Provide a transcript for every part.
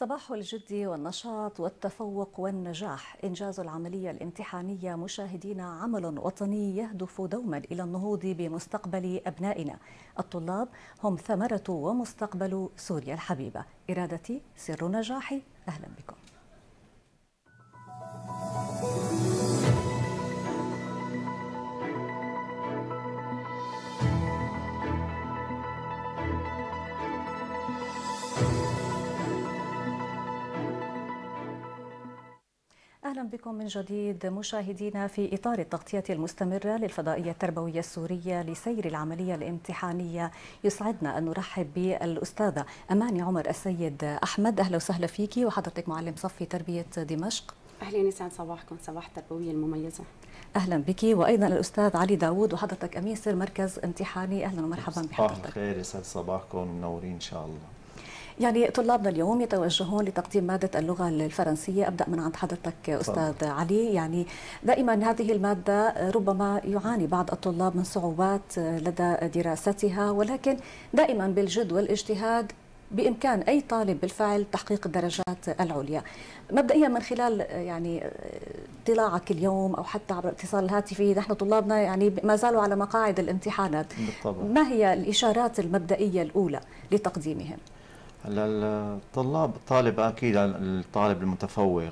صباح الجد والنشاط والتفوق والنجاح إنجاز العملية الامتحانية مشاهدين عمل وطني يهدف دوما إلى النهوض بمستقبل أبنائنا الطلاب هم ثمرة ومستقبل سوريا الحبيبة إرادتي سر نجاحي أهلا بكم أهلا بكم من جديد مشاهدينا في إطار التغطية المستمرة للفضائية التربوية السورية لسير العملية الامتحانية يسعدنا أن نرحب بالأستاذة أماني عمر السيد أحمد أهلا وسهلا فيك وحضرتك معلم صف تربية دمشق أهلا يسعد صباحكم صباح التربوية المميزة اهلا بك وايضا الاستاذ علي داوود وحضرتك امين سر مركز امتحاني اهلا ومرحبا بحضرتك صباح الخير يسعد صباحكم منورين ان شاء الله يعني طلابنا اليوم يتوجهون لتقديم ماده اللغه الفرنسيه ابدا من عند حضرتك استاذ طبعا. علي يعني دائما هذه الماده ربما يعاني بعض الطلاب من صعوبات لدى دراستها ولكن دائما بالجد والاجتهاد بامكان اي طالب بالفعل تحقيق الدرجات العليا مبدئيا من خلال يعني اطلاعك اليوم او حتى عبر الاتصال الهاتفي نحن طلابنا يعني ما زالوا على مقاعد الامتحانات بالطبع. ما هي الاشارات المبدئيه الاولى لتقديمهم هلا الطلاب الطالب اكيد الطالب المتفوق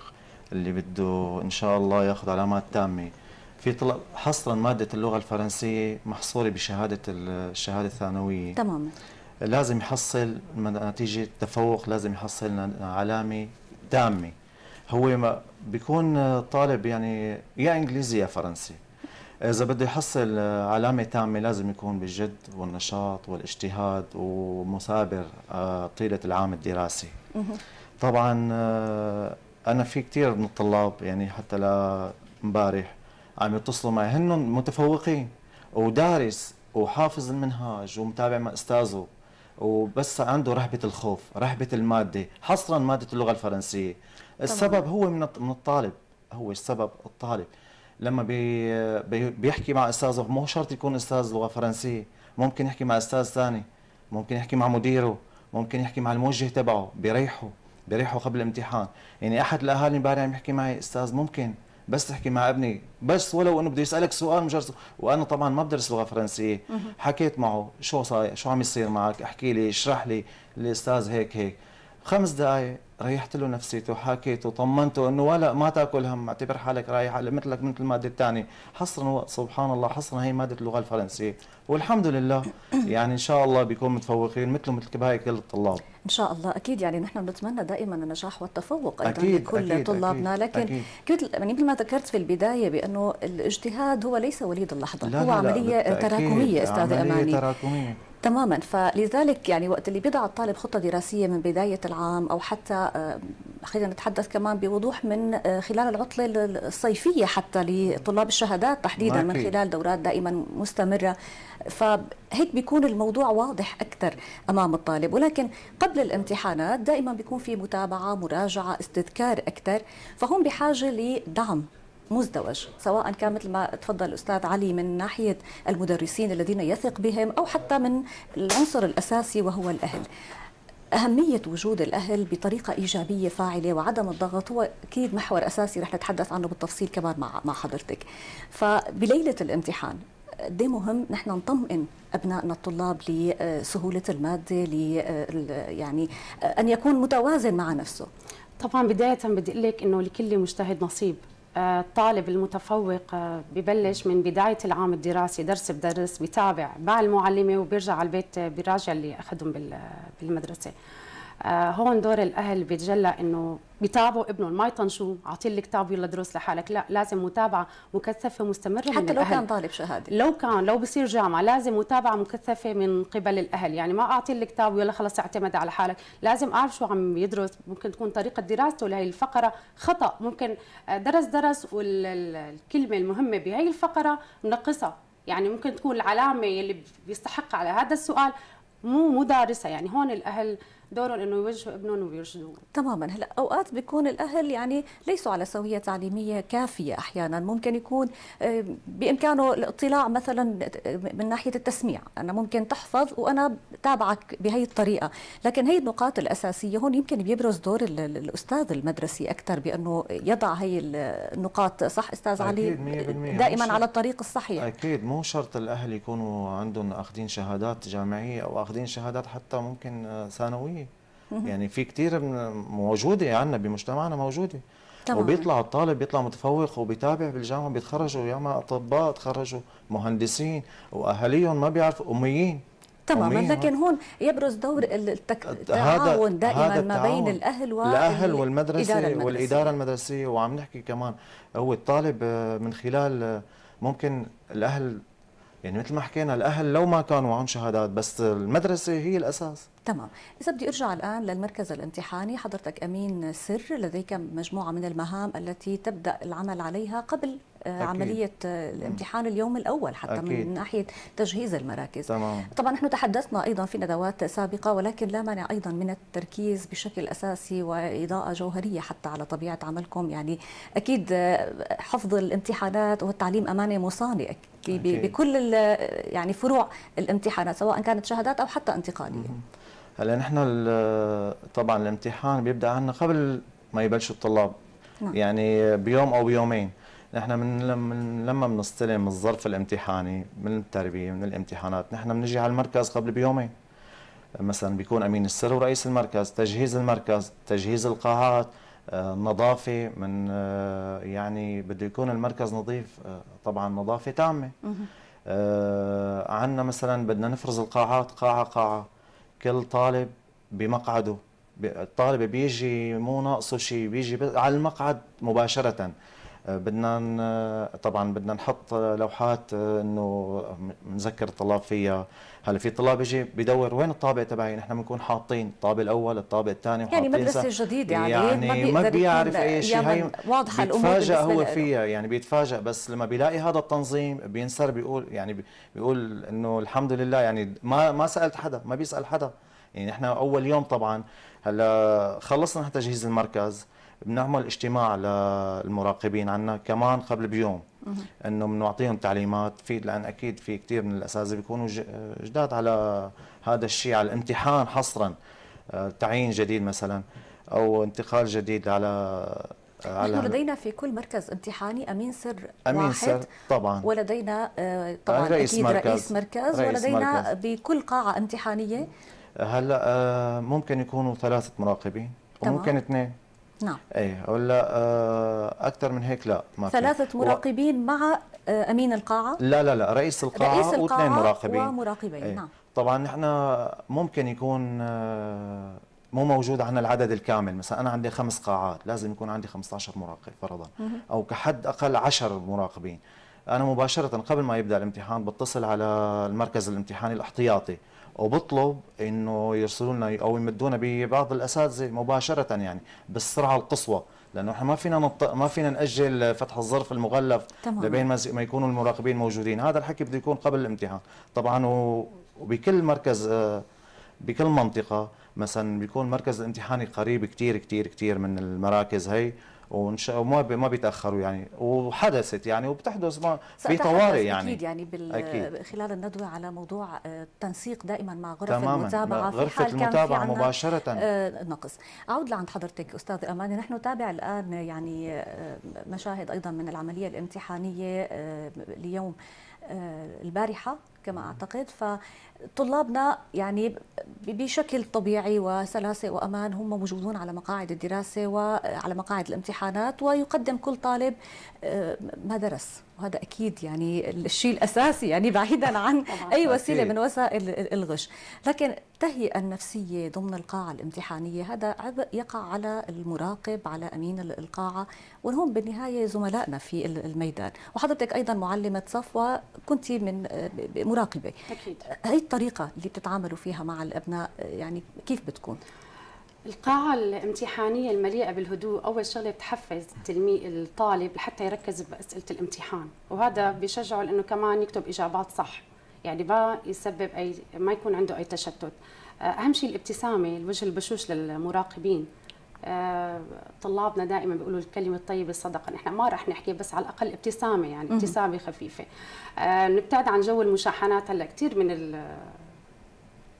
اللي بده ان شاء الله ياخذ علامات تامه في طلب حصرا ماده اللغه الفرنسيه محصوره بشهاده الشهاده الثانويه تماما لازم يحصل نتيجه تفوق لازم يحصل علامه تامه هو ما بيكون طالب يعني يا انجليزي يا فرنسي إذا بده يحصل علامة تامة لازم يكون بالجد والنشاط والاجتهاد ومثابر آه، طيلة العام الدراسي طبعا آه، أنا في كثير من الطلاب يعني حتى لمبارح عم يتصلوا معي هن متفوقين ودارس وحافظ المنهاج ومتابع مع أستاذه وبس عنده رهبة الخوف رهبة المادة حصرا مادة اللغة الفرنسية السبب هو من الطالب هو السبب الطالب لما بي بي بيحكي مع استاذه مو شرط يكون استاذ لغه فرنسيه ممكن يحكي مع استاذ ثاني ممكن يحكي مع مديره ممكن يحكي مع الموجه تبعه بيريحه بيريحه قبل الامتحان يعني احد الاهالي امبارح عم يحكي معي استاذ ممكن بس تحكي مع ابني بس ولو انه بده يسالك سؤال مجرد وانا طبعا ما بدرس لغه فرنسيه حكيت معه شو صاير شو عم يصير معك احكي لي اشرح لي الاستاذ هيك هيك خمس دقائق ريحت له نفسيته حاكيته طمنته انه ولا ما تاكل هم اعتبر حالك رايح مثلك مثل الماده الثانيه حصرا سبحان الله حصرا هي ماده اللغه الفرنسيه والحمد لله يعني ان شاء الله بيكون متفوقين مثله مثل باقي كل الطلاب ان شاء الله اكيد يعني نحن بنتمنى دائما النجاح والتفوق ايضا أكيد لكل أكيد طلابنا أكيد لكن أكيد يعني مثل ما ذكرت في البدايه بانه الاجتهاد هو ليس وليد اللحظه لا هو لا عمليه تراكميه استاذ اماني عمليه تراكميه تماما فلذلك يعني وقت اللي بيضع الطالب خطه دراسيه من بدايه العام او حتى آه، خلينا نتحدث كمان بوضوح من آه، خلال العطله الصيفيه حتى لطلاب الشهادات تحديدا من خلال دورات دائما مستمره فهيك بيكون الموضوع واضح اكثر امام الطالب ولكن قبل الامتحانات دائما بيكون في متابعه مراجعه استذكار اكثر فهم بحاجه لدعم مزدوج سواء كان مثل ما تفضل الأستاذ علي من ناحية المدرسين الذين يثق بهم أو حتى من العنصر الأساسي وهو الأهل أهمية وجود الأهل بطريقة إيجابية فاعلة وعدم الضغط هو أكيد محور أساسي رح نتحدث عنه بالتفصيل كمان مع مع حضرتك فبليلة الامتحان قد إيه مهم نحن نطمئن ابنائنا الطلاب لسهوله الماده ل يعني ان يكون متوازن مع نفسه طبعا بدايه بدي اقول لك انه لكل مجتهد نصيب الطالب المتفوق آه، ببلش من بداية العام الدراسي درس بدرس بتابع مع المعلمة وبيرجع على البيت آه، بيراجع اللي أخدهم بالمدرسة آه، هون دور الاهل بيتجلى انه بيتابعوا ابنهم ما يطنشوه اعطيه لك كتاب يلا درس لحالك لا لازم متابعه مكثفه مستمره حتى من لو الأهل. كان طالب شهاده لو كان لو بصير جامعه لازم متابعه مكثفه من قبل الاهل يعني ما اعطي لك كتاب يلا خلص اعتمد على حالك لازم اعرف شو عم يدرس ممكن تكون طريقه دراسته لهي الفقره خطا ممكن آه، درس درس والكلمه المهمه بهي الفقره منقصه يعني ممكن تكون العلامه اللي بيستحق على هذا السؤال مو مدارسه يعني هون الاهل دورهم انه يوجهوا ابنهم ويرشدوه تماما هلا اوقات بيكون الاهل يعني ليسوا على سويه تعليميه كافيه احيانا ممكن يكون بامكانه الاطلاع مثلا من ناحيه التسميع انا ممكن تحفظ وانا تابعك بهي الطريقه لكن هي النقاط الاساسيه هون يمكن بيبرز دور الاستاذ المدرسي اكثر بانه يضع هي النقاط صح استاذ علي دائما على الطريق الصحيح اكيد مو شرط الاهل يكونوا عندهم اخذين شهادات جامعيه او اخذين شهادات حتى ممكن آه، ثانويه يعني في كثير موجوده عندنا بمجتمعنا موجوده طبعا. وبيطلع الطالب بيطلع متفوق وبيتابع بالجامعه بيتخرجوا ياما اطباء تخرجوا مهندسين واهاليهم ما بيعرفوا اميين تماما لكن هون يبرز دور التعاون دائما هذا ما بين الاهل والاهل والمدرسه المدرسية. والاداره المدرسيه وعم نحكي كمان هو الطالب من خلال ممكن الاهل يعني مثل ما حكينا الاهل لو ما كانوا عن شهادات بس المدرسه هي الاساس تمام اذا بدي ارجع الان للمركز الامتحاني حضرتك امين سر لديك مجموعه من المهام التي تبدا العمل عليها قبل أكيد. عمليه آه، الامتحان اليوم الاول حتى أكيد. من ناحيه تجهيز المراكز تمام. طبعا نحن تحدثنا ايضا في ندوات سابقه ولكن لا مانع ايضا من التركيز بشكل اساسي واضاءه جوهريه حتى على طبيعه عملكم يعني اكيد آه، حفظ الامتحانات والتعليم امانه مصانة أكيد. بكل يعني فروع الامتحانات سواء كانت شهادات او حتى انتقاليه هلا نحن طبعا الامتحان بيبدا عنا قبل ما يبلشوا الطلاب نعم. يعني بيوم او بيومين نحن من لما بنستلم الظرف الامتحاني من التربيه من الامتحانات نحن بنجي على المركز قبل بيومين مثلا بيكون امين السر ورئيس المركز تجهيز المركز تجهيز القاعات آه، النظافه من آه، يعني بده يكون المركز نظيف آه، طبعا نظافه تامه عندنا مثلا بدنا نفرز القاعات قاعه قاعه كل طالب بمقعده الطالب بيجي مو ناقصه شيء بيجي على المقعد مباشره آه، بدنا آه، طبعا بدنا نحط آه، لوحات انه بنذكر الطلاب فيها هلا في طلاب يجي بدور وين الطابع تبعي نحن بنكون حاطين الطابع الاول الطابع الثاني يعني مدرسه جديده يعني, يعني ما, ما بيعرف اي شيء هي واضحه بيتفاجئ هو فيها يعني بيتفاجئ بس لما بيلاقي هذا التنظيم بينسر بيقول يعني بيقول انه الحمد لله يعني ما ما سالت حدا ما بيسال حدا يعني نحن اول يوم طبعا هلا خلصنا تجهيز المركز بنعمل اجتماع للمراقبين عنا كمان قبل بيوم انه بنعطيهم تعليمات في لان اكيد في كثير من الاساتذه بيكونوا جداد على هذا الشيء على الامتحان حصرا آه، تعيين جديد مثلا او انتقال جديد على آه، على نحن لدينا في كل مركز امتحاني امين سر امين واحد سر طبعا ولدينا آه، طبعا رئيس اكيد مركز رئيس مركز رئيس ولدينا مركز. بكل قاعه امتحانيه هلا ممكن يكونوا ثلاثه مراقبين وممكن اثنين نعم ايه ولا اكثر آه، من هيك لا ما ثلاثه في. مراقبين و... مع آه، امين القاعه لا لا لا رئيس القاعه, رئيس القاعة واثنين مراقبين ومراقبين ايه. نعم طبعا نحن ممكن يكون آه، مو موجود عندنا العدد الكامل مثلا انا عندي خمس قاعات لازم يكون عندي 15 مراقب فرضا او كحد اقل 10 مراقبين انا مباشره قبل ما يبدا الامتحان بتصل على المركز الامتحاني الاحتياطي وبطلب انه يرسلوا لنا او يمدونا ببعض الاساتذه مباشره يعني بالسرعه القصوى لانه احنا ما فينا نط... ما فينا ناجل فتح الظرف المغلف تمام. لبين ما, ما يكونوا المراقبين موجودين هذا الحكي بده يكون قبل الامتحان طبعا و... وبكل مركز بكل منطقه مثلا بيكون مركز الامتحاني قريب كثير كثير كثير من المراكز هي ونش... وما وما ما بيتاخروا يعني وحدثت يعني وبتحدث ما في طوارئ يعني اكيد يعني بال... أكيد. خلال الندوه على موضوع التنسيق آه، دائما مع غرف تماماً. المتابعه في غرفه حال المتابعه كان في مباشره آه، نقص اعود لعند حضرتك استاذ اماني نحن نتابع الان يعني آه، مشاهد ايضا من العمليه الامتحانيه اليوم البارحه كما اعتقد فطلابنا يعني بشكل طبيعي وسلاسه وامان هم موجودون على مقاعد الدراسه وعلى مقاعد الامتحانات ويقدم كل طالب آه، ما درس وهذا اكيد يعني الشيء الاساسي يعني بعيدا عن اي وسيله من وسائل الغش لكن التهيئه النفسيه ضمن القاعه الامتحانيه هذا عبء يقع على المراقب على امين القاعه وهم بالنهايه زملائنا في الميدان وحضرتك ايضا معلمه صف وكنت من آه، مراقبه اكيد هي الطريقه اللي بتتعاملوا فيها مع الابناء يعني كيف بتكون القاعة الامتحانية المليئة بالهدوء أول شغلة بتحفز التلميذ الطالب لحتى يركز بأسئلة الامتحان وهذا بيشجعه لأنه كمان يكتب إجابات صح يعني ما يسبب أي ما يكون عنده أي تشتت أهم شيء الابتسامة الوجه البشوش للمراقبين طلابنا دائما بيقولوا الكلمه الطيبه الصدقه نحن ما رح نحكي بس على الاقل ابتسامه يعني ابتسامه خفيفه آه، نبتعد عن جو المشاحنات هلا كثير من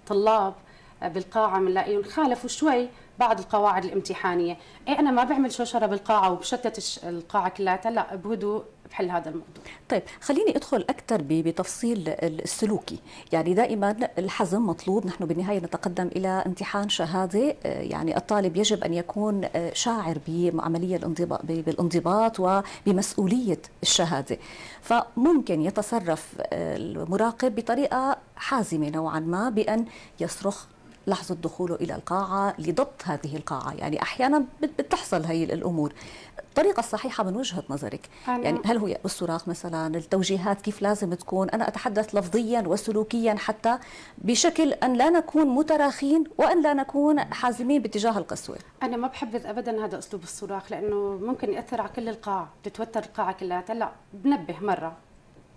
الطلاب بالقاعه بنلاقيهم خالفوا شوي بعض القواعد الامتحانيه اي انا ما بعمل شوشره بالقاعه وبشتت القاعه كلها لا بهدوء بحل هذا الموضوع طيب خليني ادخل اكثر بتفصيل السلوكي يعني دائما الحزم مطلوب نحن بالنهايه نتقدم الى امتحان شهاده آه، يعني الطالب يجب ان يكون آه، شاعر بعمليه الانضباط بالانضباط وبمسؤوليه الشهاده فممكن يتصرف آه، المراقب بطريقه حازمه نوعا ما بان يصرخ لحظة دخوله إلى القاعة لضبط هذه القاعة يعني أحيانا بتحصل هي الأمور الطريقة الصحيحة من وجهة نظرك يعني هل هو الصراخ مثلا التوجيهات كيف لازم تكون أنا أتحدث لفظيا وسلوكيا حتى بشكل أن لا نكون متراخين وأن لا نكون حازمين باتجاه القسوة أنا ما بحبذ أبدا هذا أسلوب الصراخ لأنه ممكن يأثر على كل القاعة تتوتر القاعة كلها هلا بنبه مرة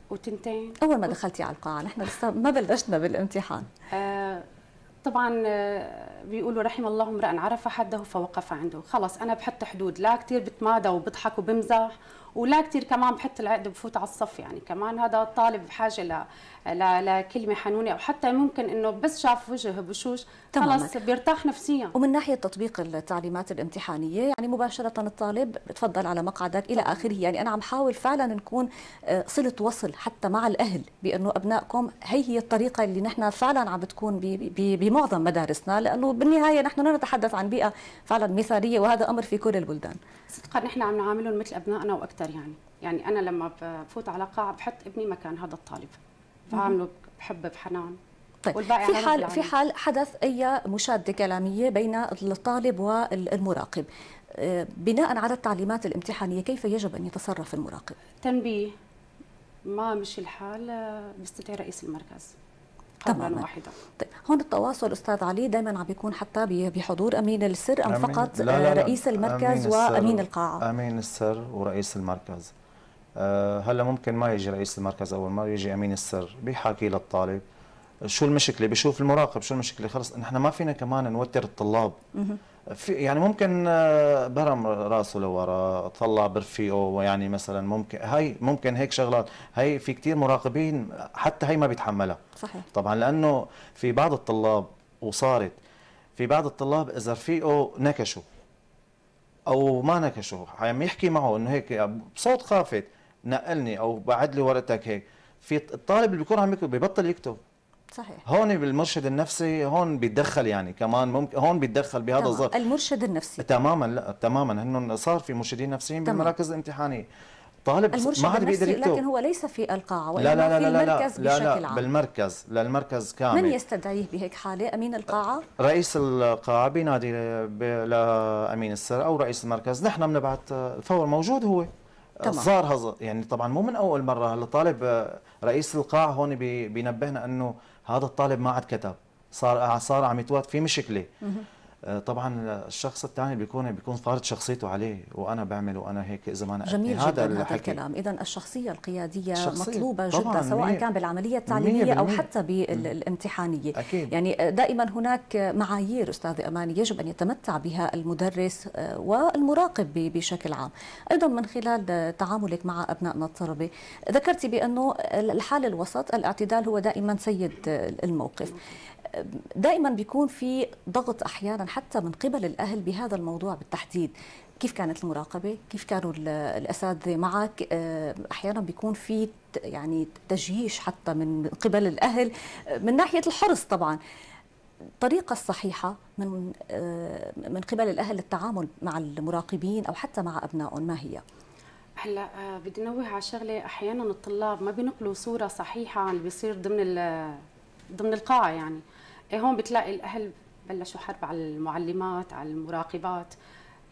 وتنتين أول ما دخلتي على القاعة نحن لسه ما بلشنا بالامتحان آه طبعا آه، بيقولوا رحم الله امرأ عرف حده فوقف عنده خلص انا بحط حدود لا كثير بتمادى وبضحك وبمزح ولا كثير كمان بحط العقد بفوت على الصف يعني كمان هذا طالب بحاجه لكلمه حنونه او حتى ممكن انه بس شاف وجه بشوش خلص بيرتاح نفسيا ومن ناحيه تطبيق التعليمات الامتحانيه يعني مباشره الطالب تفضل على مقعدك الى اخره يعني انا عم حاول فعلا نكون آه، صله وصل حتى مع الاهل بانه ابنائكم هي هي الطريقه اللي نحن فعلا عم بتكون بمعظم مدارسنا لانه بالنهايه نحن لا نتحدث عن بيئه فعلا مثاليه وهذا امر في كل البلدان صدقا نحن عم نعاملهم مثل ابنائنا واكثر يعني يعني انا لما بفوت على قاعه بحط ابني مكان هذا الطالب فعملوا بحب بحنان طيب في حال في حال حدث اي مشاده كلاميه بين الطالب والمراقب آه، بناء على التعليمات الامتحانيه كيف يجب ان يتصرف المراقب تنبيه ما مشي الحال آه، بيستدعي رئيس المركز تماما واحدة. طيب هون التواصل استاذ علي دائما عم بيكون حتى بحضور امين السر ام أمين فقط لا لا آه، رئيس المركز أمين وامين القاعه امين السر ورئيس المركز آه، هلا ممكن ما يجي رئيس المركز اول مره يجي امين السر بيحاكي للطالب شو المشكله بشوف المراقب شو المشكله خلص نحن ما فينا كمان نوتر الطلاب في يعني ممكن آه، برم راسه لورا طلع برفيقه يعني مثلا ممكن هي ممكن هيك شغلات هي في كثير مراقبين حتى هي ما بيتحملها صحيح طبعا لانه في بعض الطلاب وصارت في بعض الطلاب اذا رفيقه نكشه او ما نكشه عم يحكي معه انه هيك بصوت خافت نقلني او بعد لي ورقتك هيك في الطالب اللي بيكون عم يكتب ببطل يكتب صحيح هون بالمرشد النفسي هون بيتدخل يعني كمان ممكن هون بيتدخل بهذا الظرف المرشد النفسي تماما لا تماما انه صار في مرشدين نفسيين بالمراكز الامتحانيه طالب ما حدا بيقدر يكتب لكن هو ليس في القاعه لا لا لا في المركز لا لا, لا, لا بالمركز للمركز كامل من يستدعيه بهيك حاله امين القاعه رئيس القاعه بينادي لامين السر او رئيس المركز نحن بنبعث فور موجود هو صار هذا يعني طبعا مو من اول مره الطالب آه، رئيس القاع هون بينبهنا انه هذا الطالب ما عاد كتب صار آه، صار عم يتوقف في مشكله آه، طبعا الشخص الثاني بيكون بيكون فارض شخصيته عليه وانا بعمل وانا هيك اذا ما انا جميل هذا جدا هذا الكلام اذا الشخصيه القياديه الشخصية مطلوبه جدا سواء كان بالعمليه التعليميه او حتى بالامتحانيه أكيد. يعني دائما هناك معايير استاذ اماني يجب ان يتمتع بها المدرس آه، والمراقب بشكل عام ايضا من خلال تعاملك مع ابنائنا الطلبه ذكرتي بانه الحال الوسط الاعتدال هو دائما سيد الموقف دائما بيكون في ضغط احيانا حتى من قبل الاهل بهذا الموضوع بالتحديد كيف كانت المراقبة؟ كيف كانوا الأساتذة معك؟ آه، أحيانا بيكون في يعني تجييش حتى من قبل الأهل من ناحية الحرص طبعا الطريقة الصحيحة من آه، من قبل الأهل للتعامل مع المراقبين أو حتى مع أبنائهم ما هي؟ هلا آه، بدي نوه على شغله احيانا الطلاب ما بينقلوا صوره صحيحه عن اللي بيصير ضمن ضمن القاعه يعني إيه، هون بتلاقي الاهل بلشوا حرب على المعلمات على المراقبات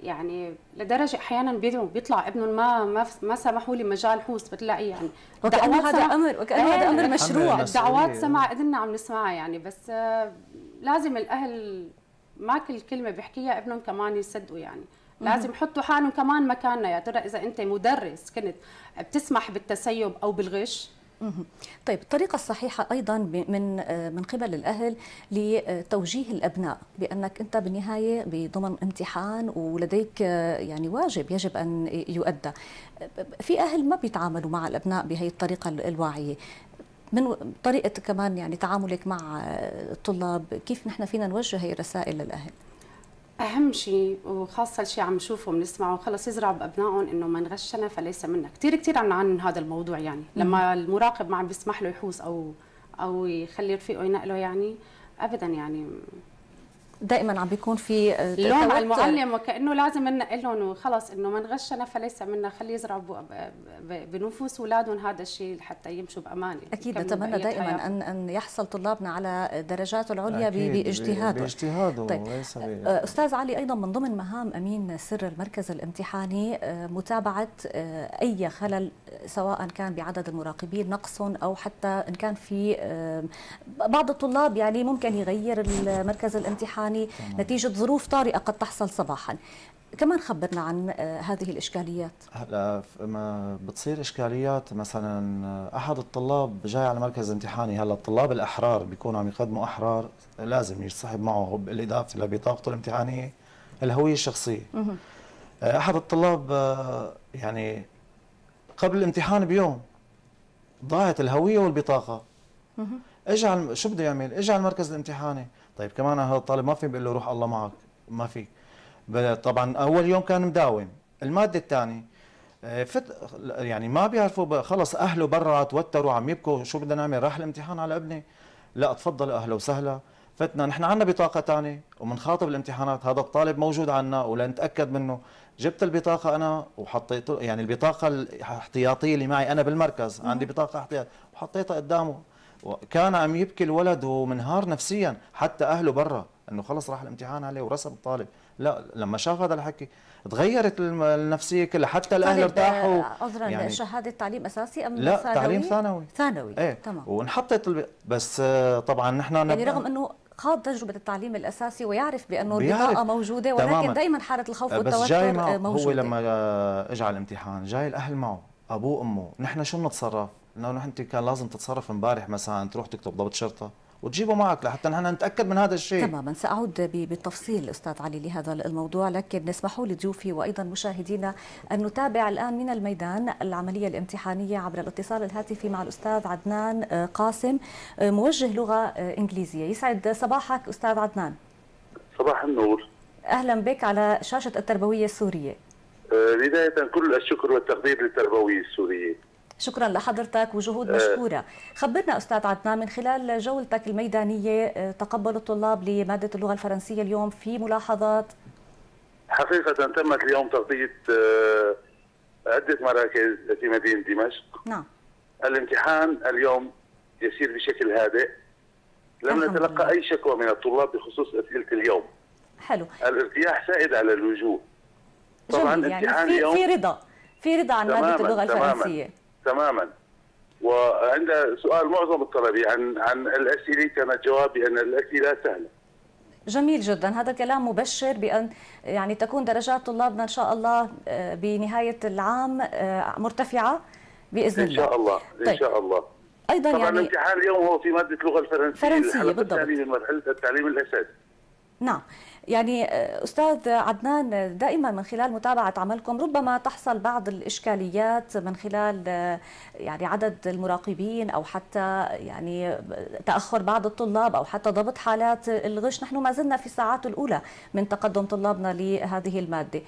يعني لدرجه احيانا بيدعوا بيطلع ابنهم ما ما ما سمحوا لي مجال حوس بتلاقي يعني وكانه هذا سمع... امر وكانه هذا إيه، امر مشروع الدعوات سمع اذننا عم نسمعها يعني بس آه، لازم الاهل ما كل كلمه بيحكيها ابنهم كمان يصدقوا يعني لازم يحطوا حالهم كمان مكاننا يا ترى اذا انت مدرس كنت بتسمح بالتسيب او بالغش طيب الطريقة الصحيحة أيضا من آه، من قبل الأهل لتوجيه الأبناء بأنك أنت بالنهاية بضمن امتحان ولديك آه، يعني واجب يجب أن يؤدى في أهل ما بيتعاملوا مع الأبناء بهي الطريقة الواعية من طريقة كمان يعني تعاملك مع آه، الطلاب كيف نحن فينا نوجه هي الرسائل للأهل اهم شيء وخاصه الشيء عم نشوفه بنسمعه خلص يزرعوا بابنائهم انه من غشنا فليس منا كثير كثير عن عن هذا الموضوع يعني لما المراقب ما عم بيسمح له يحوس او او يخلي رفيقه ينقله يعني ابدا يعني دائما عم بيكون في آه، لوم على المعلم وكانه لازم ننقل لهم وخلص انه من غشنا فليس منا خليه يزرعوا بنفوس اولادهم هذا الشيء حتى يمشوا بامان اكيد نتمنى دائما ان ان يحصل طلابنا على درجات العليا باجتهادهم باجتهادهم طيب. آه، استاذ علي ايضا من ضمن مهام امين سر المركز الامتحاني آه، متابعه اي خلل سواء كان بعدد المراقبين نقص او حتى ان كان في بعض الطلاب يعني ممكن يغير المركز الامتحاني المعاني طبعا. نتيجة ظروف طارئة قد تحصل صباحا كمان خبرنا عن آه، هذه الاشكاليات هلا ما بتصير اشكاليات مثلا آه، احد الطلاب جاي على مركز امتحاني هلا الطلاب الاحرار بيكونوا عم يقدموا احرار لازم يصاحب معه بالاضافه لبطاقته الامتحانيه الهويه الشخصيه آه، احد الطلاب يعني قبل الامتحان بيوم ضاعت الهويه والبطاقه اجى شو بده يعمل اجى على المركز الامتحاني طيب كمان هذا الطالب ما في بقول له روح الله معك ما في طبعا اول يوم كان مداوم الماده الثانيه آه، فت يعني ما بيعرفوا خلص اهله برا توتروا عم يبكوا شو بدنا نعمل راح الامتحان على ابني لا تفضل اهلا وسهلا فتنا نحن عندنا بطاقه ثانيه ومنخاطب الامتحانات هذا الطالب موجود عندنا ولنتاكد منه جبت البطاقه انا وحطيته يعني البطاقه الاحتياطيه اللي معي انا بالمركز عندي بطاقه احتياط وحطيتها قدامه كان عم يبكي الولد ومنهار نفسيا حتى اهله برا انه خلص راح الامتحان عليه ورسب الطالب لا لما شاف هذا الحكي تغيرت النفسيه كلها حتى الاهل ارتاحوا آه، عذرا يعني شهاده تعليم اساسي ام لا ثانوي؟ تعليم ثانوي ثانوي ايه تمام وانحطت بس آه، طبعا نحن يعني رغم انه خاض تجربة التعليم الأساسي ويعرف بأنه البطاقة موجودة ولكن تماما. دايما حالة الخوف والتوتر بس جاي آه، موجودة هو لما اجى على الامتحان جاي الأهل معه أبوه أمه نحن شو بنتصرف انه نحن كان لازم تتصرف امبارح مثلا تروح تكتب ضبط شرطه وتجيبه معك لحتى نحن نتاكد من هذا الشيء تماما ساعود بالتفصيل استاذ علي لهذا الموضوع لكن اسمحوا لي ضيوفي وايضا مشاهدينا ان نتابع الان من الميدان العمليه الامتحانيه عبر الاتصال الهاتفي مع الاستاذ عدنان آه، قاسم آه، موجه لغه آه، انجليزيه يسعد صباحك استاذ عدنان صباح النور اهلا بك على شاشه التربويه السوريه بدايه كل الشكر والتقدير للتربويه السوريه شكرا لحضرتك وجهود آه. مشكورة خبرنا أستاذ عدنان من خلال جولتك الميدانية آه، تقبل الطلاب لمادة اللغة الفرنسية اليوم في ملاحظات حقيقة تمت اليوم تغطية آه، عدة مراكز في مدينة دمشق نعم الامتحان اليوم يسير بشكل هادئ لم نتلقى أي شكوى من الطلاب بخصوص أسئلة اليوم حلو الارتياح سائد على الوجوه طبعا يعني في, اليوم في رضا في رضا عن مادة اللغة الفرنسية تماما وعند سؤال معظم الطلبه عن عن الاسئله كان الجواب بأن الاسئله سهله جميل جدا هذا كلام مبشر بان يعني تكون درجات طلابنا ان شاء الله آه، بنهايه العام آه، مرتفعه باذن الله ان شاء الله ان طيب. شاء الله ايضا طبعا يعني الامتحان اليوم هو في ماده اللغه الفرنسيه فرنسيه بالضبط التعليم, مرحله التعليم الاساسي نعم يعني آه، أستاذ عدنان دائما من خلال متابعة عملكم ربما تحصل بعض الإشكاليات من خلال آه، يعني عدد المراقبين أو حتى يعني تأخر بعض الطلاب أو حتى ضبط حالات الغش نحن ما زلنا في الساعات الأولى من تقدم طلابنا لهذه المادة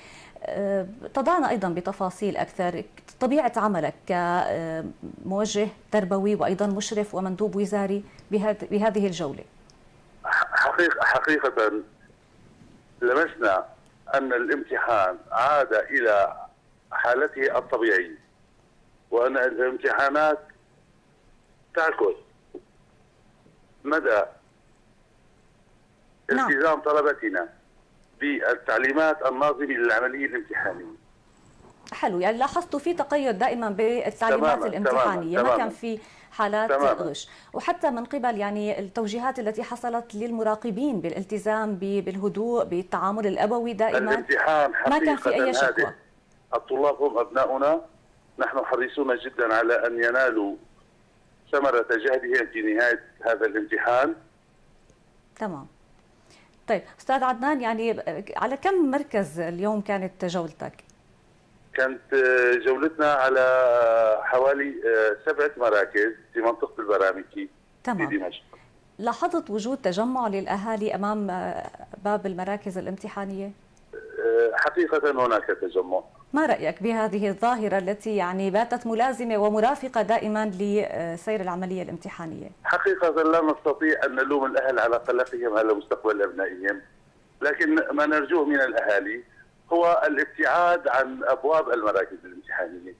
آه، تضعنا أيضا بتفاصيل أكثر طبيعة عملك كموجه تربوي وأيضا مشرف ومندوب وزاري بهذه الجولة حقيقة حقيقة لمسنا أن الامتحان عاد إلى حالته الطبيعية وأن الامتحانات تعكس مدى نعم. التزام طلبتنا بالتعليمات الناظمة للعملية الامتحانية حلو يعني لاحظتوا في تقيد دائما بالتعليمات تماماً الامتحانيه تماماً ما كان في حالات تمام. غش وحتى من قبل يعني التوجيهات التي حصلت للمراقبين بالالتزام بالهدوء بالتعامل الأبوي دائما الامتحان ما كان في أي شكوى الطلاب هم أبناؤنا نحن حريصون جدا على أن ينالوا ثمرة جهدهم في نهاية هذا الامتحان تمام طيب استاذ عدنان يعني على كم مركز اليوم كانت جولتك؟ كانت آه، جولتنا على آه، حوالي آه، سبعة مراكز في منطقة البرامكي تمام. في دمشق لاحظت وجود تجمع للأهالي أمام باب المراكز الامتحانية؟ حقيقة هناك تجمع ما رأيك بهذه الظاهرة التي يعني باتت ملازمة ومرافقة دائما لسير العملية الامتحانية؟ حقيقة لا نستطيع أن نلوم الأهل على قلقهم على مستقبل أبنائهم لكن ما نرجوه من الأهالي هو الابتعاد عن ابواب المراكز الامتحانيه.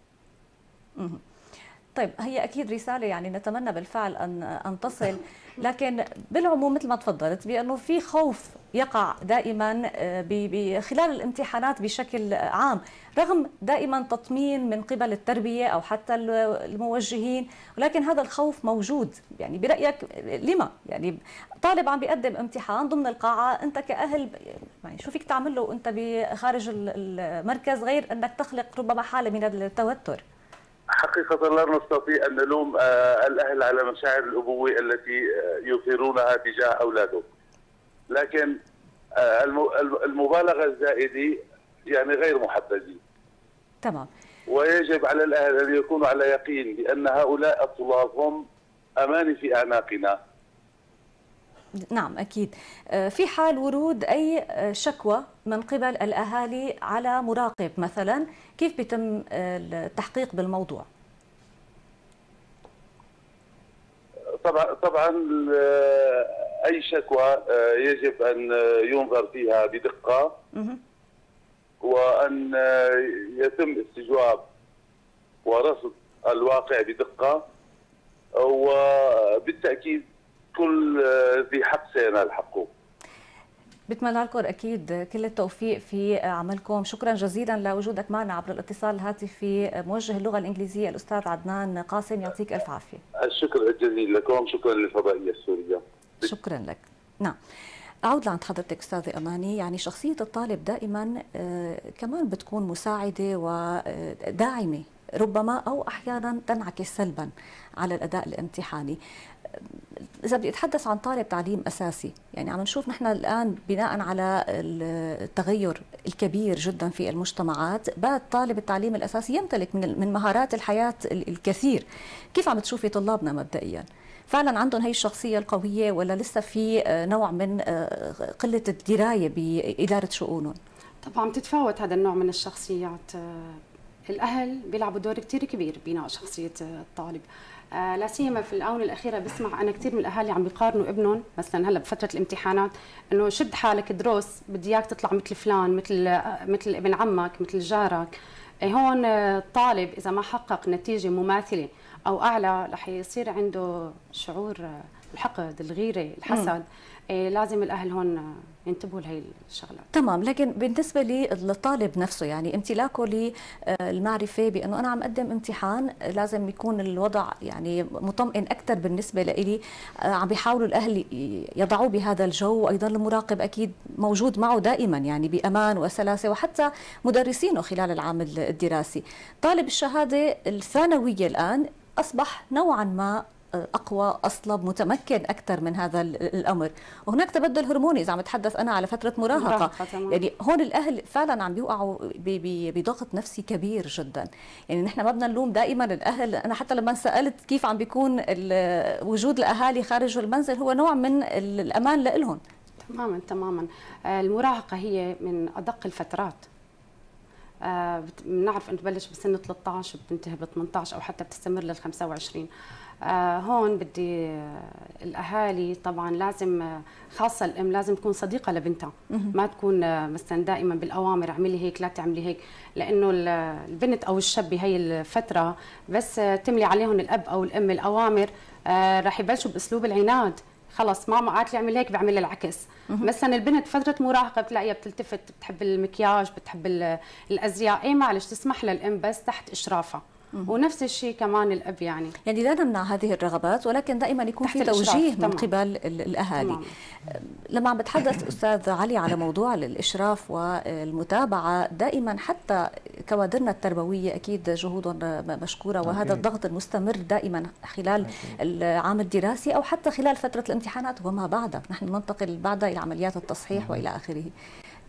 طيب هي اكيد رساله يعني نتمنى بالفعل ان ان تصل لكن بالعموم مثل ما تفضلت بانه في خوف يقع دائما آه، خلال الامتحانات بشكل عام رغم دائما تطمين من قبل التربيه او حتى الموجهين ولكن هذا الخوف موجود يعني برايك لما يعني طالب عم بيقدم امتحان ضمن القاعه انت كاهل يعني شو فيك تعمل له وانت خارج المركز غير انك تخلق ربما حاله من التوتر حقيقة لا نستطيع أن نلوم آه، الأهل على مشاعر الأبوة التي آه، يثيرونها تجاه أولادهم لكن آه، المبالغة الزائدة يعني غير محبذة تمام ويجب على الأهل أن يكونوا على يقين بأن هؤلاء الطلاب هم أماني في أعناقنا نعم أكيد آه، في حال ورود أي آه، شكوى من قبل الأهالي على مراقب مثلا كيف بيتم آه، التحقيق بالموضوع؟ طبعا طبعا اي شكوى يجب ان ينظر فيها بدقه وان يتم استجواب ورصد الواقع بدقه وبالتاكيد كل ذي حق سينال حقه بتمنى لكم اكيد كل التوفيق في عملكم شكرا جزيلا لوجودك معنا عبر الاتصال الهاتفي موجه اللغه الانجليزيه الاستاذ عدنان قاسم يعطيك الف عافيه الشكر الجزيل لكم شكرا للفضائيه السوريه شكرا لك نعم أعود لعند حضرتك أستاذة أماني يعني شخصية الطالب دائما آه، كمان بتكون مساعدة وداعمة آه، ربما أو أحيانا تنعكس سلبا على الأداء الامتحاني اذا بدي اتحدث عن طالب تعليم اساسي يعني عم نشوف نحن الان بناء على التغير الكبير جدا في المجتمعات بات طالب التعليم الاساسي يمتلك من مهارات الحياه الكثير كيف عم تشوفي طلابنا مبدئيا فعلا عندهم هي الشخصية القوية ولا لسه في آه، نوع من آه، قلة الدراية بإدارة شؤونهم؟ طبعا تتفاوت هذا النوع من الشخصيات آه، الأهل بيلعبوا دور كثير كبير ببناء شخصية الطالب آه، لا سيما في الاونه الاخيره بسمع انا كثير من الاهالي عم بيقارنوا ابنهم مثلا هلا بفتره الامتحانات انه شد حالك دروس بدي اياك تطلع مثل فلان مثل آه، مثل ابن عمك مثل جارك إيه، هون الطالب آه، اذا ما حقق نتيجه مماثله او اعلى رح يصير عنده شعور الحقد الغيره الحسد م. إيه، لازم الاهل هون آه، ينتبهوا لهي الشغله تمام لكن بالنسبه للطالب نفسه يعني امتلاكه آه، للمعرفه بانه انا عم اقدم امتحان لازم يكون الوضع يعني مطمئن اكثر بالنسبه لإلي آه، عم بيحاولوا الاهل يضعوه بهذا الجو وايضا المراقب اكيد موجود معه دائما يعني بامان وسلاسه وحتى مدرسينه خلال العام الدراسي طالب الشهاده الثانويه الان اصبح نوعا ما اقوى اصلب متمكن اكثر من هذا الامر وهناك تبدل هرموني اذا عم تحدث انا على فتره مراهقه يعني هون الاهل فعلا عم بيوقعوا بضغط نفسي كبير جدا يعني نحن ما بدنا نلوم دائما الاهل انا حتى لما سالت كيف عم بيكون وجود الاهالي خارج المنزل هو نوع من الامان لهم تماما تماما آه، المراهقه هي من ادق الفترات آه، بنعرف انه تبلش بسن 13 بتنتهي ب 18 او حتى بتستمر لل 25 آه، هون بدي آه، الاهالي طبعا لازم آه، خاصه الام لازم تكون صديقه لبنتها ما تكون مثلا دائما بالاوامر اعملي هيك لا تعملي هيك لانه البنت او الشاب بهي الفتره بس تملي عليهم الاب او الام الاوامر راح يبلشوا باسلوب العناد خلص ماما قالت لي اعمل هيك بعمل العكس مثلا البنت فتره مراهقه بتلاقيها بتلتفت بتحب المكياج بتحب الازياء اي معلش تسمح للام بس تحت اشرافها ونفس الشيء كمان الاب يعني يعني لا نمنع هذه الرغبات ولكن دائما يكون في توجيه من قبل الاهالي لما عم بتحدث استاذ علي على موضوع الاشراف والمتابعه دائما حتى كوادرنا التربويه اكيد جهود مشكوره وهذا الضغط المستمر دائما خلال العام الدراسي او حتى خلال فتره الامتحانات وما بعدها نحن ننتقل بعدها الى عمليات التصحيح والى اخره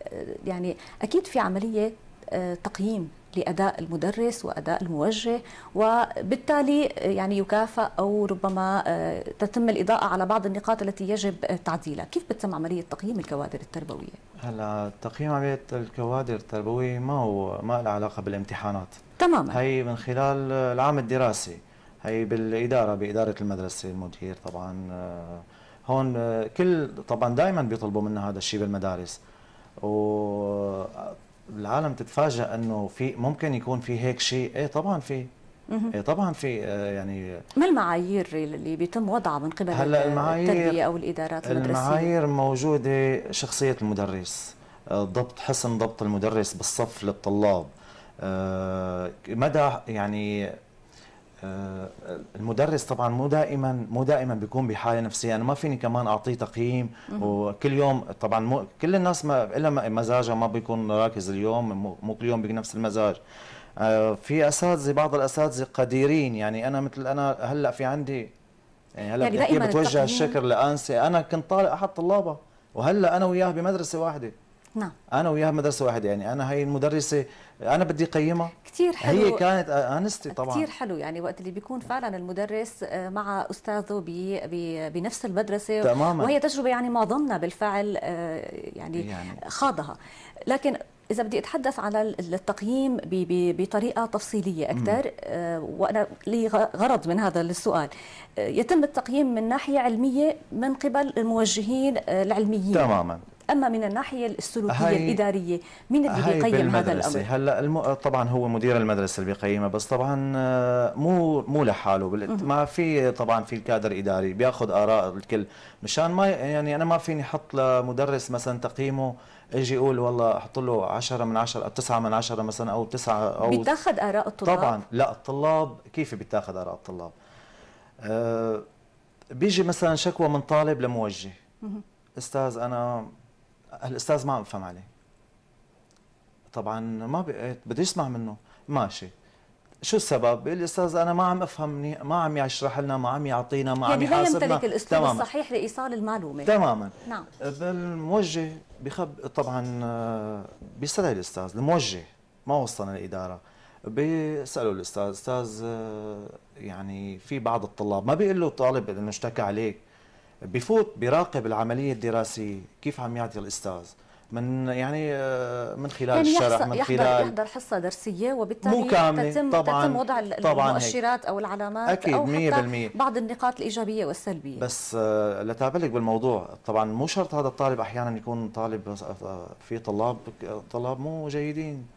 أه، يعني اكيد في عمليه أه، تقييم لاداء المدرس واداء الموجه وبالتالي يعني يكافئ او ربما آه، تتم الاضاءه على بعض النقاط التي يجب تعديلها، كيف بتتم عمليه تقييم الكوادر التربويه؟ هلا تقييم عمليه الكوادر التربويه ما هو ما له علاقه بالامتحانات تماما هي من خلال العام الدراسي هي بالاداره باداره المدرسه المدير طبعا آه، هون آه، كل طبعا دائما بيطلبوا منا هذا الشيء بالمدارس و العالم تتفاجئ انه في ممكن يكون في هيك شيء ايه طبعا في ايه طبعا في آه، يعني ما المعايير اللي بيتم وضعها من قبل هلا المعايير التربيه او الادارات المدرسيه المعايير موجوده شخصيه المدرس آه، ضبط حسن ضبط المدرس بالصف للطلاب آه، مدى يعني آه، المدرس طبعا مو دائما مو دائما بيكون بحاله نفسيه انا ما فيني كمان اعطيه تقييم وكل يوم طبعا مو كل الناس ما الا مزاجها ما بيكون راكز اليوم مو كل يوم بنفس المزاج آه، في اساتذه بعض الاساتذه قديرين يعني انا مثل انا هلا في عندي يعني هلا يعني بتوجه الشكر لانسه انا كنت طالع احد طلابها وهلا انا وياه بمدرسه واحده نعم انا وياها مدرسه واحده يعني انا هاي المدرسه انا بدي قيمها كثير حلو هي كانت انستي طبعا كثير حلو يعني وقت اللي بيكون فعلا المدرس آه، مع استاذه بي بي بنفس المدرسه تماما وهي تجربه يعني ما ظننا بالفعل آه، يعني, يعني خاضها لكن إذا بدي أتحدث على التقييم بطريقة تفصيلية أكثر آه، وأنا لي غرض من هذا السؤال يتم التقييم من ناحية علمية من قبل الموجهين العلميين تماما اما من الناحيه السلوكيه الاداريه مين اللي بيقيم هذا الامر هلا الم... طبعا هو مدير المدرسه اللي بيقيمها بس طبعا آه، مو مو لحاله ما في طبعا في الكادر الاداري بياخذ اراء الكل مشان ما يعني انا ما فيني احط لمدرس مثلا تقييمه اجي اقول والله احط له 10 من 10 او 9 من 10 مثلا او 9 او بيتاخذ اراء الطلاب طبعا لا الطلاب كيف بيتاخذ اراء الطلاب أه بيجي مثلا شكوى من طالب لموجه استاذ انا هالاستاذ ما عم بفهم عليه طبعا ما بقيت إيه، بدي اسمع منه ماشي شو السبب؟ بيقول لي استاذ انا ما عم افهم ما عم يشرح لنا، ما عم يعطينا، ما يعني عم يحاسبنا يعني هو يمتلك الاسلوب تماماً. الصحيح لايصال المعلومه تماما نعم الموجه بخب طبعا آه، بيسال الاستاذ الموجه ما وصلنا الاداره بيسالوا الاستاذ استاذ آه، يعني في بعض الطلاب ما بيقول له طالب انه اشتكى عليك بفوت بيراقب العمليه الدراسيه كيف عم يعطي الاستاذ من يعني آه، من خلال يعني الشرح من يحضر خلال يحضر حصه درسيه وبالتالي مو كاملة تتم طبعا تتم وضع طبعا المؤشرات او العلامات أكيد او حتى بعض النقاط الايجابيه والسلبيه بس آه، لتابلك بالموضوع طبعا مو شرط هذا الطالب احيانا يكون طالب آه، في طلاب طلاب مو جيدين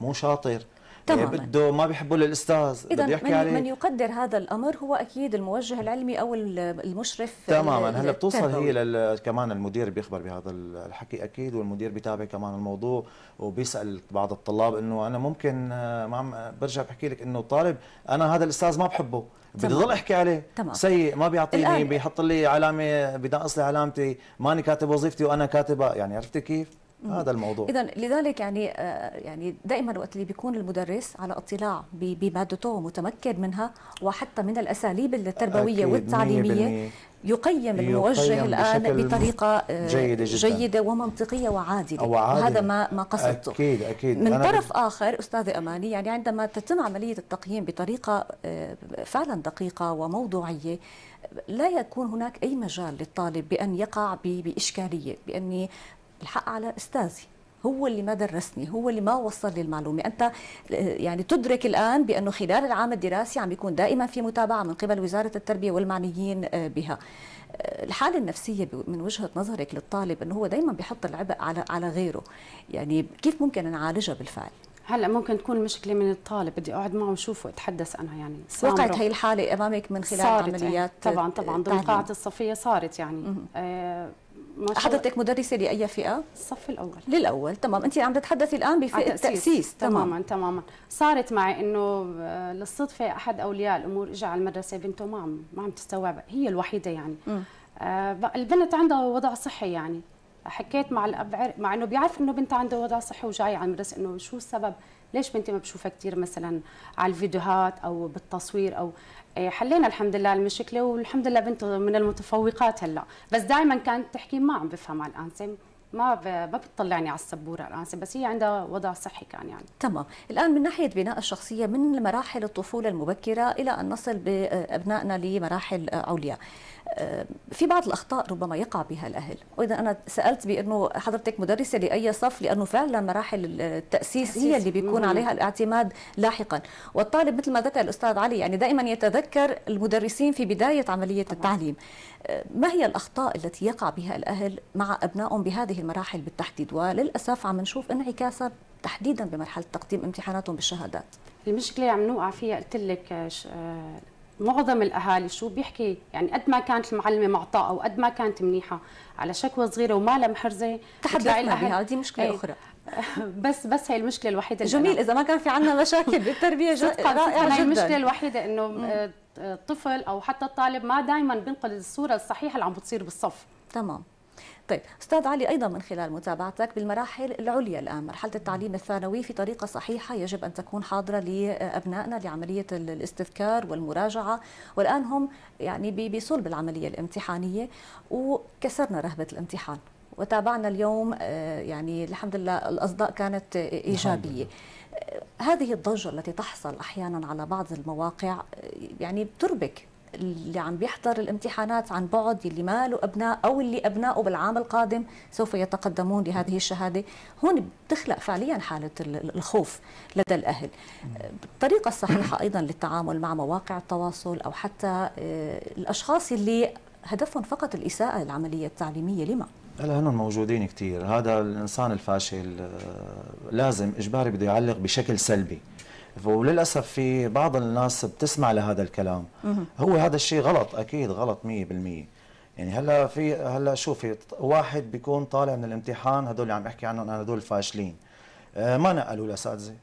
مو شاطر يعني تماما بده ما بيحبوا للاستاذ اذا من يعني من يقدر هذا الامر هو اكيد الموجه العلمي او المشرف تماما هلا بتوصل هي لل... كمان المدير بيخبر بهذا الحكي اكيد والمدير بيتابع كمان الموضوع وبيسال بعض الطلاب انه انا ممكن آه، ما عم برجع بحكي لك انه طالب انا هذا الاستاذ ما بحبه بدي ضل احكي عليه تمام. سيء ما بيعطيني بيحط لي علامه بنقص لي علامتي ماني كاتب وظيفتي وانا كاتبه يعني عرفتي كيف هذا الموضوع اذا لذلك يعني آه، يعني دائما وقت اللي بيكون المدرس على اطلاع بمادته ومتمكن منها وحتى من الاساليب التربويه والتعليميه يقيم الموجه الان بطريقه آه، جيده جدا جيده ومنطقيه وعادله وهذا ما ما قصدته اكيد اكيد من طرف بز... اخر استاذ اماني يعني عندما تتم عمليه التقييم بطريقه آه، فعلا دقيقه وموضوعيه لا يكون هناك اي مجال للطالب بان يقع باشكاليه باني الحق على استاذي هو اللي ما درسني هو اللي ما وصل لي المعلومة أنت يعني تدرك الآن بأنه خلال العام الدراسي عم بيكون دائما في متابعة من قبل وزارة التربية والمعنيين آه، بها آه، الحالة النفسية من وجهة نظرك للطالب أنه هو دائما بيحط العبء على على غيره يعني كيف ممكن نعالجها بالفعل؟ هلا ممكن تكون مشكله من الطالب بدي اقعد معه وشوفه اتحدث انا يعني وقعت هي الحاله امامك من خلال إيه. عمليات طبعا طبعا ضمن قاعه الصفيه صارت يعني حضرتك مدرسه لاي فئه؟ الصف الاول للاول تمام انت عم تتحدثي الان بفئه التاسيس تمام. تماما تماما صارت معي انه آه، للصدفه احد اولياء الامور اجى على المدرسه بنته ما عم ما عم تستوعب هي الوحيده يعني آه البنت عندها وضع صحي يعني حكيت مع الاب مع انه بيعرف انه بنتها عندها وضع صحي وجاي على المدرسه انه شو السبب ليش بنتي ما بشوفها كثير مثلا على الفيديوهات او بالتصوير او إيه، حلينا الحمد لله المشكله والحمد لله بنت من المتفوقات هلا بس دائما كانت تحكي ما عم على الانسه ما ما بتطلعني على السبوره الانسه بس هي عندها وضع صحي كان يعني تمام الان من ناحيه بناء الشخصيه من مراحل الطفوله المبكره الى ان نصل بابنائنا لمراحل عليا في بعض الاخطاء ربما يقع بها الاهل واذا انا سالت بانه حضرتك مدرسه لاي صف لانه فعلا مراحل التاسيس هي اللي بيكون عليها الاعتماد لاحقا والطالب مثل ما ذكر الاستاذ علي يعني دائما يتذكر المدرسين في بدايه عمليه طبعا. التعليم ما هي الاخطاء التي يقع بها الاهل مع ابنائهم بهذه المراحل بالتحديد وللاسف عم نشوف انعكاسها تحديدا بمرحله تقديم امتحاناتهم بالشهادات المشكله عم نوقع فيها قلت لك آه، معظم الاهالي شو بيحكي يعني قد ما كانت المعلمه معطاءه وقد ما كانت منيحه على شكوى صغيره وما لها محرزه تحدثنا هذه مشكله ايه. اخرى بس بس هي المشكله الوحيده جميل اذا ما كان في عندنا مشاكل بالتربيه صدقا رائعه جدا المشكله الوحيده انه الطفل آه، او حتى الطالب ما دائما بينقل الصوره الصحيحه اللي عم بتصير بالصف تمام طيب استاذ علي ايضا من خلال متابعتك بالمراحل العليا الان مرحله التعليم الثانوي في طريقه صحيحه يجب ان تكون حاضره لابنائنا لعمليه الاستذكار والمراجعه والان هم يعني بصلب العمليه الامتحانيه وكسرنا رهبه الامتحان وتابعنا اليوم آه، يعني الحمد لله الاصداء كانت ايجابيه هذه الضجه التي تحصل احيانا على بعض المواقع آه، يعني بتربك اللي عم بيحضر الامتحانات عن بعد اللي ما له أبناء أو اللي أبنائه بالعام القادم سوف يتقدمون لهذه الشهادة هون بتخلق فعليا حالة الخوف لدى الأهل الطريقة الصحيحة أيضا للتعامل مع مواقع التواصل أو حتى آه، الأشخاص اللي هدفهم فقط الإساءة للعملية التعليمية لما؟ هلا هن موجودين كثير هذا الإنسان الفاشل آه، لازم إجباري بده يعلق بشكل سلبي وللاسف في بعض الناس بتسمع لهذا الكلام هو هذا الشيء غلط اكيد غلط 100% يعني هلا في هلا شوفي واحد بيكون طالع من الامتحان هدول اللي عم بحكي عنهم انا هدول فاشلين آه، ما نقلوا الاساتذه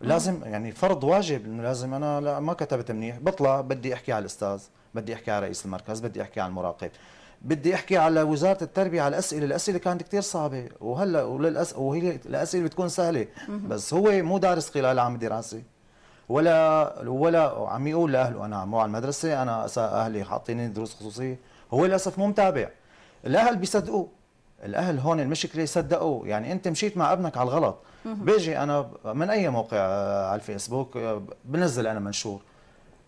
لازم يعني فرض واجب انه لازم انا لا ما كتبت منيح بطلع بدي احكي على الاستاذ بدي احكي على رئيس المركز بدي احكي على المراقب بدي احكي على وزاره التربيه على الاسئله الاسئله كانت كثير صعبه وهلا وللاسف وهي الاسئله بتكون سهله بس هو مو دارس خلال عام دراسي ولا ولا عم يقول لاهله انا مو على المدرسه انا اهلي حاطيني دروس خصوصيه هو للاسف مو متابع الاهل بيصدقوا الاهل هون المشكله صدقوه يعني انت مشيت مع ابنك على الغلط بيجي انا من اي موقع آه، على الفيسبوك آه، بنزل انا منشور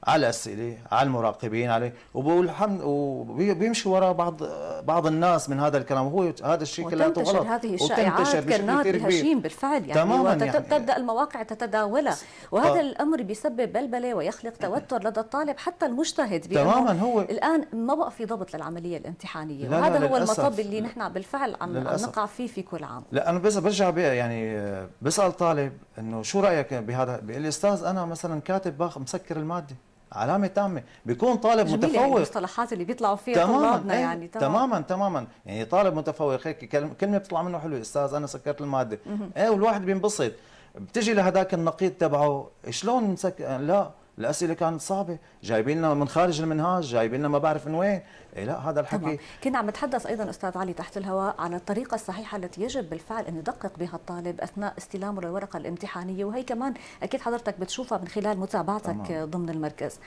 على الاسئله على المراقبين عليه وبقول الحمد وبيمشي وراء بعض بعض الناس من هذا الكلام وهو هذا الشيء كله غلط وتنتشر هذه الشائعات كرنات بهشيم بالفعل يعني تماما يعني تبدا المواقع تتداولها وهذا ف... طيب. الامر بيسبب بلبله ويخلق توتر لدى الطالب حتى المجتهد تماما هو الان ما بقى في ضبط للعمليه الامتحانيه لا وهذا لا هو للأسف. المطب اللي نحن بالفعل عم, عم نقع فيه في كل عام لا انا بس برجع يعني بسال طالب انه شو رايك بهذا بيقول لي استاذ انا مثلا كاتب مسكر الماده علامه تامه بيكون طالب يعني متفوق يعني المصطلحات اللي بيطلعوا فيها تماما طلابنا إيه، يعني تماما تماما تماما يعني طالب متفوق هيك كلمه بتطلع منه حلوه استاذ انا سكرت الماده ايه والواحد بينبسط بتجي لهداك النقيض تبعه شلون مسك لا الاسئله كانت صعبه جايبين لنا من خارج المنهاج جايبين لنا ما بعرف من وين إيه لا هذا الحكي طبعا. كنا عم نتحدث ايضا استاذ علي تحت الهواء عن الطريقه الصحيحه التي يجب بالفعل ان يدقق بها الطالب اثناء استلامه للورقه الامتحانيه وهي كمان اكيد حضرتك بتشوفها من خلال متابعتك طبعا. ضمن المركز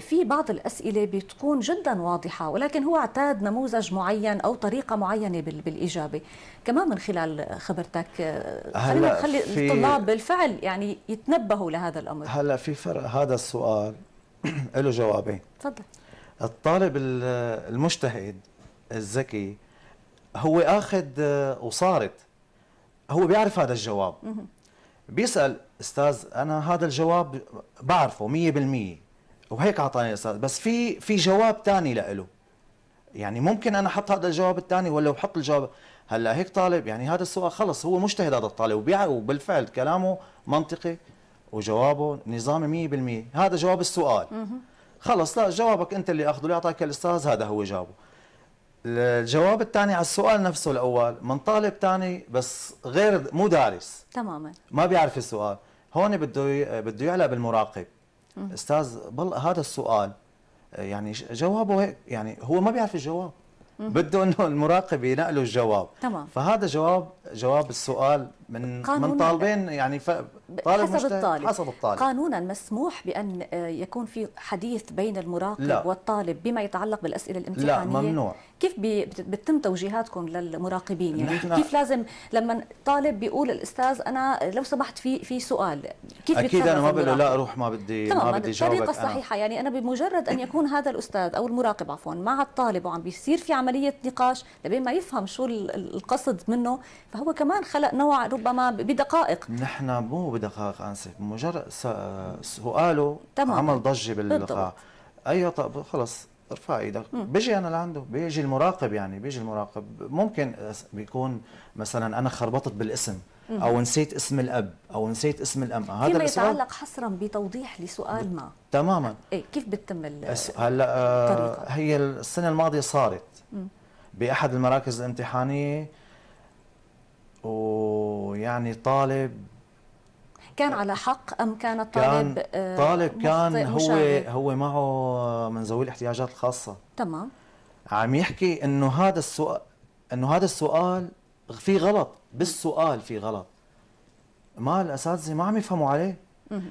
في بعض الاسئله بتكون جدا واضحه ولكن هو اعتاد نموذج معين او طريقه معينه بالاجابه كمان من خلال خبرتك أه، خلينا نخلي الطلاب بالفعل يعني يتنبهوا لهذا الامر هلا في فرق هذا السؤال له جوابين تفضل الطالب المجتهد الذكي هو اخذ وصارت هو بيعرف هذا الجواب بيسال استاذ انا هذا الجواب بعرفه 100% وهيك اعطاني الاستاذ بس في في جواب ثاني له يعني ممكن انا احط هذا الجواب الثاني ولا بحط الجواب هلا هيك طالب يعني هذا السؤال خلص هو مجتهد هذا الطالب وبالفعل كلامه منطقي وجوابه نظامي 100% هذا جواب السؤال خلص لا جوابك انت اللي اخذه اللي اعطاك الاستاذ هذا هو جوابه الجواب الثاني على السؤال نفسه الاول من طالب ثاني بس غير مو دارس تماما ما بيعرف السؤال هون بده بده يعلق بالمراقب استاذ بل هذا السؤال يعني جوابه هيك يعني هو ما بيعرف الجواب بده انه المراقب ينقله الجواب تمام فهذا جواب جواب السؤال من من طالبين يعني طالب حسب الطالب حسب الطالب قانونا مسموح بان آه، يكون في حديث بين المراقب لا. والطالب بما يتعلق بالاسئله الامتحانيه لا ممنوع كيف بتتم توجيهاتكم للمراقبين يعني كيف لازم لما طالب بيقول الاستاذ انا لو سمحت في في سؤال كيف اكيد انا ما بقول لا روح ما بدي ما بدي جاوبك الطريقه الصحيحه أنا. يعني انا بمجرد ان يكون هذا الاستاذ او المراقب عفوا مع الطالب وعم بيصير في عمليه نقاش لبين ما يفهم شو القصد منه هو كمان خلق نوع ربما بدقائق نحن مو بدقائق انسف مجرد سؤاله تمام. عمل ضجه باللقاء ايوه طب خلص ارفع ايدك بيجي انا لعنده بيجي المراقب يعني بيجي المراقب ممكن بيكون مثلا انا خربطت بالاسم او نسيت اسم الاب او نسيت اسم الام هذا فيما يتعلق حصرا بتوضيح لسؤال ما تماما ايه كيف بتتم هلا آه هي السنه الماضيه صارت باحد المراكز الامتحانيه ويعني طالب كان على حق ام كان الطالب كان طالب آه، كان هو مشاهد. هو معه من ذوي الاحتياجات الخاصه تمام عم يحكي انه هذا السؤال انه هذا السؤال في غلط بالسؤال في غلط ما الاساتذه ما عم يفهموا عليه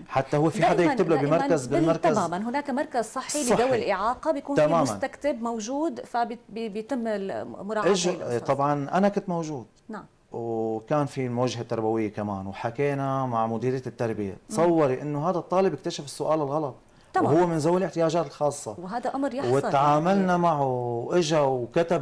حتى هو في حدا يكتب له بمركز بالمركز تماما هناك مركز صحي, صحي لذوي الاعاقه بيكون في مستكتب موجود فبيتم المراعاه طبعا انا كنت موجود نعم وكان في الموجهه التربويه كمان وحكينا مع مديريه التربيه تصوري انه هذا الطالب اكتشف السؤال الغلط طبعا. وهو من ذوي الاحتياجات الخاصه وهذا امر يحصل وتعاملنا يعني. معه واجا وكتب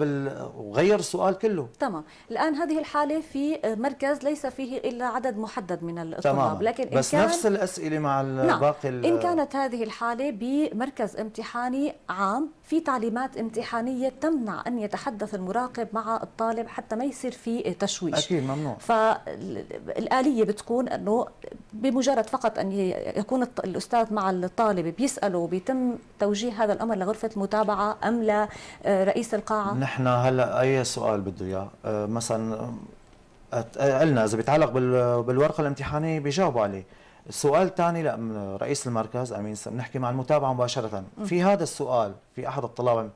وغير السؤال كله تمام الان هذه الحاله في مركز ليس فيه الا عدد محدد من الطلاب تمام. لكن إن بس كان... نفس الاسئله مع نعم. باقي نعم. ان كانت هذه الحاله بمركز امتحاني عام في تعليمات امتحانيه تمنع ان يتحدث المراقب مع الطالب حتى ما يصير في تشويش اكيد ممنوع فالاليه بتكون انه بمجرد فقط ان يكون الاستاذ مع الطالب بيسالوا بيتم توجيه هذا الامر لغرفه المتابعه ام لرئيس آه، القاعه نحن هلا اي سؤال بده اياه آه، مثلا آه، قلنا اذا بيتعلق بالورقه الامتحانيه بيجاوبوا عليه السؤال الثاني لا رئيس المركز امين بنحكي مع المتابعه مباشره في هذا السؤال في احد الطلاب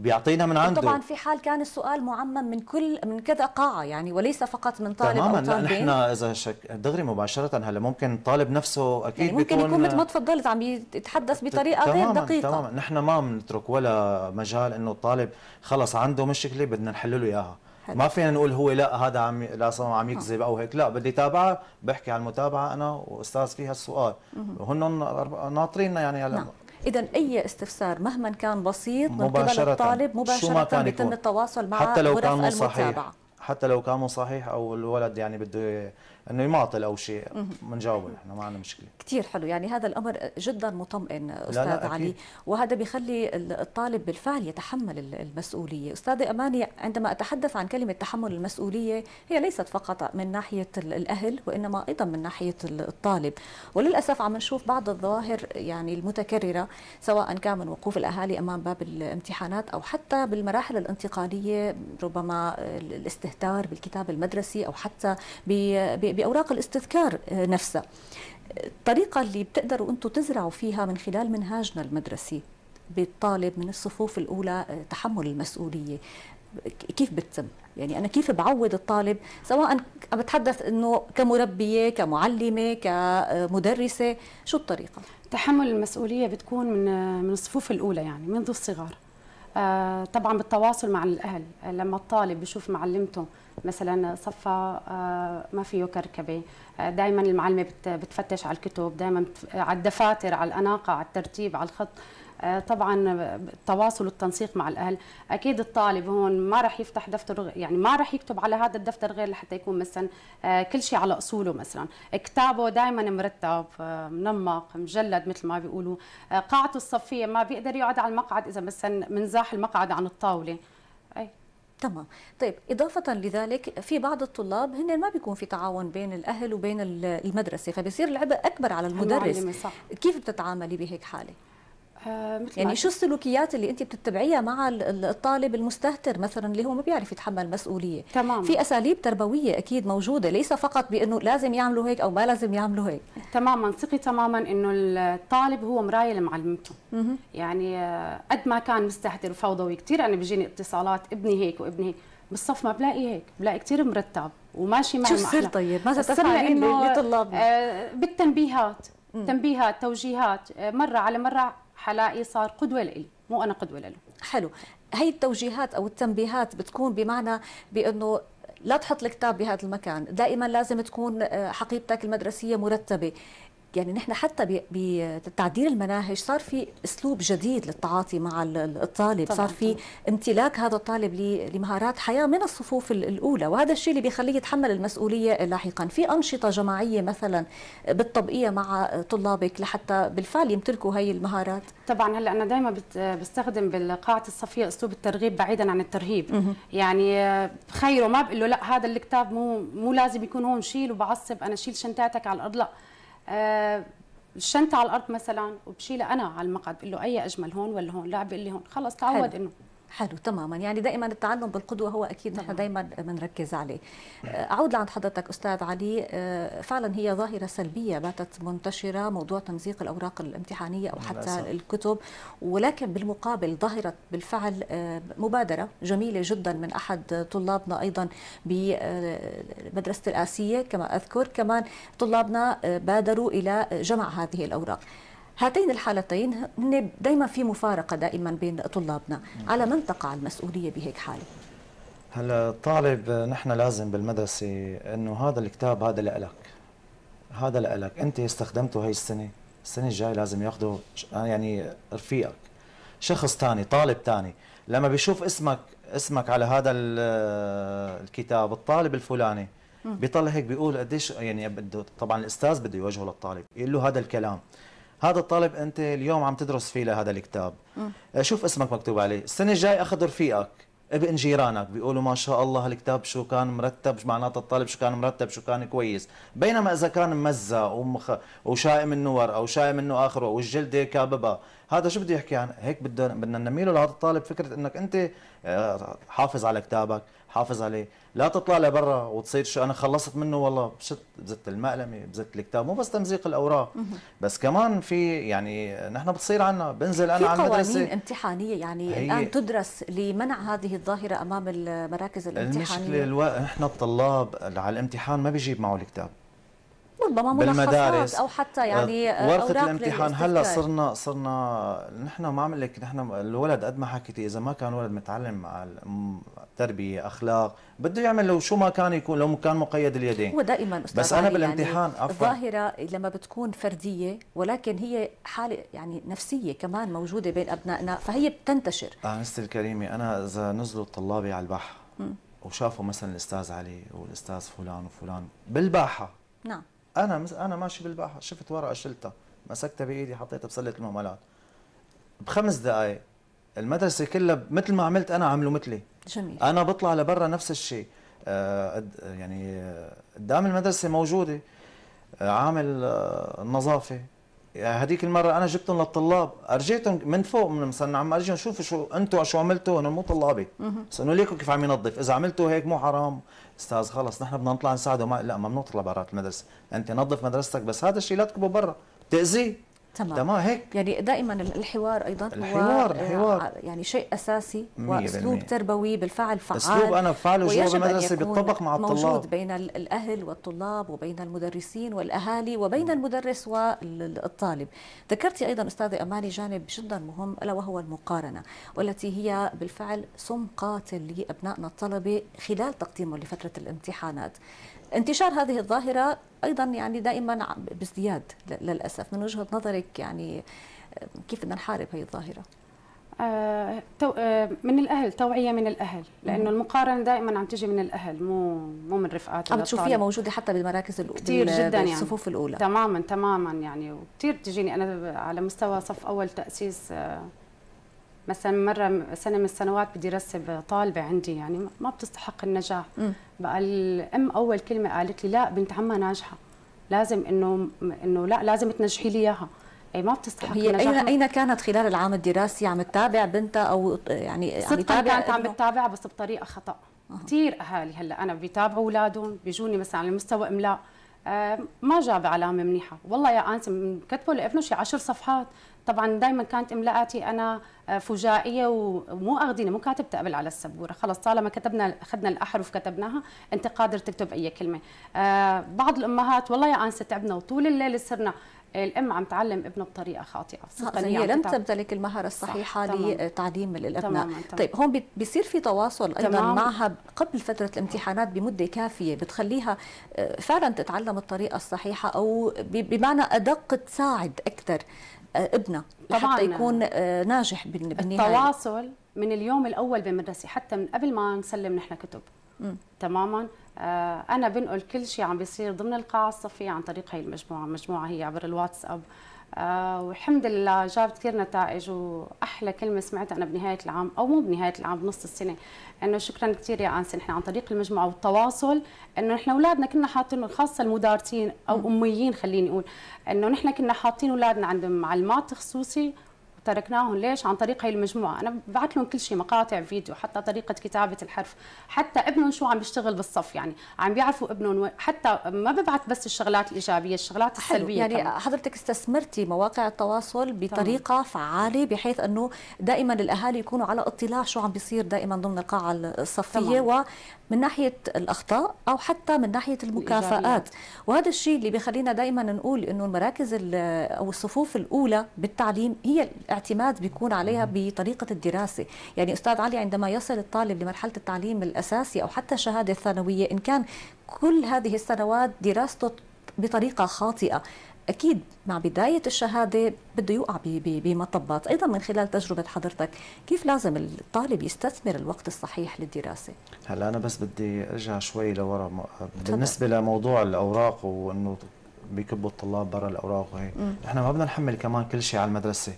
بيعطينا من عنده طبعا في حال كان السؤال معمم من كل من كذا قاعه يعني وليس فقط من طالب تماما او طالبين نحن اذا شك... دغري مباشره هلا ممكن الطالب نفسه اكيد يعني ممكن بيكون... يكون مثل ما تفضلت عم يتحدث بطريقه غير دقيقه تماما نحن ما بنترك ولا مجال انه الطالب خلص عنده مشكله بدنا نحل له اياها ما فينا نقول هو لا هذا عم لا عم يكذب آه. او هيك لا بدي تابعه بحكي على المتابعه انا واستاذ فيها السؤال وهن ناطريننا يعني هلا نعم. إذا أي استفسار مهما كان بسيط من قبل الطالب مباشرة يتم التواصل مع حتى لو كان صحيح حتى لو كان صحيح أو الولد يعني بده انه يماطل او شيء بنجاوبه نحن ما عندنا مشكله كثير حلو يعني هذا الامر جدا مطمئن استاذ لا لا علي وهذا بيخلي الطالب بالفعل يتحمل المسؤوليه استاذه اماني عندما اتحدث عن كلمه تحمل المسؤوليه هي ليست فقط من ناحيه الاهل وانما ايضا من ناحيه الطالب وللاسف عم نشوف بعض الظواهر يعني المتكرره سواء كان من وقوف الاهالي امام باب الامتحانات او حتى بالمراحل الانتقاليه ربما الاستهتار بالكتاب المدرسي او حتى ب باوراق الاستذكار آه، نفسها الطريقه اللي بتقدروا انتم تزرعوا فيها من خلال منهاجنا المدرسي بالطالب من الصفوف الاولى آه، تحمل المسؤوليه كيف بتتم يعني انا كيف بعود الطالب سواء عم بتحدث انه كمربيه كمعلمه كمدرسه شو الطريقه تحمل المسؤوليه بتكون من آه، من الصفوف الاولى يعني منذ الصغار آه، طبعا بالتواصل مع الاهل آه، لما الطالب بشوف معلمته مثلا صفى آه، ما فيه كركبه دائما المعلمه بتفتش على الكتب دائما على الدفاتر على الاناقه على الترتيب على الخط آه، طبعا التواصل والتنسيق مع الاهل اكيد الطالب هون ما راح يفتح دفتر يعني ما راح يكتب على هذا الدفتر غير لحتى يكون مثلا آه، كل شيء على اصوله مثلا كتابه دائما مرتب آه، منمق مجلد مثل ما بيقولوا قاعته الصفيه ما بيقدر يقعد على المقعد اذا مثلا منزاح المقعد عن الطاوله اي تمام طيب إضافة لذلك في بعض الطلاب هن ما بيكون في تعاون بين الأهل وبين المدرسة فبصير العبء أكبر على المدرس صح. كيف بتتعاملي بهيك حالة؟ آه، مثل يعني شو السلوكيات اللي انت بتتبعيها مع الطالب المستهتر مثلا اللي هو ما بيعرف يتحمل مسؤوليه تمام في اساليب تربويه اكيد موجوده ليس فقط بانه لازم يعملوا هيك او ما لازم يعملوا هيك تماما ثقي تماما انه الطالب هو مرايه لمعلمته يعني آه، قد ما كان مستهتر وفوضوي كثير انا بيجيني اتصالات ابني هيك وابني هيك بالصف ما بلاقي هيك بلاقي كثير مرتب وماشي معي شو السر طيب ماذا تفعلين لطلابنا آه، بالتنبيهات تنبيهات توجيهات مره على مره حلاقي صار قدوه لإلي مو انا قدوه له حلو هي التوجيهات او التنبيهات بتكون بمعنى بانه لا تحط الكتاب بهذا المكان دائما لازم تكون آه، حقيبتك المدرسيه مرتبه يعني نحن حتى بتعديل المناهج صار في اسلوب جديد للتعاطي مع الطالب طبعا صار في امتلاك هذا الطالب لمهارات حياه من الصفوف الاولى وهذا الشيء اللي بيخليه يتحمل المسؤوليه لاحقا في انشطه جماعيه مثلا بالطبقيه مع طلابك لحتى بالفعل يمتلكوا هي المهارات طبعا هلا انا دائما بستخدم بالقاعه الصفيه اسلوب الترغيب بعيدا عن الترهيب يعني آه، خيره ما بقول له لا هذا الكتاب مو مو لازم يكون هون شيل وبعصب انا شيل شنتاتك على الارض لا الشنطه آه، على الارض مثلا وبشيلها انا على المقعد بقول له اي اجمل هون ولا هون لا بيقول لي هون خلص تعود انه حلو تماما يعني دائما التعلم بالقدوه هو اكيد نحن نعم. دائما بنركز عليه آه، اعود لعند حضرتك استاذ علي آه، فعلا هي ظاهره سلبيه باتت منتشره موضوع تمزيق الاوراق الامتحانيه او حتى الكتب ولكن بالمقابل ظهرت بالفعل آه، مبادره جميله جدا من احد طلابنا ايضا بمدرسه الاسيه كما اذكر كمان طلابنا بادروا الى جمع هذه الاوراق هاتين الحالتين هن دائما في مفارقه دائما بين طلابنا على من تقع المسؤوليه بهيك حاله هلا الطالب نحن لازم بالمدرسه انه هذا الكتاب هذا لك هذا لك انت استخدمته هي السنه السنه الجايه لازم ياخذه يعني رفيقك شخص ثاني طالب ثاني لما بيشوف اسمك اسمك على هذا الكتاب الطالب الفلاني بيطلع هيك بيقول قديش يعني بده طبعا الاستاذ بده يوجهه للطالب يقول له هذا الكلام هذا الطالب انت اليوم عم تدرس فيه لهذا الكتاب شوف اسمك مكتوب عليه السنه الجاي اخذ رفيقك ابن جيرانك بيقولوا ما شاء الله هالكتاب شو كان مرتب معناته الطالب شو كان مرتب شو كان كويس بينما اذا كان ممزق ومخ وشائم النور او شائم انه اخره والجلده كاببه هذا شو بده يحكي عن هيك بدنا بدنا نميله لهذا الطالب فكره انك انت آه، حافظ على كتابك حافظ عليه لا تطلع لبرا وتصير شو انا خلصت منه والله بشت بزت المقلمه بزت الكتاب مو بس تمزيق الاوراق بس كمان في يعني نحن بتصير عنا بنزل انا على المدرسه قوانين امتحانيه يعني الان تدرس لمنع هذه الظاهره امام المراكز الامتحانيه المشكله الو... نحن الطلاب على الامتحان ما بيجيب معه الكتاب ربما بالمدارس او حتى يعني آه، آه، ورقه الامتحان هلا صرنا صرنا نحن ما عم لك نحن الولد قد ما حكيتي اذا ما كان ولد متعلم مع تربيه اخلاق بده يعمل لو شو ما كان يكون لو كان مقيد اليدين هو دائما استاذ بس انا يعني بالامتحان يعني عفوا الظاهره لما بتكون فرديه ولكن هي حاله يعني نفسيه كمان موجوده بين ابنائنا فهي بتنتشر اه الكريمه انا اذا نزلوا طلابي على البحر وشافوا مثلا الاستاذ علي والاستاذ فلان وفلان بالباحه نعم انا مس... انا ماشي بالباحه شفت ورقه شلتها مسكتها بايدي حطيتها بسله المهملات بخمس دقائق المدرسه كلها مثل ما عملت انا عملوا مثلي جميل انا بطلع لبرا نفس الشيء آه يعني آه، قدام المدرسه موجوده آه، عامل آه، النظافه هذيك المره انا جبتهم للطلاب ارجيتهم من فوق من مثلا عم ارجيهم شوفوا شو انتم شو عملتوا انا مو طلابي بس انه ليكم كيف عم ينظف اذا عملتوا هيك مو حرام استاذ خلص نحن بدنا نطلع نساعده ما لا ممنوع تطلع برات المدرسه انت نظف مدرستك بس هذا الشيء لا تكبه برا تاذيه تمام تمام هيك يعني دائما الحوار ايضا الحوار هو الحوار آه، يعني شيء اساسي واسلوب تربوي بالفعل فعال اسلوب انا فعال وجوه المدرسه بيتطبق مع الطلاب موجود بين الاهل والطلاب وبين المدرسين والاهالي وبين المدرس والطالب ذكرتي ايضا استاذه اماني جانب جدا مهم الا وهو المقارنه والتي هي بالفعل سم قاتل لابنائنا الطلبه خلال تقديمهم لفتره الامتحانات انتشار هذه الظاهرة أيضا يعني دائما بازدياد للأسف من وجهة نظرك يعني آه، كيف بدنا نحارب هذه الظاهرة؟ آه، آه، من الاهل توعيه من الاهل لانه المقارنه دائما عم تجي من الاهل مو مو من رفقات عم تشوفيها موجوده حتى بالمراكز الاولى كثير جدا يعني الصفوف الاولى تماما تماما يعني وكثير بتجيني انا على مستوى صف اول تاسيس مثلا مره سنه من السنوات بدي رسب طالبه عندي يعني ما بتستحق النجاح م. بقى الام اول كلمه قالت لي لا بنت عمها ناجحه لازم انه انه لا لازم تنجحي لي اياها اي ما بتستحق هي اين اين كانت خلال العام الدراسي عم تتابع بنتها او يعني يعني تابع كانت عم بتتابع بس بطريقه خطا أه. كثير اهالي هلا انا بيتابعوا اولادهم بيجوني مثلا على مستوى املاء آه ما جاب علامه منيحه والله يا انس كتبوا لابنه شي 10 صفحات طبعا دائما كانت املاءاتي انا آه، فجائيه ومو اخذينها مو كاتبتها قبل على السبوره خلص طالما كتبنا اخذنا الاحرف كتبناها انت قادر تكتب اي كلمه آه، بعض الامهات والله يا انسه تعبنا وطول الليل صرنا الام عم تعلم ابنه بطريقه خاطئه صدقا هي لم تمتلك المهاره الصحيحه لتعليم الابناء تماماً تمام. طيب هون بيصير في تواصل ايضا تمام. معها قبل فتره الامتحانات بمده كافيه بتخليها آه، فعلا تتعلم الطريقه الصحيحه او بمعنى ادق تساعد اكثر ابنه طبعا حتى يكون آه، ناجح بالنهايه التواصل من اليوم الاول بالمدرسه حتى من قبل ما نسلم نحن كتب م. تماما آه، انا بنقل كل شيء عم بيصير ضمن القاعه الصفيه عن طريق هي المجموعه المجموعه هي عبر الواتساب آه، والحمد لله جابت كثير نتائج واحلى كلمه سمعتها انا بنهايه العام او مو بنهايه العام بنص السنه انه شكرا كثير يا انسه نحن عن طريق المجموعه والتواصل انه نحن اولادنا كنا حاطين خاصه المدارسين او اميين خليني اقول انه نحن كنا حاطين اولادنا عند معلمات خصوصي تركناهم ليش عن طريق هاي المجموعه انا بعت لهم كل شيء مقاطع فيديو حتى طريقه كتابه الحرف حتى ابنهم شو عم بيشتغل بالصف يعني عم بيعرفوا ابنهم حتى ما ببعث بس الشغلات الايجابيه الشغلات السلبيه يعني كمان. حضرتك استثمرتي مواقع التواصل بطريقه طبعا. فعاله بحيث انه دائما الاهالي يكونوا على اطلاع شو عم بيصير دائما ضمن القاعه الصفيه طبعا. ومن ناحيه الاخطاء او حتى من ناحيه المكافآت وهذا الشيء اللي بيخلينا دائما نقول انه المراكز او الصفوف الاولى بالتعليم هي اعتماد بيكون عليها بطريقه الدراسه يعني استاذ علي عندما يصل الطالب لمرحله التعليم الاساسي او حتى الشهاده الثانويه ان كان كل هذه السنوات دراسته بطريقه خاطئه اكيد مع بدايه الشهاده بده يوقع بمطبات ايضا من خلال تجربه حضرتك كيف لازم الطالب يستثمر الوقت الصحيح للدراسه هلا انا بس بدي ارجع شوي لورا بالنسبه لموضوع الاوراق وانه بيكبوا الطلاب برا الاوراق وهي نحن ما بدنا نحمل كمان كل شيء على المدرسه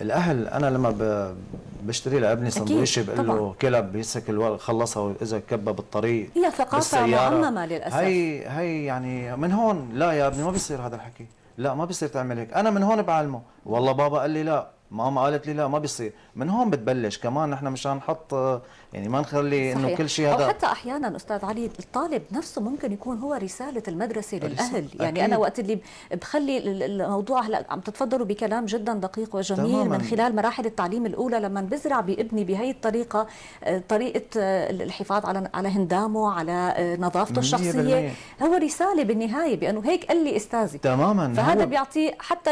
الاهل انا لما بشتري لابني سندويشه بقول له كلب يمسك خلصها اذا كبه بالطريق هي ثقافه معممه للاسف هي هي يعني من هون لا يا ابني ما بيصير هذا الحكي لا ما بيصير تعمل هيك انا من هون بعلمه والله بابا قال لي لا ماما قالت لي لا ما بيصير من هون بتبلش كمان نحن مشان نحط يعني ما نخلي انه كل شيء هذا أو حتى احيانا استاذ علي الطالب نفسه ممكن يكون هو رساله المدرسه للاهل يعني أكيد. يعني انا وقت اللي بخلي الموضوع هلا عم تتفضلوا بكلام جدا دقيق وجميل تماماً. من خلال مراحل التعليم الاولى لما بزرع بابني بهي الطريقه آه، طريقه آه، الحفاظ على على هندامه على آه، نظافته الشخصيه بالمية. هو رساله بالنهايه بانه هيك قال لي استاذي تماما فهذا هو... بيعطي حتى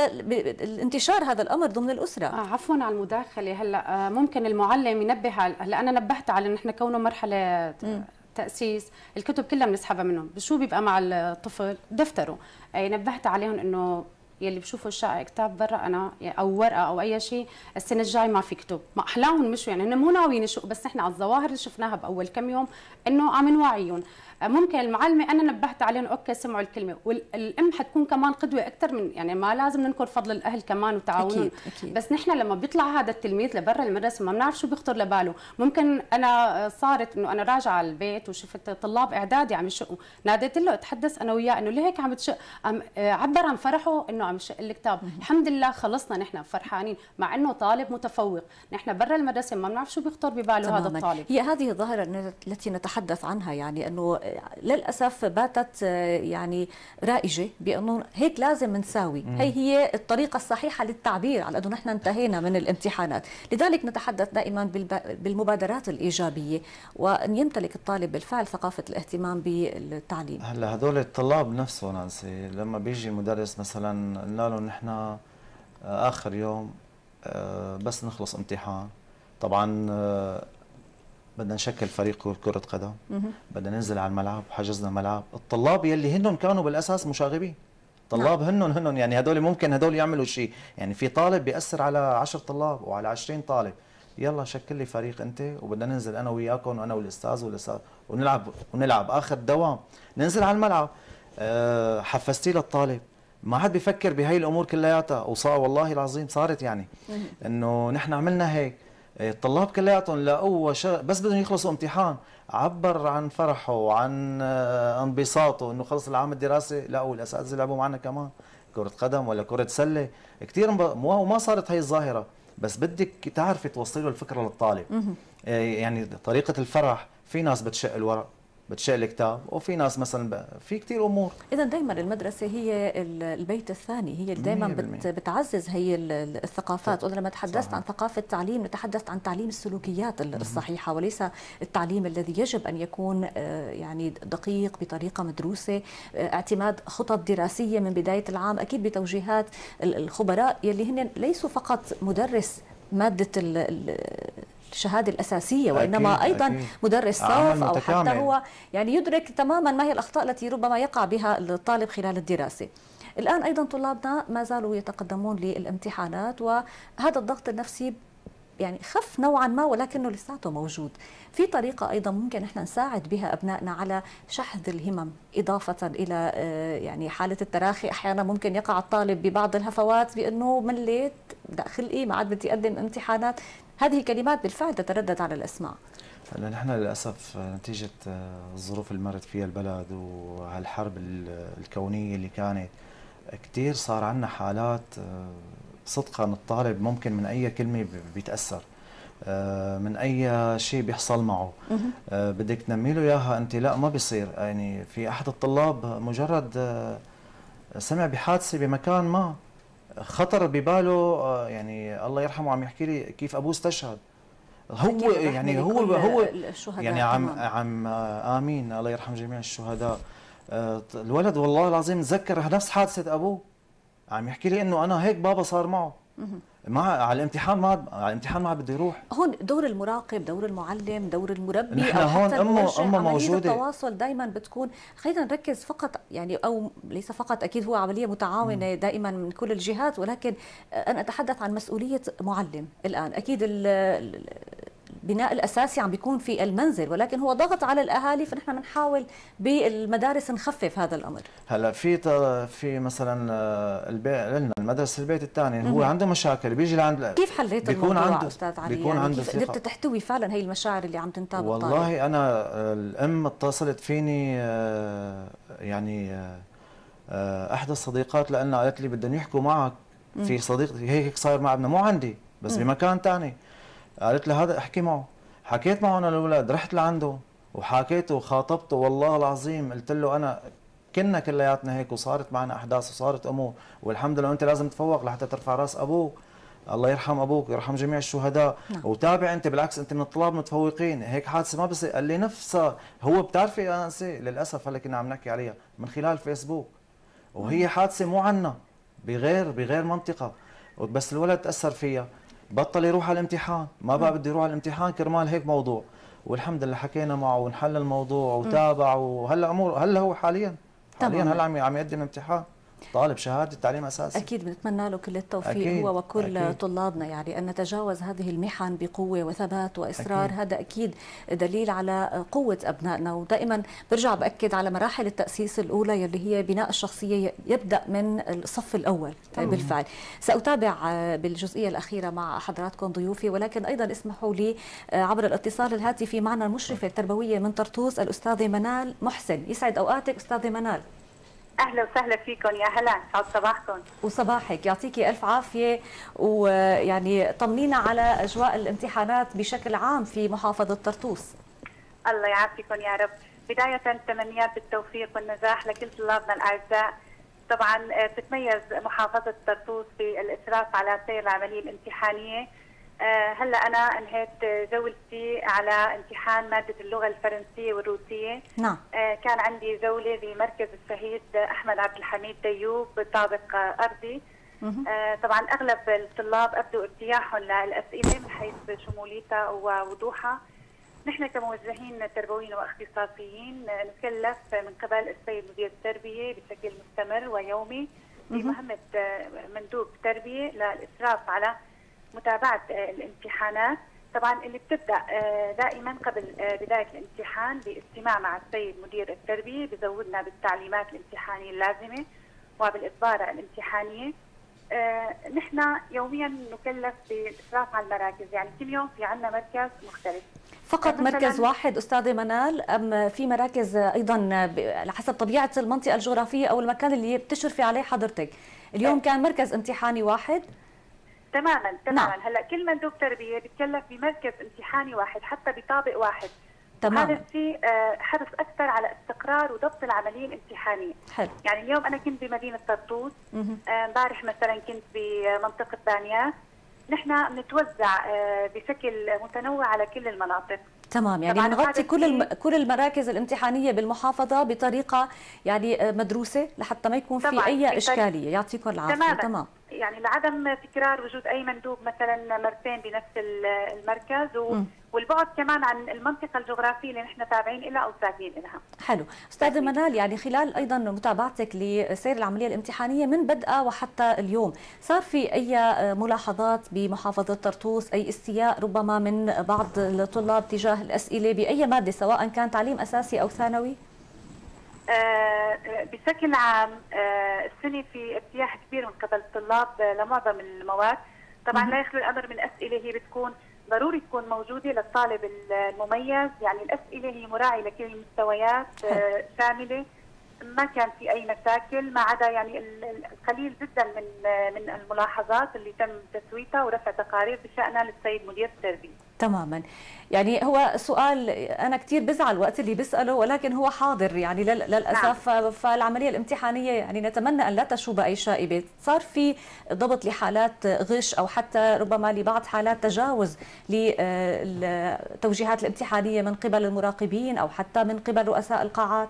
انتشار هذا الامر ضمن الاسره عفوا على المداخله هلا ممكن المعلم ينبه هلا انا نبهت حتى على ان احنا كونه مرحله مم. تاسيس الكتب كلها بنسحبها منهم شو بيبقى مع الطفل دفتره اي نبهت عليهم انه يلي بشوفوا الشقه كتاب برا انا او ورقه او اي شيء السنه الجاي ما في كتب ما احلاهم مشوا يعني هن مو ناويين يشقوا بس احنا على الظواهر اللي شفناها باول كم يوم انه عم نوعيهم ممكن المعلمه انا نبهت عليهم اوكي سمعوا الكلمه والام حتكون كمان قدوه اكثر من يعني ما لازم ننكر فضل الاهل كمان وتعاون بس نحن لما بيطلع هذا التلميذ لبرا المدرسه ما بنعرف شو بيخطر لباله ممكن انا صارت انه انا راجعه على البيت وشفت طلاب اعدادي عم يشقوا ناديت له اتحدث انا وياه انه ليه هيك عم تشق آه، عبر عن فرحه انه عم يشق الكتاب الحمد لله خلصنا نحن فرحانين مع انه طالب متفوق نحن برا المدرسه ما بنعرف شو بيخطر بباله هذا الطالب هي هذه الظاهره التي نتحدث عنها يعني انه للاسف باتت آه، يعني رائجه بانه هيك لازم نساوي هي هي الطريقه الصحيحه للتعبير على انه نحن انتهينا من الامتحانات لذلك نتحدث دائما بالمبادرات الايجابيه وان يمتلك الطالب بالفعل ثقافه الاهتمام بالتعليم هلا هذول الطلاب نفسه نانسي لما بيجي مدرس مثلا قلنا له نحن آه، اخر يوم آه، بس نخلص امتحان طبعا بدنا نشكل فريق كرة قدم بدنا ننزل على الملعب حجزنا ملعب الطلاب يلي هنن كانوا بالأساس مشاغبين طلاب نعم. هنن هنن يعني هدول ممكن هدول يعملوا شيء يعني في طالب بيأثر على 10 طلاب وعلى 20 طالب يلا شكل لي فريق انت وبدنا ننزل انا وياكم وانا والاستاذ والاستاذ ونلعب ونلعب اخر دوام ننزل على الملعب أه حفزتي للطالب ما حد بيفكر بهي الامور كلياتها وصار والله العظيم صارت يعني انه نحن عملنا هيك إيه، الطلاب كلياتهم لأول بس بدهم يخلصوا امتحان عبر عن فرحه وعن آه، انبساطه انه خلص العام الدراسي لقوا الاساتذه لعبوا معنا كمان كره قدم ولا كره سله كثير وما صارت هي الظاهره بس بدك تعرفي توصلي له الفكره للطالب إيه، يعني طريقه الفرح في ناس بتشق الورق بتشارك الكتاب وفي ناس مثلا في كثير امور اذا دائما المدرسه هي البيت الثاني هي دائما بتعزز هي الثقافات وانا لما تحدثت عن ثقافه التعليم تحدثت عن تعليم السلوكيات الصحيحه وليس التعليم الذي يجب ان يكون آه، يعني دقيق بطريقه مدروسه آه، اعتماد خطط دراسيه من بدايه العام اكيد بتوجيهات الخبراء يلي هن ليسوا فقط مدرس ماده الشهاده الاساسيه وانما أكيد ايضا أكيد. مدرس صف او حتى هو يعني يدرك تماما ما هي الاخطاء التي ربما يقع بها الطالب خلال الدراسه الان ايضا طلابنا ما زالوا يتقدمون للامتحانات وهذا الضغط النفسي يعني خف نوعا ما ولكنه لساته موجود في طريقة أيضا ممكن نحن نساعد بها أبنائنا على شحذ الهمم إضافة إلى آه، يعني حالة التراخي أحيانا ممكن يقع الطالب ببعض الهفوات بأنه مليت لا خلقي إيه، ما عاد بدي أقدم امتحانات هذه الكلمات بالفعل تتردد على الاسماع هلا نحن للاسف آه، نتيجه آه، الظروف اللي مرت فيها البلد وهالحرب الكونيه اللي كانت كثير صار عندنا حالات آه، صدقا الطالب ممكن من اي كلمه بيتاثر من اي شيء بيحصل معه بدك تنمي له اياها انت لا ما بيصير يعني في احد الطلاب مجرد سمع بحادثه بمكان ما خطر بباله آه، يعني الله يرحمه عم يحكي لي كيف ابوه استشهد هو يعني هو هو يعني عم عم آه، امين الله يرحم جميع الشهداء آه، الولد والله العظيم تذكر نفس حادثه ابوه عم يحكي لي انه انا هيك بابا صار معه مع على الامتحان ما على الامتحان ما بده يروح هون دور المراقب دور المعلم دور المربي نحن أو هون امه امه موجوده التواصل دائما بتكون خلينا نركز فقط يعني او ليس فقط اكيد هو عمليه متعاونه دائما من كل الجهات ولكن انا اتحدث عن مسؤوليه معلم الان اكيد ال ال البناء الاساسي يعني عم بيكون في المنزل ولكن هو ضغط على الاهالي فنحن بنحاول بالمدارس نخفف هذا الامر هلا في في مثلا آه، البيت لنا المدرسه البيت الثاني هو عنده مشاكل بيجي لعند كيف حليت بيكون الموضوع عنده استاذ علي يعني بيكون يعني عنده كيف قدرت تحتوي فعلا هي المشاعر اللي عم تنتاب والله انا آه، الام اتصلت فيني آه، يعني احدى الصديقات لنا قالت لي بدهم يحكوا معك في صديق هيك صاير مع ابنه مو عندي بس بمكان ثاني قالت لي هذا احكي معه حكيت معه انا الاولاد رحت لعنده وحاكيته وخاطبته والله العظيم قلت له انا كنا كلياتنا هيك وصارت معنا احداث وصارت امور والحمد لله انت لازم تفوق لحتى ترفع راس ابوك الله يرحم ابوك يرحم جميع الشهداء نعم. وتابع انت بالعكس انت من الطلاب متفوقين هيك حادثه ما بصير قال لي نفسها هو بتعرفي انا للاسف هلا كنا عم نحكي عليها من خلال فيسبوك وهي نعم. حادثه مو عنا بغير بغير منطقه بس الولد تاثر فيها بطل يروح على الامتحان ما بقى بده يروح على الامتحان كرمال هيك موضوع والحمد لله حكينا معه ونحل الموضوع وتابع وهلا امور هلا هو حاليا حاليا هلا عم عم يقدم امتحان طالب شهاده تعليم اساسي اكيد بنتمنى له كل التوفيق أكيد. هو وكل أكيد. طلابنا يعني ان نتجاوز هذه المحن بقوه وثبات واصرار أكيد. هذا اكيد دليل على قوه ابنائنا ودائما برجع باكد على مراحل التاسيس الاولى يلي هي بناء الشخصيه يبدا من الصف الاول طبعا. بالفعل ساتابع بالجزئيه الاخيره مع حضراتكم ضيوفي ولكن ايضا اسمحوا لي عبر الاتصال الهاتفي معنا المشرفه التربويه من طرطوس الاستاذه منال محسن يسعد اوقاتك استاذه منال اهلا وسهلا فيكم يا هلا سعد صباحكم وصباحك يعطيكي الف عافيه ويعني طمنينا على اجواء الامتحانات بشكل عام في محافظه طرطوس الله يعافيكم يا رب بدايه تمنيات بالتوفيق والنجاح لكل طلابنا الاعزاء طبعا آه، بتتميز محافظه طرطوس بالاشراف على السير العمليه الامتحانيه آه، هلا انا انهيت جولتي على امتحان ماده اللغه الفرنسيه والروسيه نعم آه، كان عندي جوله بمركز الشهيد احمد عبد الحميد ديوب طابق ارضي آه، طبعا اغلب الطلاب ابدوا ارتياحهم للاسئله من حيث شموليتها ووضوحها نحن كموجهين تربويين واختصاصيين نكلف من قبل السيد مدير التربيه بشكل مستمر ويومي بمهمه مندوب تربيه للاشراف على متابعه آه، الامتحانات طبعا اللي بتبدا آه، دائما قبل آه، بدايه الامتحان باجتماع مع السيد مدير التربيه بزودنا بالتعليمات الامتحانيه اللازمه وبالإصدارة الامتحانيه نحن يوميا نكلف بالاشراف على المراكز يعني كل يوم في عندنا مركز مختلف فقط مركز واحد استاذه منال ام في مراكز ايضا على حسب طبيعه المنطقه الجغرافيه او المكان اللي بتشرفي عليه حضرتك اليوم طيب. كان مركز امتحاني واحد تماما تماما نعم. هلا كل مندوب تربيه بيتكلف بمركز امتحاني واحد حتى بطابق واحد تمام هذا الشيء آه، حرص اكثر على استقرار وضبط العمليه الامتحانيه حلو. يعني اليوم انا كنت بمدينه طرطوس آه، امبارح مثلا كنت بمنطقه بانياس نحن بنتوزع آه، بشكل متنوع على كل المناطق تمام يعني نغطي كل الم... كل المراكز الامتحانيه بالمحافظه بطريقه يعني مدروسه لحتى ما يكون في اي اشكاليه يعطيكم العافيه تمام, تمام. يعني لعدم تكرار وجود اي مندوب مثلا مرتين بنفس المركز و... والبعد كمان عن المنطقه الجغرافيه اللي نحن تابعين لها او تابعين لها. حلو، استاذه منال يعني خلال ايضا متابعتك لسير العمليه الامتحانيه من بدءها وحتى اليوم، صار في اي ملاحظات بمحافظه طرطوس، اي استياء ربما من بعض الطلاب تجاه الاسئله باي ماده سواء كان تعليم اساسي او ثانوي؟ آه، بشكل عام آه، السنه في ارتياح كبير من قبل الطلاب لمعظم المواد طبعا لا يخلو الامر من اسئله هي بتكون ضروري تكون موجوده للطالب المميز يعني الاسئله هي مراعيه لكل المستويات آه، شامله ما كان في اي مشاكل ما عدا يعني القليل جدا من من الملاحظات اللي تم تسويتها ورفع تقارير بشانها للسيد مدير التربيه. تماما. يعني هو سؤال انا كثير بزعل وقت اللي بساله ولكن هو حاضر يعني للاسف نعم. فالعمليه الامتحانيه يعني نتمنى ان لا تشوب اي شائبه صار في ضبط لحالات غش او حتى ربما لبعض حالات تجاوز للتوجيهات الامتحانيه من قبل المراقبين او حتى من قبل رؤساء القاعات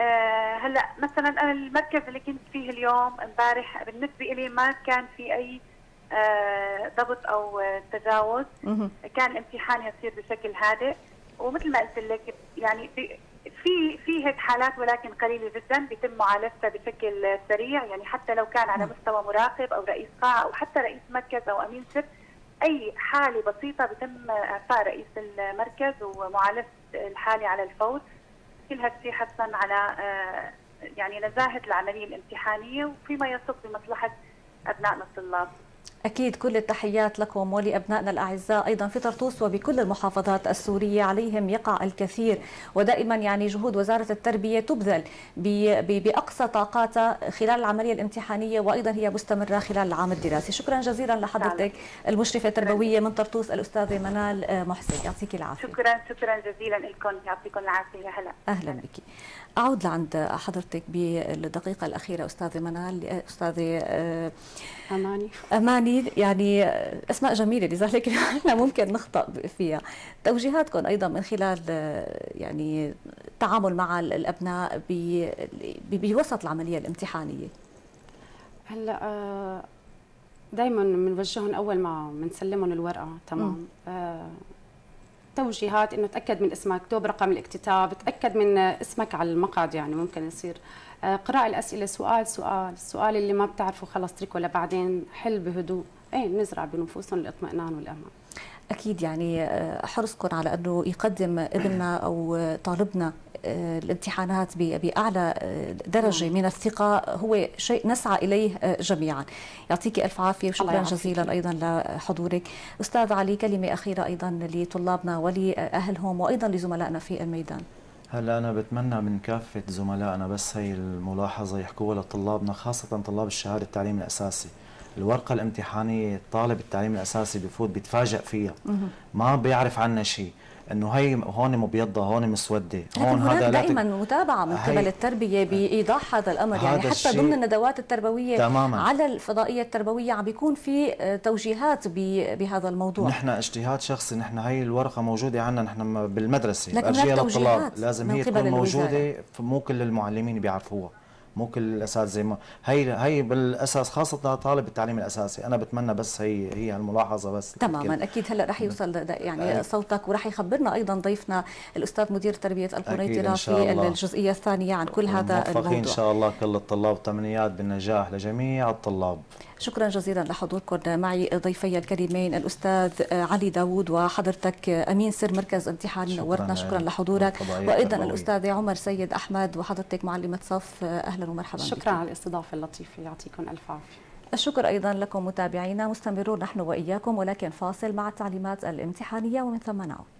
أه هلا مثلا انا المركز اللي كنت فيه اليوم امبارح بالنسبه لي ما كان في اي آه، ضبط او تجاوز كان الامتحان يصير بشكل هادئ ومثل ما قلت لك يعني في في هيك حالات ولكن قليله جدا بيتم معالجتها بشكل سريع يعني حتى لو كان على مستوى مراقب او رئيس قاعه او حتى رئيس مركز او امين شركه اي حاله بسيطه بيتم اعطاء رئيس المركز ومعالجه الحاله على الفور كلها هالشيء حثا على آه، يعني نزاهه العمليه الامتحانيه وفيما يصب بمصلحه ابنائنا الطلاب أكيد كل التحيات لكم ولأبنائنا الأعزاء أيضا في طرطوس وبكل المحافظات السورية عليهم يقع الكثير ودائما يعني جهود وزارة التربية تبذل بأقصى طاقاتها خلال العملية الامتحانية وأيضا هي مستمرة خلال العام الدراسي شكرا جزيلا لحضرتك نعم. المشرفة التربوية من طرطوس الأستاذة منال محسن يعطيك العافية شكرا شكرا جزيلا لكم يعطيكم العافية هلا أهلا بك أعود لعند حضرتك بالدقيقة الأخيرة أستاذة منال أستاذة آه، أماني أماني هي يعني اسماء جميله لذلك نحن ممكن نخطا فيها توجيهاتكم ايضا من خلال يعني التعامل مع الابناء بوسط العمليه الامتحانيه هلا آه، دائما بنوجههم اول ما بنسلمهم الورقه تمام توجيهات انه تاكد من اسمك اكتب رقم الاكتتاب تاكد من اسمك على المقعد يعني ممكن يصير آه، قراءة الأسئلة سؤال سؤال السؤال اللي ما بتعرفه خلص تركه لبعدين حل بهدوء ايه بنزرع بنفوسهم الاطمئنان والامان اكيد يعني آه، حرصكم على انه يقدم ابننا او طالبنا الامتحانات باعلى آه، درجه نعم. من الثقه هو شيء نسعى اليه آه، جميعا يعطيك الف عافيه وشكرا جزيلا ايضا لحضورك استاذ علي كلمه اخيره ايضا لطلابنا ولاهلهم آه، وايضا لزملائنا في الميدان هلا انا بتمنى من كافه زملائنا بس هي الملاحظه يحكوها لطلابنا خاصه طلاب الشهاده التعليم الاساسي الورقه الامتحانيه طالب التعليم الاساسي بفوت بيتفاجئ فيها ما بيعرف عنها شيء انه هي هون مبيضه هون مسوده هون هذا دائما ت... متابعه من قبل التربيه بايضاح هذا الامر يعني هذا يعني حتى الشيء... ضمن الندوات التربويه تماما. على الفضائيه التربويه عم بيكون في آه، توجيهات بهذا الموضوع نحن اجتهاد شخصي نحن هي الورقه موجوده عندنا نحن بالمدرسه لكن للطلاب لازم هي تكون موجوده مو كل المعلمين بيعرفوها مو كل الاساتذه ما هي هي بالاساس خاصه طالب التعليم الاساسي انا بتمنى بس هي هي الملاحظه بس تماما اكيد هلا رح يوصل يعني صوتك ورح يخبرنا ايضا ضيفنا الاستاذ مدير تربيه القنيطره في الجزئيه الثانيه عن كل هذا الموضوع ان شاء الله كل الطلاب تمنيات بالنجاح لجميع الطلاب شكرا جزيلا لحضوركم معي ضيفي الكريمين الأستاذ علي داوود وحضرتك أمين سر مركز امتحان نورتنا شكرا, شكرا لحضورك وأيضا الأستاذ عمر سيد أحمد وحضرتك معلمة صف أهلا ومرحبا شكرا على الاستضافة اللطيفة يعطيكم ألف عافية الشكر أيضا لكم متابعينا مستمرون نحن وإياكم ولكن فاصل مع التعليمات الامتحانية ومن ثم نعود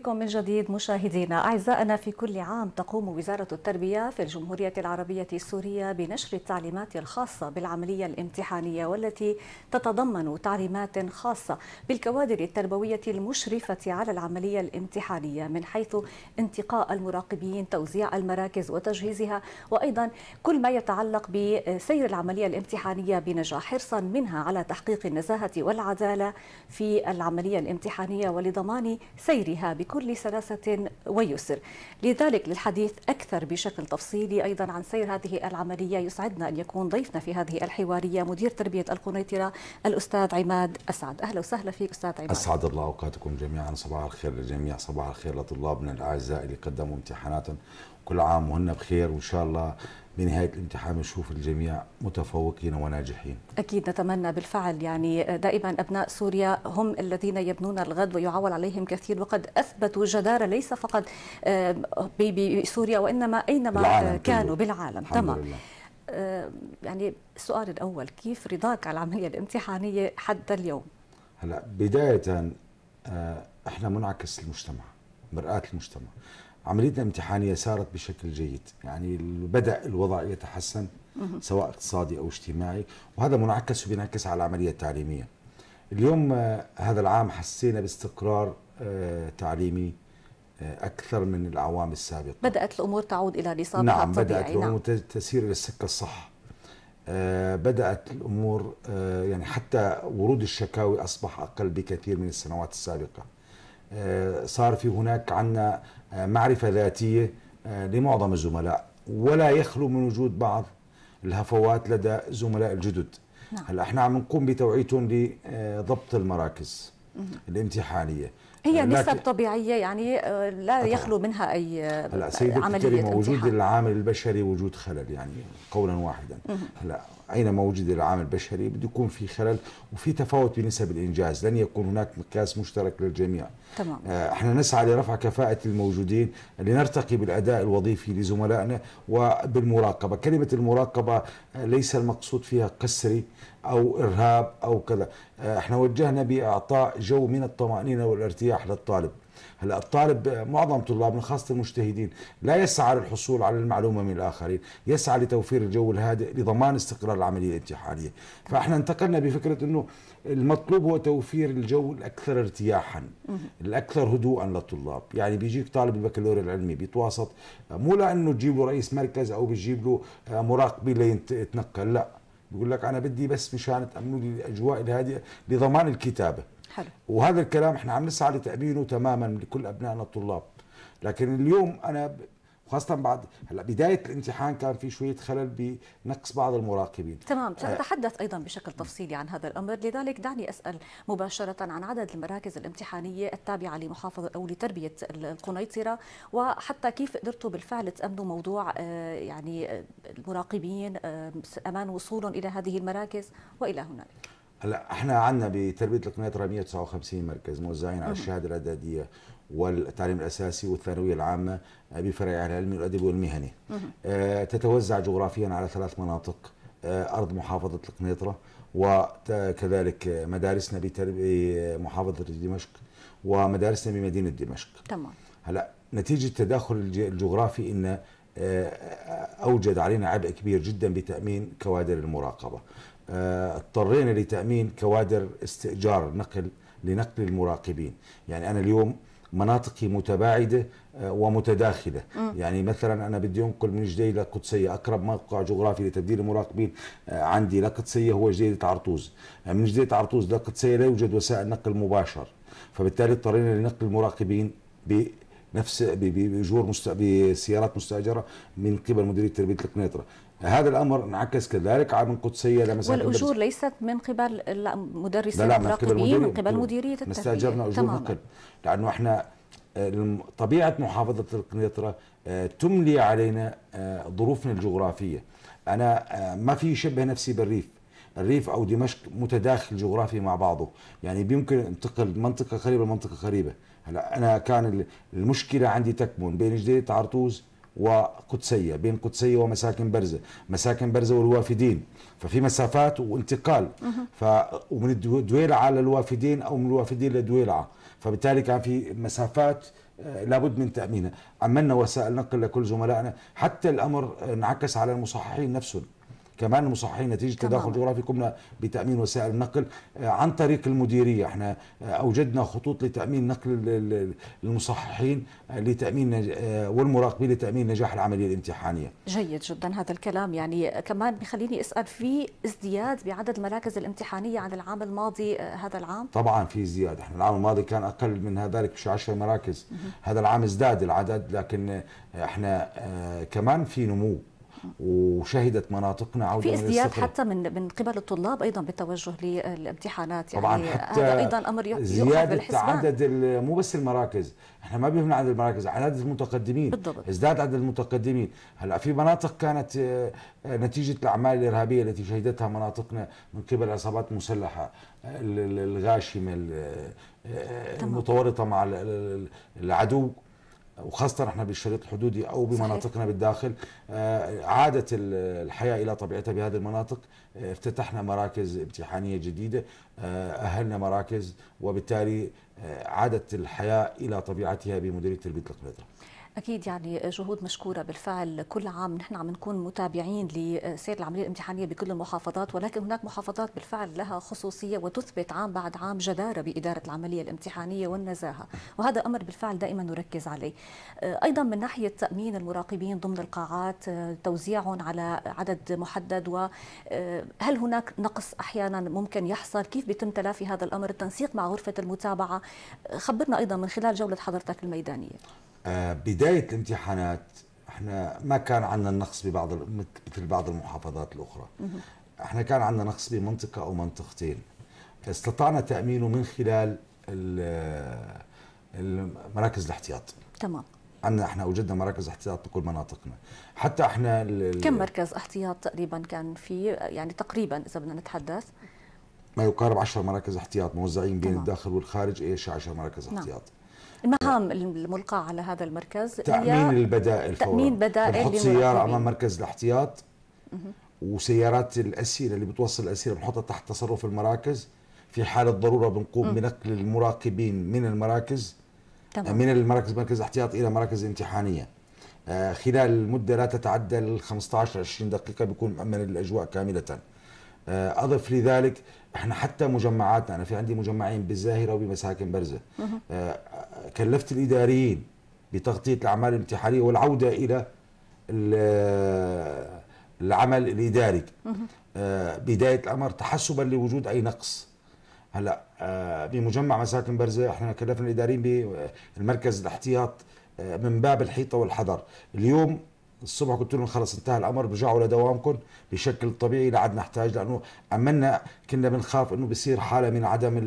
بكم من جديد مشاهدينا أعزائنا في كل عام تقوم وزارة التربية في الجمهورية العربية السورية بنشر التعليمات الخاصة بالعملية الامتحانية والتي تتضمن تعليمات خاصة بالكوادر التربوية المشرفة على العملية الامتحانية من حيث انتقاء المراقبين توزيع المراكز وتجهيزها وأيضا كل ما يتعلق بسير العملية الامتحانية بنجاح حرصا منها على تحقيق النزاهة والعدالة في العملية الامتحانية ولضمان سيرها بكل بكل سلاسة ويسر لذلك للحديث أكثر بشكل تفصيلي أيضا عن سير هذه العملية يسعدنا أن يكون ضيفنا في هذه الحوارية مدير تربية القنيطرة الأستاذ عماد أسعد أهلا وسهلا فيك أستاذ عماد أسعد الله أوقاتكم جميعا صباح الخير للجميع صباح الخير لطلابنا الأعزاء اللي قدموا امتحانات كل عام وهن بخير وان شاء الله بنهاية الامتحان نشوف الجميع متفوقين وناجحين أكيد نتمنى بالفعل يعني دائما أبناء سوريا هم الذين يبنون الغد ويعول عليهم كثير وقد أثبتوا جدارة ليس فقط آه، بسوريا وإنما أينما كانوا كانوا بالعالم الحمد تمام لله. آه، يعني السؤال الأول كيف رضاك على العملية الامتحانية حتى اليوم؟ هلا بداية آه، احنا منعكس المجتمع مرآة المجتمع عملية الامتحانية سارت بشكل جيد يعني بدأ الوضع يتحسن سواء اقتصادي أو اجتماعي وهذا منعكس وبينعكس على العملية التعليمية اليوم آه، هذا العام حسينا باستقرار آه، تعليمي آه، أكثر من الأعوام السابقة بدأت الأمور تعود إلى نصابها نعم الطبيعي بدأت نعم. الأمور نعم. تسير إلى السكة الصح بدأت الأمور يعني حتى ورود الشكاوي أصبح أقل بكثير من السنوات السابقة صار في هناك عنا معرفة ذاتية آه، لمعظم الزملاء ولا يخلو من وجود بعض الهفوات لدى زملاء الجدد نعم. هلا احنا عم نقوم بتوعيتهم لضبط آه، المراكز الامتحانيه هي آه، نسب طبيعيه يعني لا يخلو منها اي هلا سيدتي وجود العامل البشري وجود خلل يعني قولا واحدا هلا اينما وجد العامل البشري بده يكون في خلل وفي تفاوت بنسب الانجاز لن يكون هناك مقياس مشترك للجميع تمام آه، احنا نسعى لرفع كفاءه الموجودين لنرتقي بالاداء الوظيفي لزملائنا وبالمراقبه كلمه المراقبه آه، ليس المقصود فيها قسري او ارهاب او كذا آه، احنا وجهنا باعطاء جو من الطمانينه والارتياح للطالب هلا الطالب معظم طلابنا خاصه المجتهدين لا يسعى للحصول على المعلومه من الاخرين يسعى لتوفير الجو الهادئ لضمان استقرار العمليه الامتحانيه فاحنا انتقلنا بفكره انه المطلوب هو توفير الجو الاكثر ارتياحا الاكثر هدوءا للطلاب يعني بيجيك طالب البكالوريا العلمي بيتواسط مو لانه تجيب له رئيس مركز او بتجيب له مراقبين ليتنقل لا بيقول لك انا بدي بس مشان تامنوا لي الاجواء الهادئه لضمان الكتابه حلو. وهذا الكلام احنا عم نسعى لتامينه تماما لكل ابنائنا الطلاب لكن اليوم انا خاصة بعد هلا بداية الامتحان كان في شوية خلل بنقص بعض المراقبين تمام آه. سنتحدث أيضا بشكل تفصيلي عن هذا الأمر لذلك دعني أسأل مباشرة عن عدد المراكز الامتحانية التابعة لمحافظة أو لتربية القنيطرة وحتى كيف قدرتوا بالفعل تأمنوا موضوع آه، يعني آه، المراقبين أمان وصولهم إلى هذه المراكز وإلى هنالك هلا احنا عندنا بتربيه القنيطره 159 مركز موزعين على الشهاده الاعداديه والتعليم الاساسي والثانويه العامه آه، بفرعها العلمي والادبي والمهني. اه تتوزع جغرافيا على ثلاث مناطق اه ارض محافظه القنيطره وكذلك مدارسنا بمحافظه آه، دمشق ومدارسنا بمدينه دمشق. تمام. هلا نتيجه التداخل الجغرافي ان آه، اوجد علينا عبء كبير جدا بتامين كوادر المراقبه آه، اضطرينا لتأمين كوادر استئجار نقل لنقل المراقبين يعني أنا اليوم مناطقي متباعدة آه، ومتداخلة م. يعني مثلا أنا بدي أنقل من جديد لقدسية أقرب موقع جغرافي لتبديل المراقبين آه، عندي لقدسية هو جديدة عرطوز يعني من جديدة عرطوز لقدسية لا يوجد وسائل نقل مباشر فبالتالي اضطرينا لنقل المراقبين بنفس باجور مست... بسيارات مستاجره من قبل مديريه تربيه القنيطره، هذا الامر انعكس كذلك على من قدسيه لما والاجور ليست من قبل مدرسين لا, لا من قبل من قبل مديريه التربيه استاجرنا اجور نقل لانه احنا آه، طبيعه محافظه القنيطره آه، تملي علينا آه، ظروفنا الجغرافيه انا ما في شبه نفسي بالريف الريف او دمشق متداخل جغرافي مع بعضه يعني بيمكن انتقل منطقه قريبه لمنطقه قريبه هلا انا كان المشكله عندي تكمن بين جديده عرطوز وقدسية بين قدسية ومساكن برزة مساكن برزة والوافدين ففي مسافات وانتقال ف... ومن دويلعة للوافدين أو من الوافدين لدويلعة فبالتالي كان في مسافات آه، لابد من تأمينها عملنا وسائل نقل لكل زملائنا حتى الأمر آه، انعكس على المصححين نفسهم كمان مصححين نتيجه تداخل جغرافي قمنا بتامين وسائل النقل آه، عن طريق المديريه احنا آه، اوجدنا خطوط لتامين نقل المصححين آه، لتامين والمراقبين لتامين نجاح العمليه الامتحانيه جيد جدا هذا الكلام يعني كمان بخليني اسال في ازدياد بعدد المراكز الامتحانيه عن العام الماضي هذا العام طبعا في ازدياد احنا العام الماضي كان اقل من ذلك بشي 10 مراكز هذا العام ازداد العدد لكن احنا كمان في نمو وشهدت مناطقنا عوده في ازدياد حتى من من قبل الطلاب ايضا بالتوجه للامتحانات يعني طبعا حتى هذا ايضا امر زياده عدد مو بس المراكز احنا ما بيهمنا عدد المراكز عدد المتقدمين بالضبط. ازداد عدد المتقدمين هلا في مناطق كانت آه، نتيجه الاعمال الارهابيه التي شهدتها مناطقنا من قبل عصابات مسلحه الغاشمه آه، المتورطه مع العدو وخاصة احنا بالشريط الحدودي أو بمناطقنا بالداخل آه، عادت الحياة إلى طبيعتها بهذه المناطق آه، افتتحنا مراكز امتحانية جديدة آه، أهلنا مراكز وبالتالي عادت الحياة إلى طبيعتها بمديرية البيت القنيطرة اكيد يعني جهود مشكوره بالفعل كل عام نحن عم نكون متابعين لسير العمليه الامتحانيه بكل المحافظات ولكن هناك محافظات بالفعل لها خصوصيه وتثبت عام بعد عام جداره باداره العمليه الامتحانيه والنزاهه وهذا امر بالفعل دائما نركز عليه آه، ايضا من ناحيه تامين المراقبين ضمن القاعات آه، توزيعهم على عدد محدد وهل آه، هناك نقص احيانا ممكن يحصل كيف بيتم تلافي هذا الامر التنسيق مع غرفه المتابعه خبرنا ايضا من خلال جوله حضرتك الميدانيه آه، بدايه الامتحانات احنا ما كان عندنا النقص ببعض مثل بعض المحافظات الاخرى احنا كان عندنا نقص بمنطقه او منطقتين استطعنا تامينه من خلال المراكز آه، الاحتياط تمام عندنا احنا وجدنا مراكز احتياط بكل مناطقنا حتى احنا كم مركز احتياط تقريبا كان في يعني تقريبا اذا بدنا نتحدث ما يقارب 10 مراكز احتياط موزعين بين تمام. الداخل والخارج ايش 10 مراكز نعم. احتياط نعم. المهام الملقاة على هذا المركز تأمين البدائل تأمين فورا. بدائل بنحط سيارة أمام مركز الاحتياط وسيارات الأسيرة اللي بتوصل الأسيرة بنحطها تحت تصرف المراكز في حالة ضرورة بنقوم بنقل المراقبين من المراكز تمام. من المراكز مركز الاحتياط إلى مراكز امتحانية آه، خلال مدة لا تتعدى ال 15 20 دقيقة بيكون مأمن الأجواء كاملة آه، أضف لذلك احنا حتى مجمعاتنا انا في عندي مجمعين بالزاهره وبمساكن برزه آه كلفت الاداريين بتغطيه الاعمال الامتحانيه والعوده الى العمل الاداري آه بدايه الامر تحسبا لوجود اي نقص هلا آه بمجمع مساكن برزه احنا كلفنا الاداريين بالمركز الاحتياط آه، من باب الحيطه والحذر اليوم الصبح قلت لهم خلص انتهى الامر رجعوا لدوامكم بشكل طبيعي لعد نحتاج لانه عملنا كنا بنخاف انه بصير حاله من عدم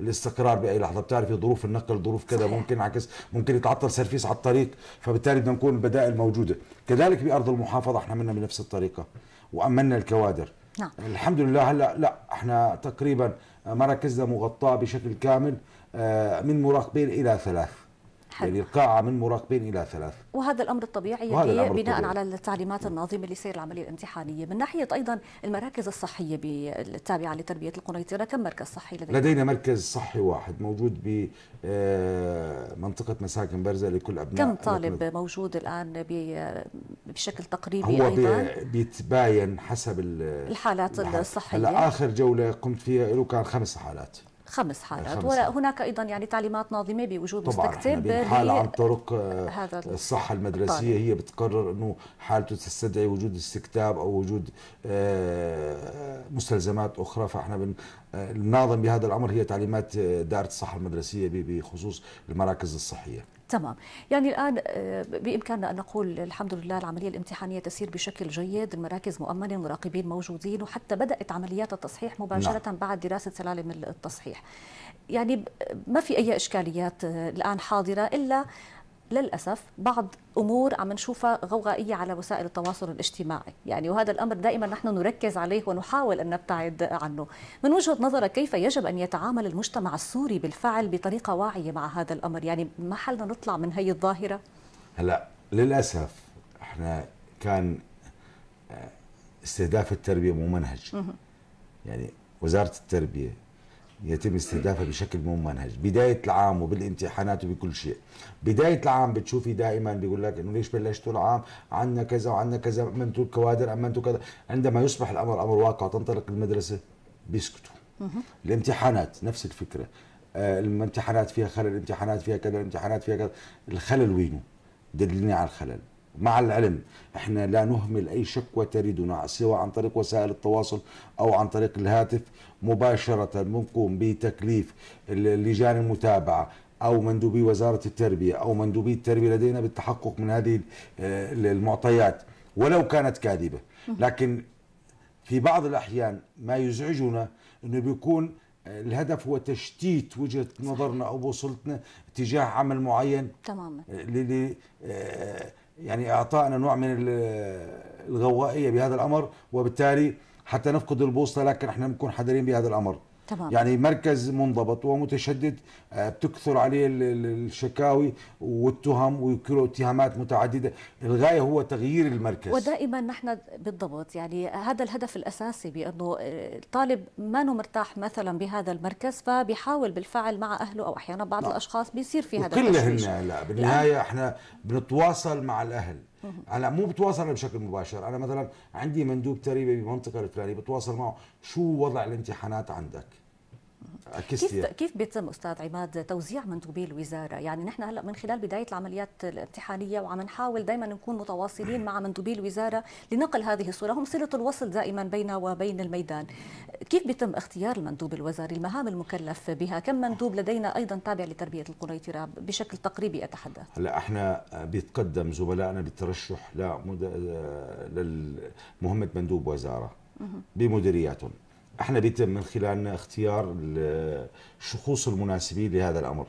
الاستقرار باي لحظه بتعرفي ظروف النقل ظروف كذا ممكن عكس ممكن يتعطل سرفيس على الطريق فبالتالي بدنا نكون البدائل موجوده كذلك بارض المحافظه احنا عملنا بنفس الطريقه وامنا الكوادر نعم. الحمد لله هلا لا احنا تقريبا مراكزنا مغطاه بشكل كامل آه، من مراقبين الى ثلاث حلو. يعني القاعة من مراقبين إلى ثلاث وهذا الأمر الطبيعي وهذا الأمر بناء الطبيعي. على التعليمات الناظمة لسير العملية الامتحانية من ناحية أيضا المراكز الصحية التابعة لتربية القنيطرة كم مركز صحي لدينا؟ لدينا مركز صحي واحد موجود بمنطقة آه، مساكن برزة لكل أبناء كم طالب موجود الآن بشكل تقريبي هو أيضا؟ بيتباين حسب الحالات الصحية هلا آخر جولة قمت فيها له كان خمس حالات خمس حالات خمس وهناك ايضا يعني تعليمات ناظمه بوجود طبعا مستكتب يعني حاله عن طرق آه، الصحه المدرسيه طبعا. هي بتقرر انه حالته تستدعي وجود استكتاب او وجود آه، مستلزمات اخرى فاحنا آه، الناظم بهذا الامر هي تعليمات دائره الصحه المدرسيه بخصوص المراكز الصحيه تمام يعني الآن آه، بإمكاننا أن نقول الحمد لله العملية الامتحانية تسير بشكل جيد المراكز مؤمنة المراقبين موجودين وحتى بدأت عمليات التصحيح مباشرة نعم. بعد دراسة سلالم التصحيح يعني ما في أي إشكاليات آه، الآن حاضرة إلا للأسف بعض أمور عم نشوفها غوغائية على وسائل التواصل الاجتماعي يعني وهذا الأمر دائما نحن نركز عليه ونحاول أن نبتعد عنه من وجهة نظرك كيف يجب أن يتعامل المجتمع السوري بالفعل بطريقة واعية مع هذا الأمر يعني ما حلنا نطلع من هي الظاهرة هلا للأسف احنا كان آه، استهداف التربية مو منهج يعني وزارة التربية يتم استهدافها بشكل ممنهج بداية العام وبالامتحانات وبكل شيء بداية العام بتشوفي دائما بيقول لك انه ليش بلشتوا العام عندنا كذا وعندنا كذا امنتوا الكوادر امنتوا كذا عندما يصبح الامر امر واقع تنطلق المدرسة بيسكتوا الامتحانات نفس الفكرة آه، الامتحانات فيها خلل الامتحانات فيها كذا الامتحانات فيها كذا الخلل وينه دلني على الخلل مع العلم احنا لا نهمل اي شكوى تريدنا سواء عن طريق وسائل التواصل او عن طريق الهاتف مباشره بنقوم بتكليف لجان المتابعه او مندوبي وزاره التربيه او مندوبي التربيه لدينا بالتحقق من هذه المعطيات ولو كانت كاذبه لكن في بعض الاحيان ما يزعجنا انه بيكون الهدف هو تشتيت وجهه نظرنا او بوصلتنا تجاه عمل معين تماما آه، يعني اعطائنا نوع من الغوائيه بهذا الامر وبالتالي حتى نفقد البوصله لكن احنا نكون حذرين بهذا الامر تمام. يعني مركز منضبط ومتشدد آه، بتكثر عليه الشكاوي والتهم ويكثروا اتهامات متعددة الغاية هو تغيير المركز ودائما نحن بالضبط يعني هذا الهدف الأساسي بأنه الطالب آه، ما مرتاح مثلا بهذا المركز فبيحاول بالفعل مع أهله أو أحيانا بعض لا. نعم. الأشخاص بيصير في هذا التشويش كلهن لا بالنهاية احنا بنتواصل مع الأهل هلا مو بتواصل بشكل مباشر انا مثلا عندي مندوب تربيه بمنطقه الفلانيه بتواصل معه شو وضع الامتحانات عندك كيف كيف بيتم استاذ عماد توزيع مندوبي الوزاره؟ يعني نحن هلا من خلال بدايه العمليات الامتحانيه وعم نحاول دائما نكون متواصلين مع مندوبي الوزاره لنقل هذه الصوره، هم صله الوصل دائما بيننا وبين الميدان. كيف بيتم اختيار المندوب الوزاري، المهام المكلف بها، كم مندوب لدينا ايضا تابع لتربيه القنيطره بشكل تقريبي اتحدث؟ هلا احنا بيتقدم زملائنا بالترشح لمهمه مندوب وزاره بمديرياتهم احنا بيتم من خلالنا اختيار الشخوص المناسبين لهذا الامر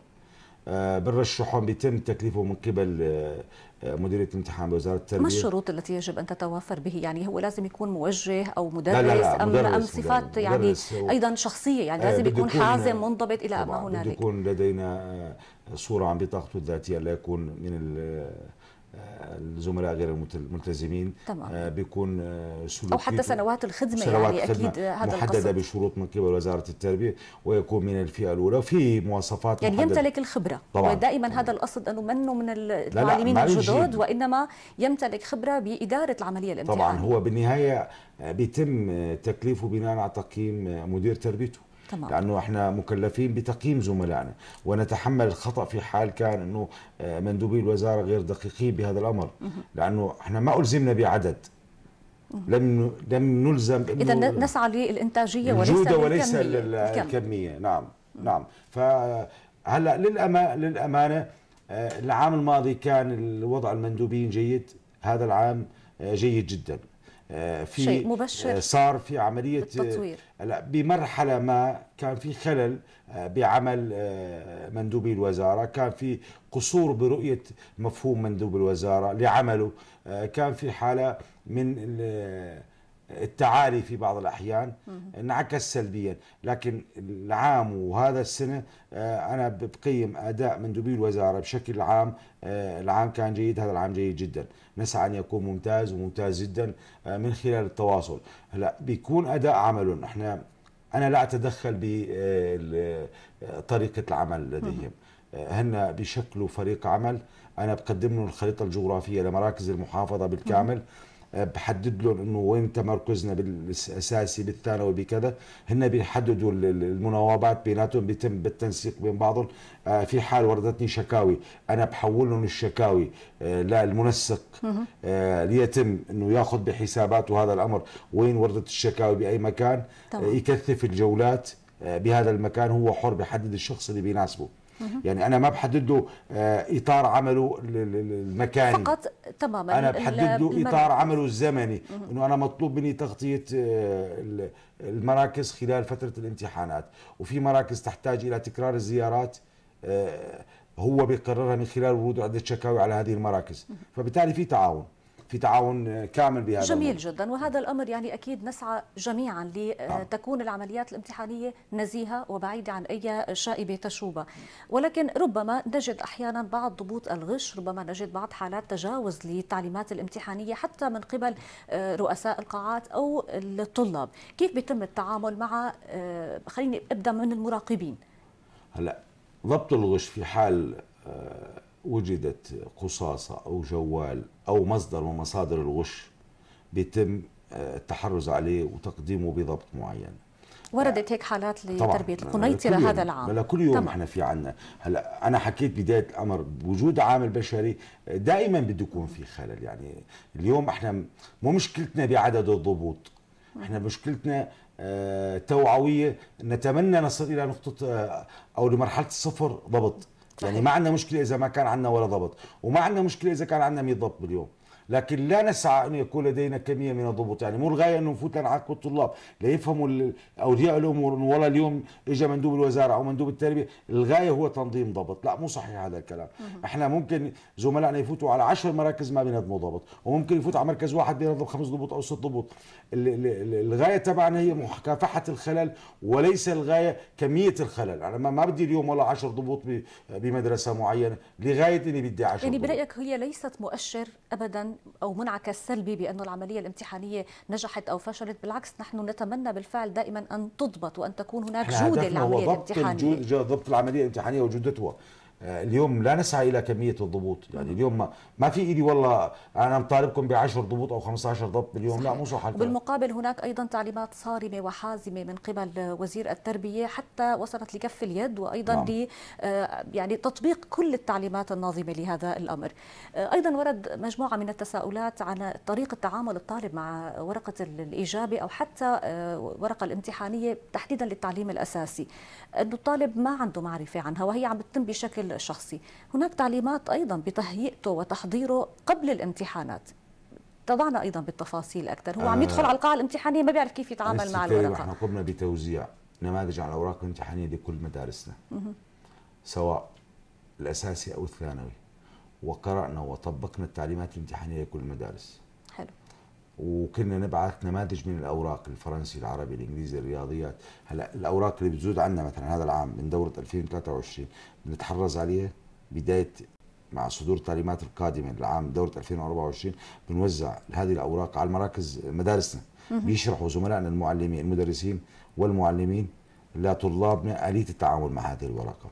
آه، بنرشحهم بيتم تكليفه من قبل آه، آه، مديريه الامتحان بوزاره التربيه ما الشروط التي يجب ان تتوافر به يعني هو لازم يكون موجه او مدرس لا لا لا ام مدرس ام صفات مدرس يعني مدرس ايضا شخصيه يعني لازم يكون حازم منضبط الى ما هنالك يكون لدينا صوره عن بطاقته الذاتيه لا يكون من الزملاء غير الملتزمين آه، بيكون آه، سلوك او حتى سنوات الخدمه يعني سنوات يعني خدمة اكيد آه، هذا محدده بشروط من قبل وزاره التربيه ويكون من الفئه الاولى وفي مواصفات يعني محددة. يمتلك الخبره طبعا ودائما طبعاً. هذا القصد انه منه من المعلمين الجدد وانما يمتلك خبره باداره العمليه الامتحانيه طبعا هو بالنهايه بيتم تكليفه بناء على تقييم مدير تربيته تمام. لانه احنا مكلفين بتقييم زملائنا ونتحمل الخطا في حال كان انه آه، مندوبي الوزاره غير دقيقين بهذا الامر لانه احنا ما الزمنا بعدد لم لم نلزم اذا نسعى للانتاجيه وليس وليس الكميه نعم نعم فهلا للامانه آه، العام الماضي كان الوضع المندوبين جيد هذا العام آه، جيد جدا آه، في شيء مبشر آه، صار في عمليه التطوير آه، بمرحله ما كان في خلل بعمل مندوبي الوزاره، كان في قصور برؤيه مفهوم مندوب الوزاره لعمله، كان في حاله من التعالي في بعض الأحيان انعكس سلبيا لكن العام وهذا السنة آه، أنا بقيم أداء مندوبي الوزارة بشكل عام آه، العام كان جيد هذا العام جيد جدا نسعى أن يكون ممتاز وممتاز جدا آه، من خلال التواصل هلا بيكون أداء عملهم احنا أنا لا أتدخل بطريقة العمل لديهم هن بيشكلوا فريق عمل أنا بقدم لهم الخريطة الجغرافية لمراكز المحافظة بالكامل آه، بحدد لهم انه وين تمركزنا بالاساسي بالثانوي بكذا هن بيحددوا المناوبات بيناتهم بيتم بالتنسيق بين بعضهم آه، في حال وردتني شكاوي انا بحول لهم الشكاوي آه، للمنسق ليتم انه ياخذ بحساباته هذا الامر وين وردت الشكاوي باي مكان يكثف الجولات بهذا المكان هو حر بحدد الشخص اللي بيناسبه يعني انا ما بحدد له آه، اطار عمله المكاني فقط تماما انا بحدد له اطار عمله الزمني انه انا مطلوب مني تغطيه آه، المراكز خلال فتره الامتحانات وفي مراكز تحتاج الى تكرار الزيارات آه، هو بيقررها من خلال ورود عده شكاوي على هذه المراكز فبالتالي في تعاون في تعاون كامل بهذا جميل الموضوع. جدا وهذا الامر يعني اكيد نسعى جميعا نعم. لتكون العمليات الامتحانيه نزيهه وبعيده عن اي شائبه تشوبه ولكن ربما نجد احيانا بعض ضبوط الغش ربما نجد بعض حالات تجاوز للتعليمات الامتحانيه حتى من قبل آه، رؤساء القاعات او الطلاب كيف بيتم التعامل مع آه، خليني ابدا من المراقبين هلا ضبط الغش في حال آه، وجدت قصاصة أو جوال أو مصدر من مصادر الغش بيتم آه، التحرز عليه وتقديمه بضبط معين وردت هيك حالات لتربيه القنيطره هذا العام بلا كل يوم طبعا. احنا في عنا هلا انا حكيت بدايه الامر بوجود عامل بشري آه، دائما بده يكون في خلل يعني اليوم احنا مو مشكلتنا بعدد الضبوط احنا مشكلتنا آه، توعويه نتمنى نصل الى نقطه او لمرحله الصفر ضبط يعني ما عندنا مشكله اذا ما كان عندنا ولا ضبط وما عندنا مشكله اذا كان عندنا 100 ضبط باليوم لكن لا نسعى أن يكون لدينا كمية من الضبوط يعني مو الغاية أنه نفوت لنعاقب الطلاب لا يفهموا أولياء الأمور أنه والله اليوم اجى مندوب الوزارة أو مندوب التربية الغاية هو تنظيم ضبط لا مو صحيح هذا الكلام احنا ممكن زملائنا يفوتوا على عشر مراكز ما بينظموا ضبط وممكن يفوت على مركز واحد بينظم خمس ضبوط أو ست ضبوط الغاية تبعنا هي مكافحة الخلل وليس الغاية كمية الخلل أنا ما بدي اليوم والله 10 ضبوط بمدرسة معينة لغاية إني بدي 10 يعني برأيك هي ليست مؤشر أبدا أو منعكس سلبي بانه العملية الامتحانية نجحت أو فشلت بالعكس نحن نتمنى بالفعل دائما أن تضبط وأن تكون هناك جودة للعملية الامتحانية ضبط العملية الامتحانية وجودتها آه، اليوم لا نسعى الى كميه الضبوط يعني اليوم ما, ما في ايدي والله انا مطالبكم ب 10 ضبوط او 15 ضبط باليوم صحيح. لا مو صح بالمقابل هناك ايضا تعليمات صارمه وحازمه من قبل وزير التربيه حتى وصلت لكف اليد وايضا نعم. ل آه، يعني تطبيق كل التعليمات الناظمه لهذا الامر آه، ايضا ورد مجموعه من التساؤلات عن طريقه تعامل الطالب مع ورقه الاجابه او حتى ورقه الامتحانيه تحديدا للتعليم الاساسي انه الطالب ما عنده معرفه عنها وهي عم تتم بشكل الشخصي هناك تعليمات أيضا بتهيئته وتحضيره قبل الامتحانات تضعنا ايضا بالتفاصيل اكثر هو عم يدخل آه. على القاعه الامتحانيه ما بيعرف كيف يتعامل مع الورقه نحن قمنا بتوزيع نماذج على الاوراق الامتحانيه لكل مدارسنا سواء الاساسي او الثانوي وقرانا وطبقنا التعليمات الامتحانيه لكل المدارس وكنا نبعث نماذج من الاوراق الفرنسي العربي الانجليزي الرياضيات هلا الاوراق اللي بتزود عندنا مثلا هذا العام من دوره 2023 بنتحرز عليها بدايه مع صدور التعليمات القادمه للعام دوره 2024 بنوزع هذه الاوراق على المراكز مدارسنا بيشرحوا زملائنا المعلمين المدرسين والمعلمين لطلابنا اليه التعامل مع هذه الورقه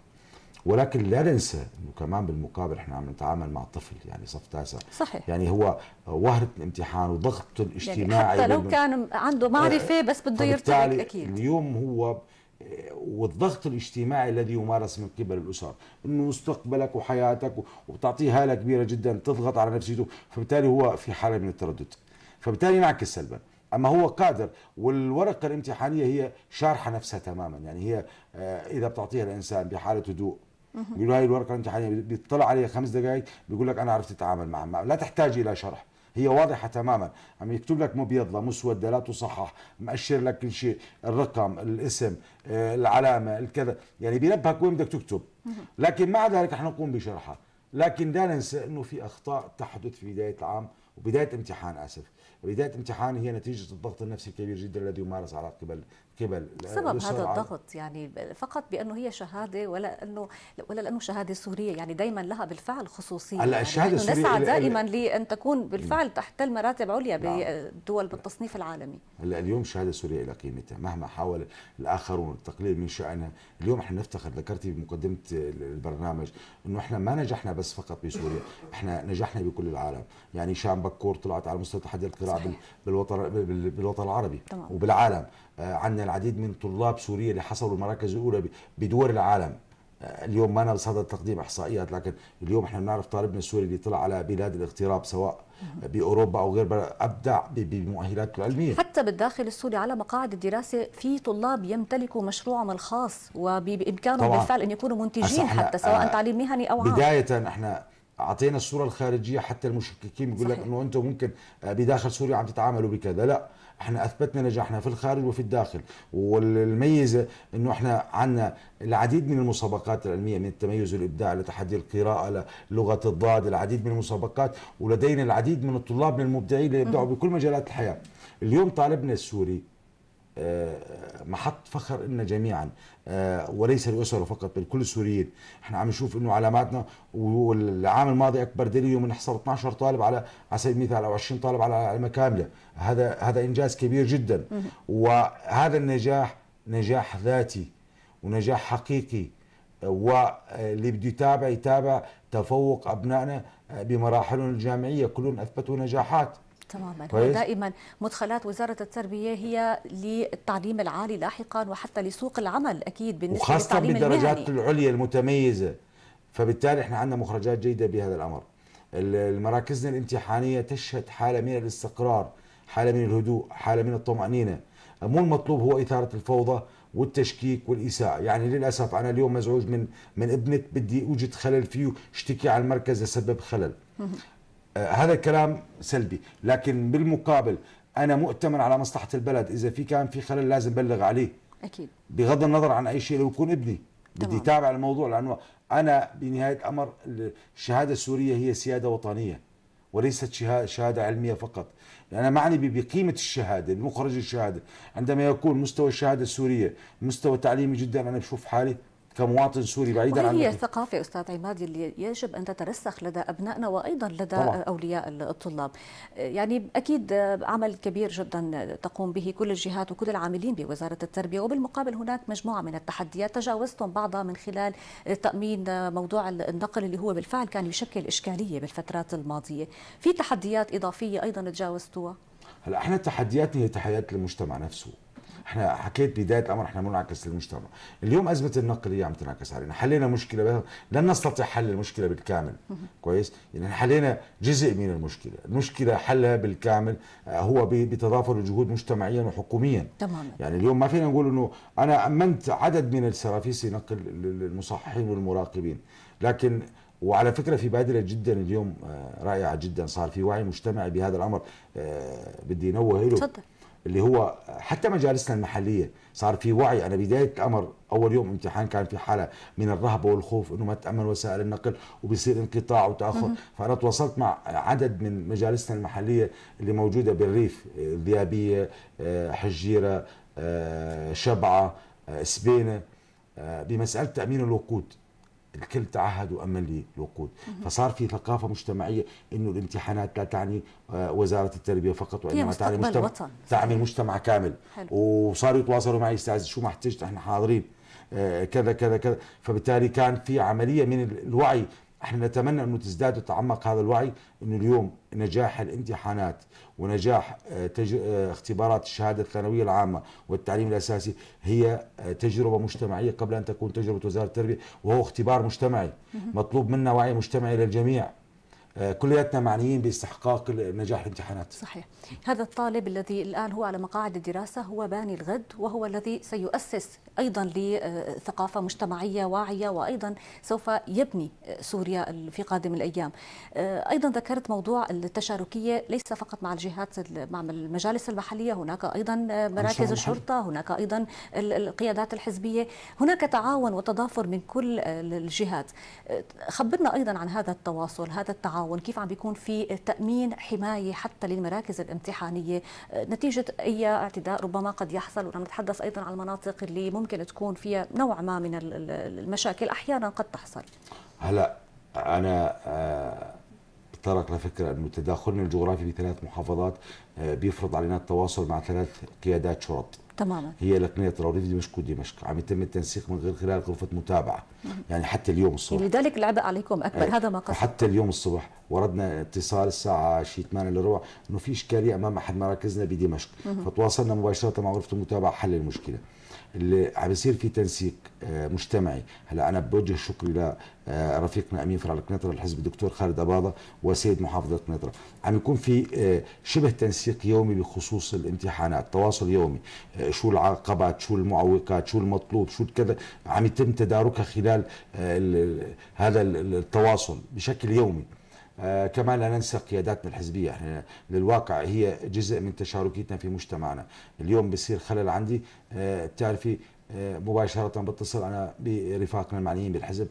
ولكن لا ننسى انه كمان بالمقابل احنا عم نتعامل مع طفل يعني صف تاسع صحيح يعني هو وهره الامتحان وضغط الاجتماعي يعني حتى لو كان عنده معرفه آه، بس بده يرتاح اكيد اليوم هو آه، والضغط الاجتماعي الذي يمارس من قبل الاسر انه مستقبلك وحياتك وبتعطيه هاله كبيره جدا تضغط على نفسيته فبالتالي هو في حاله من التردد فبالتالي ينعكس سلبا اما هو قادر والورقه الامتحانيه هي شارحه نفسها تماما يعني هي آه، اذا بتعطيها الانسان بحاله هدوء بيقولوا هاي الورقه انت حاليا بيطلع عليها خمس دقائق بيقول لك انا عرفت اتعامل معها لا تحتاج الى شرح هي واضحة تماما عم يكتب لك مبيضة مسودة لا تصحح مأشر لك كل شيء الرقم الاسم آه، العلامة الكذا يعني بينبهك وين بدك تكتب لكن مع ذلك رح نقوم بشرحها لكن لا ننسى انه في اخطاء تحدث في بداية العام وبداية امتحان اسف بداية امتحان هي نتيجة الضغط النفسي الكبير جدا الذي يمارس على قبل قبل سبب هذا الضغط يعني فقط بانه هي شهاده ولا انه ولا لانه شهاده سوريه يعني دائما لها بالفعل خصوصيه هلا يعني الشهاده يعني السوريه نسعى دائما لان تكون بالفعل تحتل مراتب عليا نعم. بالدول بالتصنيف العالمي هلا اليوم الشهاده السوريه لها قيمتها مهما حاول الاخرون التقليل من شانها اليوم احنا نفتخر ذكرتي بمقدمه البرنامج انه احنا ما نجحنا بس فقط بسوريا احنا نجحنا بكل العالم يعني شام بكور طلعت على مستوى تحدي القراءه بالوطن بالوطن العربي طبعا. وبالعالم آه، عندنا العديد من طلاب سوريا اللي حصلوا المراكز الاولى بدول العالم آه، اليوم ما انا بصدد تقديم احصائيات لكن اليوم احنا بنعرف طالبنا السوري اللي طلع على بلاد الاغتراب سواء باوروبا او غير ابدع بمؤهلاته العلميه حتى بالداخل السوري على مقاعد الدراسه في طلاب يمتلكوا مشروعهم الخاص وبامكانهم بالفعل ان يكونوا منتجين حتى سواء آه، تعليم مهني او عام بدايه احنا اعطينا الصوره الخارجيه حتى المشككين بيقول لك انه انتم ممكن بداخل سوريا عم تتعاملوا بكذا لا احنا اثبتنا نجاحنا في الخارج وفي الداخل والميزه انه احنا عندنا العديد من المسابقات العلميه من التميز والابداع لتحدي القراءه للغه الضاد العديد من المسابقات ولدينا العديد من الطلاب المبدعين اللي يبدعوا بكل مجالات الحياه اليوم طالبنا السوري آه، محط فخر لنا جميعا آه، وليس لأسره فقط بل كل السوريين احنا عم نشوف انه علاماتنا والعام الماضي اكبر دليل يوم نحصل 12 طالب على على سبيل المثال او 20 طالب على علمه كامله هذا هذا انجاز كبير جدا وهذا النجاح نجاح ذاتي ونجاح حقيقي واللي آه، بده يتابع يتابع تفوق ابنائنا بمراحلهم الجامعيه كلهم اثبتوا نجاحات تماما دائما مدخلات وزارة التربية هي للتعليم العالي لاحقا وحتى لسوق العمل أكيد بالنسبة وخاصة بالدرجات العليا المتميزة فبالتالي احنا عندنا مخرجات جيدة بهذا الأمر المراكزنا الامتحانية تشهد حالة من الاستقرار حالة من الهدوء حالة من الطمأنينة مو المطلوب هو إثارة الفوضى والتشكيك والإساءة يعني للأسف أنا اليوم مزعوج من من ابنك بدي أوجد خلل فيه اشتكي على المركز لسبب خلل آه، هذا الكلام سلبي لكن بالمقابل انا مؤتمن على مصلحه البلد اذا في كان في خلل لازم بلغ عليه اكيد بغض النظر عن اي شيء لو يكون ابني بدي يتابع الموضوع لانه انا بنهايه الامر الشهاده السوريه هي سياده وطنيه وليست شهاده علميه فقط انا معني بقيمه الشهاده بمخرج الشهاده عندما يكون مستوى الشهاده السوريه مستوى تعليمي جدا انا بشوف حالي كمواطن سوري بعيدا عن هي الثقافة أستاذ عماد اللي يجب أن تترسخ لدى أبنائنا وأيضا لدى طبعا. أولياء الطلاب يعني أكيد عمل كبير جدا تقوم به كل الجهات وكل العاملين بوزارة التربية وبالمقابل هناك مجموعة من التحديات تجاوزتم بعضها من خلال تأمين موضوع النقل اللي هو بالفعل كان يشكل إشكالية بالفترات الماضية في تحديات إضافية أيضا تجاوزتوها هلا احنا التحديات هي تحديات المجتمع نفسه احنا حكيت بدايه الامر احنا منعكس للمجتمع اليوم ازمه النقل هي عم تنعكس علينا حلينا مشكله لن نستطيع حل المشكله بالكامل كويس يعني حلينا جزء من المشكله المشكله حلها بالكامل آه، هو بتضافر الجهود مجتمعيا وحكوميا تماما يعني اليوم ما فينا نقول انه انا امنت عدد من السرافيس نقل للمصححين والمراقبين لكن وعلى فكرة في بادرة جدا اليوم آه، رائعة جدا صار في وعي مجتمعي بهذا الأمر آه، بدي نوه له اللي هو حتى مجالسنا المحليه صار في وعي انا بدايه الامر اول يوم امتحان كان في حاله من الرهبه والخوف انه ما تامن وسائل النقل وبيصير انقطاع وتاخر فانا تواصلت مع عدد من مجالسنا المحليه اللي موجوده بالريف ذيابيه آه، حجيره آه، شبعه آه، سبينه بمساله تامين الوقود الكل تعهد وامن للوقود فصار في ثقافه مجتمعيه انه الامتحانات لا تعني آه، وزاره التربيه فقط وانما تعني مجتمع تعني مجتمع كامل حلو. وصاروا يتواصلوا معي استاذ شو ما احتجت احنا حاضرين آه، كذا كذا كذا فبالتالي كان في عمليه من الوعي احنا نتمنى انه تزداد وتعمق هذا الوعي انه اليوم نجاح الامتحانات ونجاح آه، آه، اختبارات الشهادة الثانوية العامة والتعليم الأساسي هي آه، تجربة مجتمعية قبل أن تكون تجربة وزارة التربية وهو اختبار مجتمعي مطلوب منا وعي مجتمعي للجميع آه، كلياتنا معنيين باستحقاق نجاح الامتحانات صحيح هذا الطالب الذي الآن هو على مقاعد الدراسة هو باني الغد وهو الذي سيؤسس أيضا لثقافة مجتمعية واعية وأيضا سوف يبني سوريا في قادم الأيام آه، أيضا ذكرت موضوع التشاركية ليس فقط مع الجهات مع المجالس المحلية هناك أيضا مراكز الشرطة هناك أيضا القيادات الحزبية هناك تعاون وتضافر من كل الجهات آه، خبرنا أيضا عن هذا التواصل هذا التعاون التعاون كيف عم بيكون في تامين حمايه حتى للمراكز الامتحانيه نتيجه اي اعتداء ربما قد يحصل ونحن نتحدث ايضا عن المناطق اللي ممكن تكون فيها نوع ما من المشاكل احيانا قد تحصل هلا انا طرق آه، لفكره انه تداخلنا الجغرافي بثلاث محافظات آه، بيفرض علينا التواصل مع ثلاث قيادات شرط تماما هي الاقنيه التروريه دمشق ودمشق عم يتم التنسيق من غير خلال غرفه متابعه يعني حتى اليوم الصبح لذلك العبء عليكم اكبر إيه. هذا ما قصد حتى اليوم الصبح وردنا اتصال الساعه شي 8 الا ربع انه في اشكاليه امام احد مراكزنا بدمشق فتواصلنا مباشره مع غرفه المتابعه حل المشكله اللي عم يصير في تنسيق آه، مجتمعي هلا انا بوجه شكري لرفيقنا آه، امين فرع القنيطره الحزب الدكتور خالد اباضه وسيد محافظه القنيطره عم يكون في آه، شبه تنسيق يومي بخصوص الامتحانات تواصل يومي شو العقبات شو المعوقات شو المطلوب شو كذا عم يتم تداركها خلال هذا التواصل بشكل يومي آه كمان لا ننسى قياداتنا الحزبية احنا للواقع هي جزء من تشاركيتنا في مجتمعنا اليوم بصير خلل عندي بتعرفي آه، تعرفي آه، مباشرة بتصل أنا برفاقنا المعنيين بالحزب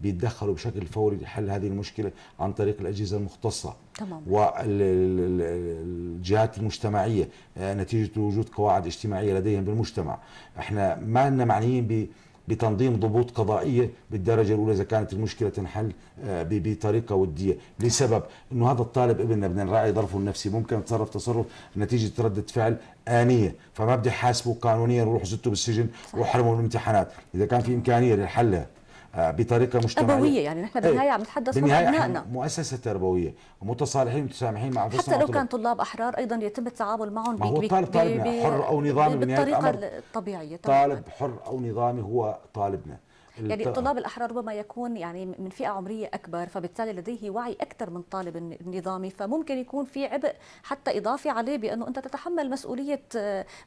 بيتدخلوا بشكل فوري لحل هذه المشكلة عن طريق الأجهزة المختصة والجهات المجتمعية آه، نتيجة وجود قواعد اجتماعية لديهم بالمجتمع احنا ما لنا معنيين ب بتنظيم ضبوط قضائيه بالدرجه الاولى اذا كانت المشكله تنحل آه، بطريقه وديه لسبب انه هذا الطالب ابننا بدنا نراعي ظرفه النفسي ممكن يتصرف تصرف نتيجه رده فعل آنية فما بدي حاسبه قانونيا وروح زته بالسجن واحرمه من الامتحانات إذا كان في إمكانية لحلها آه، بطريقه مجتمعيه ابويه يعني نحن إيه، بالنهايه عم نتحدث عن ابنائنا مؤسسه تربويه متصالحين متسامحين مع انفسهم حتى لو كان طلاب احرار ايضا يتم التعامل معهم ما هو الطالب طالبنا حر او نظامي بالطريقه الطبيعيه طالب حر او نظامي هو طالبنا يعني الطلاب الاحرار ربما يكون يعني من فئه عمريه اكبر فبالتالي لديه وعي اكثر من طالب النظامي فممكن يكون في عبء حتى اضافي عليه بانه انت تتحمل مسؤوليه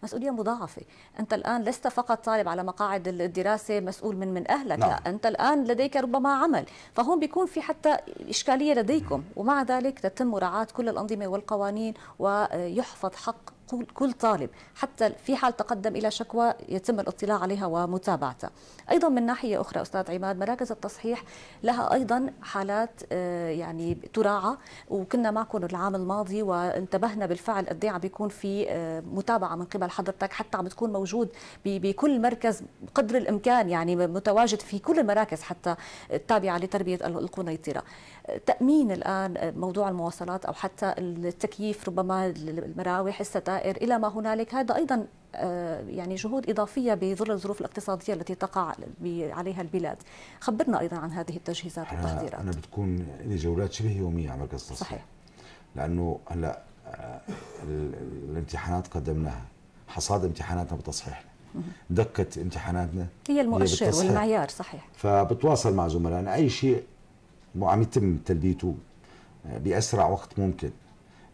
مسؤوليه مضاعفه انت الان لست فقط طالب على مقاعد الدراسه مسؤول من من اهلك نعم. لا انت الان لديك ربما عمل فهون بيكون في حتى اشكاليه لديكم ومع ذلك تتم مراعاه كل الانظمه والقوانين ويحفظ حق كل طالب حتى في حال تقدم إلى شكوى يتم الاطلاع عليها ومتابعتها أيضا من ناحية أخرى أستاذ عماد مراكز التصحيح لها أيضا حالات آه، يعني تراعى وكنا معكم العام الماضي وانتبهنا بالفعل قد إيه عم بيكون في آه، متابعة من قبل حضرتك حتى عم تكون موجود بكل مركز قدر الإمكان يعني متواجد في كل المراكز حتى التابعة لتربية القنيطرة تامين الان موضوع المواصلات او حتى التكييف ربما المراوح الستائر الى ما هنالك هذا ايضا آه، يعني جهود اضافيه بظل الظروف الاقتصاديه التي تقع عليها البلاد خبرنا ايضا عن هذه التجهيزات والتحضيرات انا بتكون لي جولات شبه يوميه على مركز التصحيح صحيح لانه هلا آه، الامتحانات قدمناها حصاد امتحاناتنا بتصحيح دقة امتحاناتنا هي المؤشر هي والمعيار صحيح فبتواصل مع زملائنا أي شيء وعم يتم تلبيته آه، باسرع وقت ممكن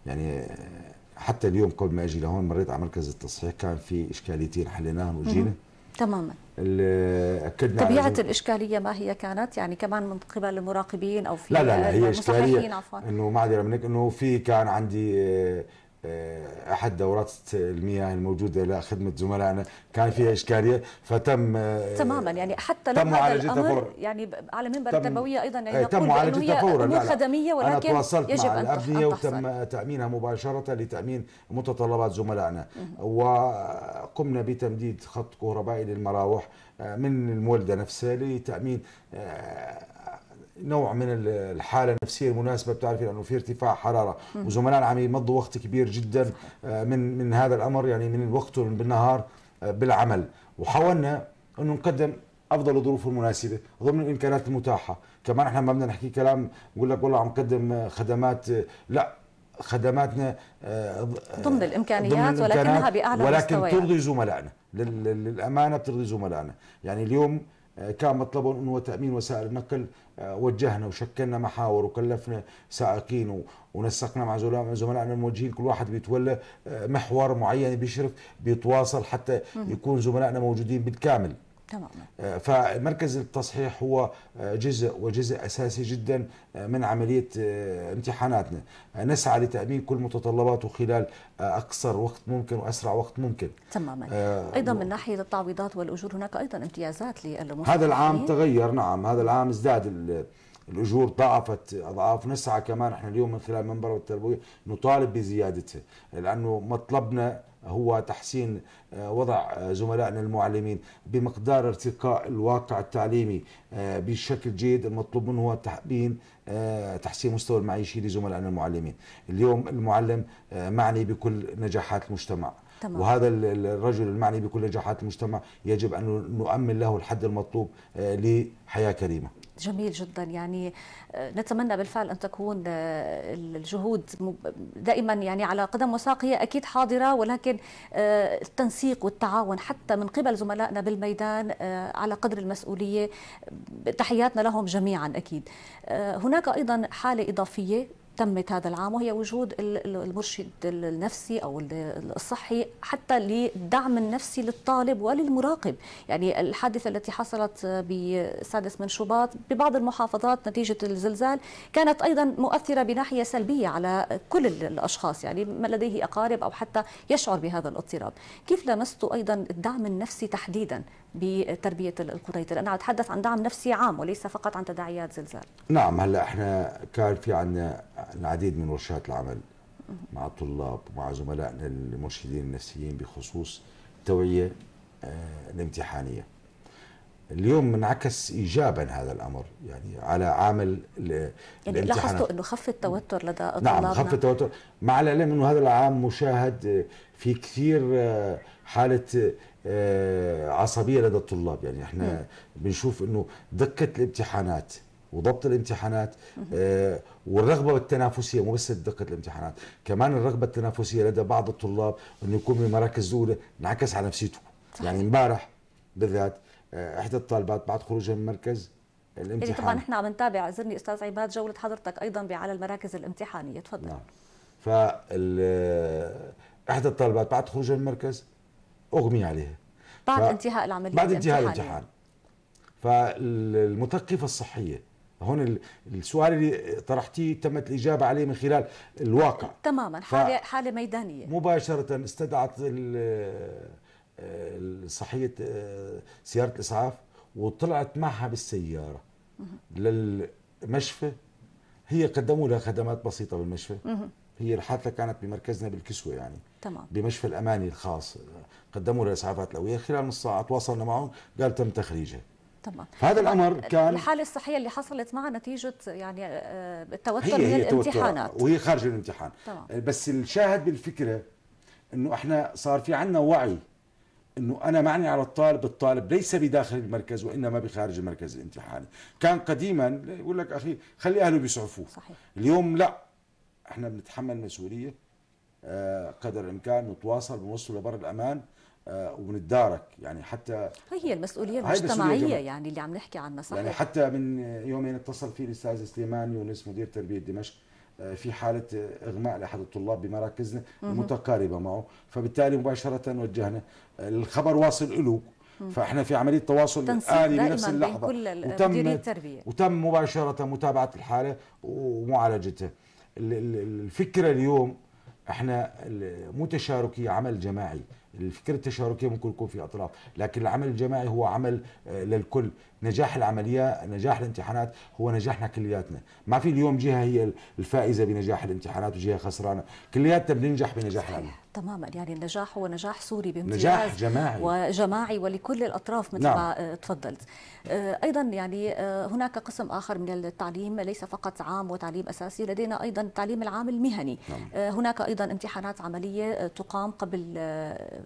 يعني آه، حتى اليوم قبل ما اجي لهون مريت على مركز التصحيح كان في اشكاليتين حليناهم وجينا تماما آه، اكدنا طبيعه على الاشكاليه ما هي كانت يعني كمان من قبل المراقبين او في لا لا, لا هي اشكاليه انه ما عاد انه في كان عندي آه، احد دورات المياه الموجوده لخدمه زملائنا كان فيها آه. اشكاليه فتم آه، تماما يعني حتى لو تم هذا الامر فورا. يعني على منبر التربويه ايضا يعني تم معالجتها فورا امور خدميه ولكن أنا تواصلت يجب مع أن الابنيه وتم تامينها مباشره لتامين متطلبات زملائنا وقمنا بتمديد خط كهربائي للمراوح من المولده نفسها لتامين نوع من الحاله النفسيه المناسبه بتعرفي لانه في ارتفاع حراره وزملائنا عم يمضوا وقت كبير جدا آه، من من هذا الامر يعني من وقتهم بالنهار آه، بالعمل وحاولنا انه نقدم افضل الظروف المناسبه ضمن الامكانات المتاحه كمان احنا ما بدنا نحكي كلام نقول لك والله عم نقدم آه، خدمات لا خدماتنا ضمن الامكانيات, ضمن الإمكانيات ولكنها باعلى ولكن مستويات. ترضي زملائنا للامانه بترضي زملائنا يعني اليوم كان مطلبهم انه تامين وسائل النقل آه، وجهنا وشكلنا محاور وكلفنا سائقين ونسقنا مع زملائنا الموجهين كل واحد بيتولى آه، محور معين بيشرف بيتواصل حتى يكون زملائنا موجودين بالكامل تماما آه، فمركز التصحيح هو آه، جزء وجزء اساسي جدا آه، من عمليه امتحاناتنا نسعى لتامين كل متطلباته خلال اقصر وقت ممكن واسرع وقت ممكن تماما ايضا من ناحيه التعويضات والاجور هناك ايضا امتيازات للمستفيدين هذا العام تغير نعم هذا العام ازداد الاجور ضاعفت اضعاف نسعى كمان احنا اليوم من خلال منبر التربوي نطالب بزيادتها لانه مطلبنا هو تحسين آه، وضع آه، زملائنا المعلمين بمقدار ارتقاء الواقع التعليمي آه، بشكل جيد المطلوب منه هو تحبين تحسين مستوى المعيشي لزملائنا المعلمين اليوم المعلم معني بكل نجاحات المجتمع تمام. وهذا الرجل المعني بكل نجاحات المجتمع يجب أن نؤمن له الحد المطلوب لحياة كريمة جميل جدا يعني آه، نتمنى بالفعل ان تكون آه، الجهود دائما يعني على قدم وساق هي اكيد حاضره ولكن آه، التنسيق والتعاون حتى من قبل زملائنا بالميدان على قدر المسؤوليه تحياتنا لهم جميعا اكيد هناك ايضا حاله اضافيه تمت هذا العام وهي وجود المرشد النفسي او الصحي حتى للدعم النفسي للطالب وللمراقب يعني الحادثه التي حصلت بسادس من شباط ببعض المحافظات نتيجه الزلزال كانت ايضا مؤثره بناحيه سلبيه على كل الاشخاص يعني من لديه اقارب او حتى يشعر بهذا الاضطراب كيف لمستوا ايضا الدعم النفسي تحديدا بتربيه القطيطر، انا اتحدث عن دعم نفسي عام وليس فقط عن تداعيات زلزال. نعم هلا احنا كان في عندنا العديد من ورشات العمل مع الطلاب ومع زملائنا المرشدين النفسيين بخصوص التوعيه آه، الامتحانيه. اليوم انعكس ايجابا هذا الامر يعني على عامل يعني لاحظتوا انه خف التوتر لدى الطلاب نعم خف التوتر مع العلم انه هذا العام مشاهد في كثير آه، حاله آه، عصبيه لدى الطلاب يعني احنا بنشوف انه دقه الامتحانات وضبط الامتحانات آه، والرغبه التنافسيه مو بس دقه الامتحانات كمان الرغبه التنافسيه لدى بعض الطلاب انه يكون بالمراكز الاولى انعكس على نفسيته يعني امبارح بالذات آه، احدى الطالبات بعد خروجها من مركز الامتحان طبعا احنا عم نتابع زرني استاذ عباد جوله حضرتك ايضا على المراكز الامتحانيه تفضل نعم ف احدى الطالبات بعد خروجها من المركز اغمي عليها بعد ف... انتهاء العمليه بعد انتهاء الامتحان فالمثقفه الصحيه هون السؤال اللي طرحتيه تمت الاجابه عليه من خلال الواقع تماما حاله ف... حاله ميدانيه مباشره استدعت صحيه آه، سياره الاسعاف وطلعت معها بالسياره للمشفى هي قدموا لها خدمات بسيطه بالمشفى هي الحادثه كانت بمركزنا بالكسوه يعني تمام بمشفى الاماني الخاص قدموا لها اسعافات الاوليه خلال نص ساعه تواصلنا معهم قال تم تخريجها تمام هذا الامر كان الحاله الصحيه اللي حصلت معها نتيجه يعني آه، التوتر هي, هي من الامتحانات وهي خارج الامتحان تمام. آه، بس الشاهد بالفكره انه احنا صار في عندنا وعي انه انا معني على الطالب الطالب ليس بداخل المركز وانما بخارج المركز الامتحاني كان قديما يقول لك اخي خلي اهله بيسعفوه صحيح. اليوم لا احنا بنتحمل مسؤوليه آه، قدر الامكان نتواصل بنوصل لبر الامان آه، وبنتدارك يعني حتى هي هي المسؤوليه المجتمعيه يعني اللي عم نحكي عنها صحيح يعني حتى من يومين اتصل في الاستاذ سليمان يونس مدير تربيه دمشق آه، في حالة إغماء لأحد الطلاب بمراكزنا المتقاربة معه فبالتالي مباشرة وجهنا الخبر واصل له فاحنا في عمليه تواصل الي بنفس اللحظه وتم وتم مباشره متابعه الحاله ومعالجتها الفكره اليوم احنا متشاركيه عمل جماعي الفكرة التشاركية ممكن يكون في أطراف لكن العمل الجماعي هو عمل آه، للكل نجاح العملية نجاح الامتحانات هو نجاحنا كلياتنا ما في اليوم جهة هي الفائزة بنجاح الامتحانات وجهة خسرانة كلياتنا بننجح بنجاح العمل تماما يعني النجاح هو نجاح سوري بامتياز نجاح جماعي وجماعي ولكل الأطراف مثل نعم. ما آه، تفضلت آه، ايضا يعني آه، هناك قسم اخر من التعليم ليس فقط عام وتعليم اساسي لدينا ايضا التعليم العام المهني نعم. آه، هناك ايضا امتحانات عمليه تقام قبل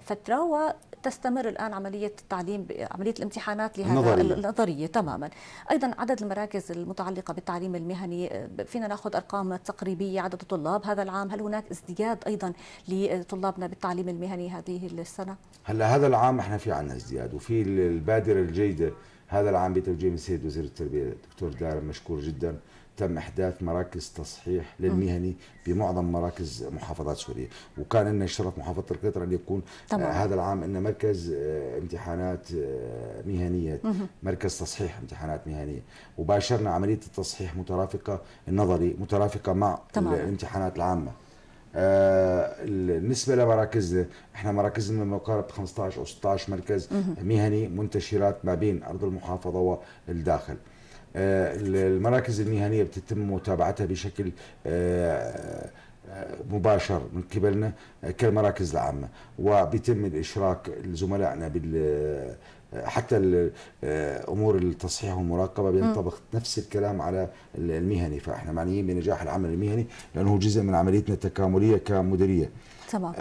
فتره و تستمر الان عمليه التعليم عمليه الامتحانات لهذا النظرية. النظريه تماما ايضا عدد المراكز المتعلقه بالتعليم المهني فينا ناخذ ارقام تقريبيه عدد الطلاب هذا العام هل هناك ازدياد ايضا لطلابنا بالتعليم المهني هذه السنه هلا هذا العام احنا في عندنا ازدياد وفي البادره الجيده هذا العام بتوجيه من سيد وزير التربية دكتور دار مشكور جدا تم احداث مراكز تصحيح للمهني بمعظم مراكز محافظات سوريا وكان لنا الشرف محافظه القطر ان يكون طبعا. آه، هذا العام ان مركز آه، امتحانات آه، مهنيه مركز تصحيح امتحانات مهنيه وباشرنا عمليه التصحيح مترافقه النظري مترافقه مع طبعا. الامتحانات العامه آه، بالنسبه لمراكزنا احنا مراكزنا ما يقارب 15 او 16 مركز مهني منتشرات ما بين ارض المحافظه والداخل آه، المراكز المهنيه بتتم متابعتها بشكل آه، مباشر من قبلنا كالمراكز العامه وبيتم الاشراك لزملائنا بال حتى آه، امور التصحيح والمراقبه بينطبق نفس الكلام على المهني فاحنا معنيين بنجاح العمل المهني لانه جزء من عمليتنا التكامليه كمديريه تمام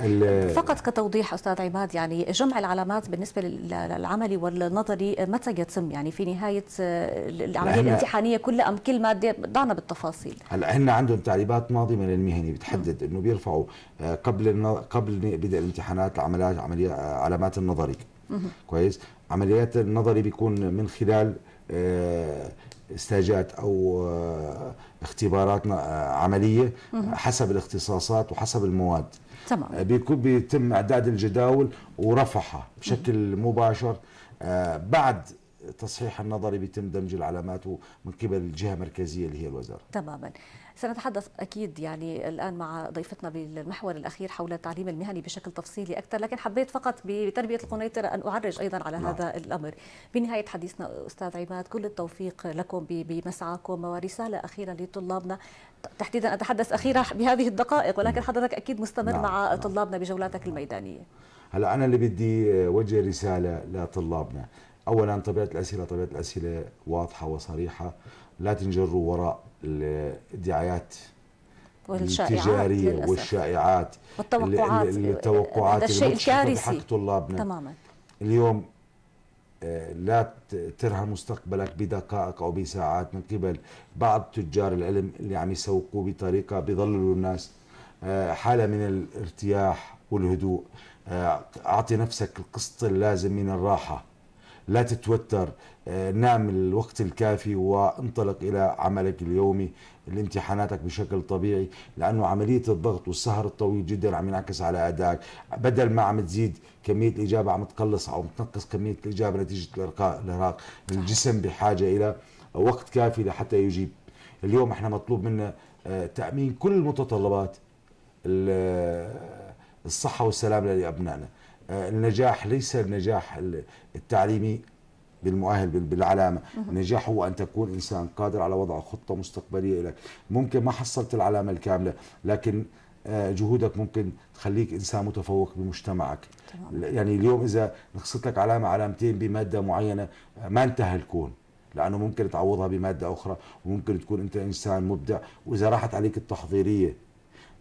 فقط كتوضيح استاذ عماد يعني جمع العلامات بالنسبه للعملي والنظري متى يتم يعني في نهايه آه، العمليه الامتحانيه كلها ام كل ماده ضعنا بالتفاصيل هلا هن عندهم ماضيه من للمهني بتحدد انه بيرفعوا آه، قبل قبل بدء الامتحانات العمليات عمليات علامات النظري كويس عمليات النظري بيكون من خلال آه، استاجات او آه، اختبارات آه، عمليه حسب الاختصاصات وحسب المواد تمام بيكون بيتم اعداد الجداول ورفعها بشكل مباشر بعد التصحيح النظري بيتم دمج العلامات من قبل الجهه المركزيه اللي هي الوزاره. تماما. سنتحدث اكيد يعني الان مع ضيفتنا بالمحور الاخير حول التعليم المهني بشكل تفصيلي اكثر، لكن حبيت فقط بتربيه القنيطره ان اعرج ايضا على نعم. هذا الامر. بنهايه حديثنا استاذ عماد كل التوفيق لكم بمسعاكم ورساله اخيره لطلابنا تحديدا اتحدث اخيرا بهذه الدقائق ولكن نعم. حضرتك اكيد مستمر نعم. مع نعم. طلابنا بجولاتك الميدانيه. هلا انا اللي بدي وجه رساله لطلابنا اولا طبيعه الاسئله طبيعه الاسئله واضحه وصريحه لا تنجروا وراء الدعايات التجاريه والشائعات والتوقعات التوقعات الشيء الكارثي حق طلابنا تماما اليوم آه، لا ترهن مستقبلك بدقائق او بساعات من قبل بعض تجار العلم اللي عم يسوقوا بطريقه بيضللوا الناس آه، حاله من الارتياح والهدوء آه، اعطي نفسك القسط اللازم من الراحه لا تتوتر آه، نام الوقت الكافي وانطلق إلى عملك اليومي لامتحاناتك بشكل طبيعي لأنه عملية الضغط والسهر الطويل جدا عم ينعكس على أدائك بدل ما عم تزيد كمية الإجابة عم تقلص أو تنقص كمية الإجابة نتيجة الإرهاق الجسم بحاجة إلى وقت كافي لحتى يجيب اليوم احنا مطلوب منا آه، تأمين كل متطلبات آه، الصحة والسلامه لأبنائنا آه، النجاح ليس النجاح التعليمي بالمؤهل بالعلامه النجاح هو ان تكون انسان قادر على وضع خطه مستقبليه لك ممكن ما حصلت العلامه الكامله لكن آه، جهودك ممكن تخليك انسان متفوق بمجتمعك يعني اليوم اذا نقصت لك علامه علامتين بماده معينه آه، ما انتهى الكون لانه ممكن تعوضها بماده اخرى وممكن تكون انت انسان مبدع واذا راحت عليك التحضيريه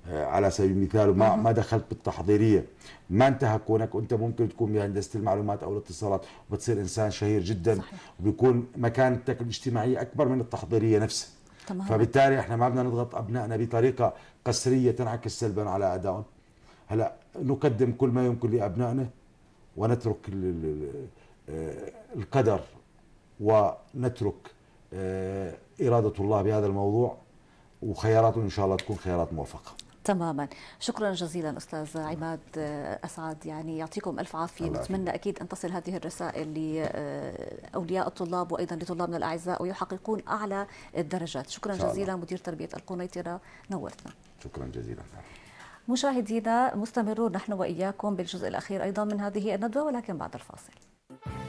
آه، على سبيل المثال ما ما دخلت بالتحضيريه ما انتهى كونك انت ممكن تكون بهندسه المعلومات او الاتصالات وبتصير انسان شهير جدا صحيح. وبيكون مكانتك الاجتماعيه اكبر من التحضيريه نفسها تمام. فبالتالي احنا ما بدنا نضغط ابنائنا بطريقه قسريه تنعكس سلبا على ادائهم هلا نقدم كل ما يمكن لابنائنا ونترك آه، القدر ونترك آه، اراده الله بهذا الموضوع وخياراتهم ان شاء الله تكون خيارات موفقه تماما شكرا جزيلا استاذ عماد آه، اسعد يعني يعطيكم الف عافيه نتمنى اكيد ان تصل هذه الرسائل لاولياء آه، الطلاب وايضا لطلابنا الاعزاء ويحققون اعلى الدرجات شكرا جزيلا مدير تربيه القنيطره نورتنا شكرا جزيلا مشاهدينا مستمرون نحن واياكم بالجزء الاخير ايضا من هذه الندوه ولكن بعد الفاصل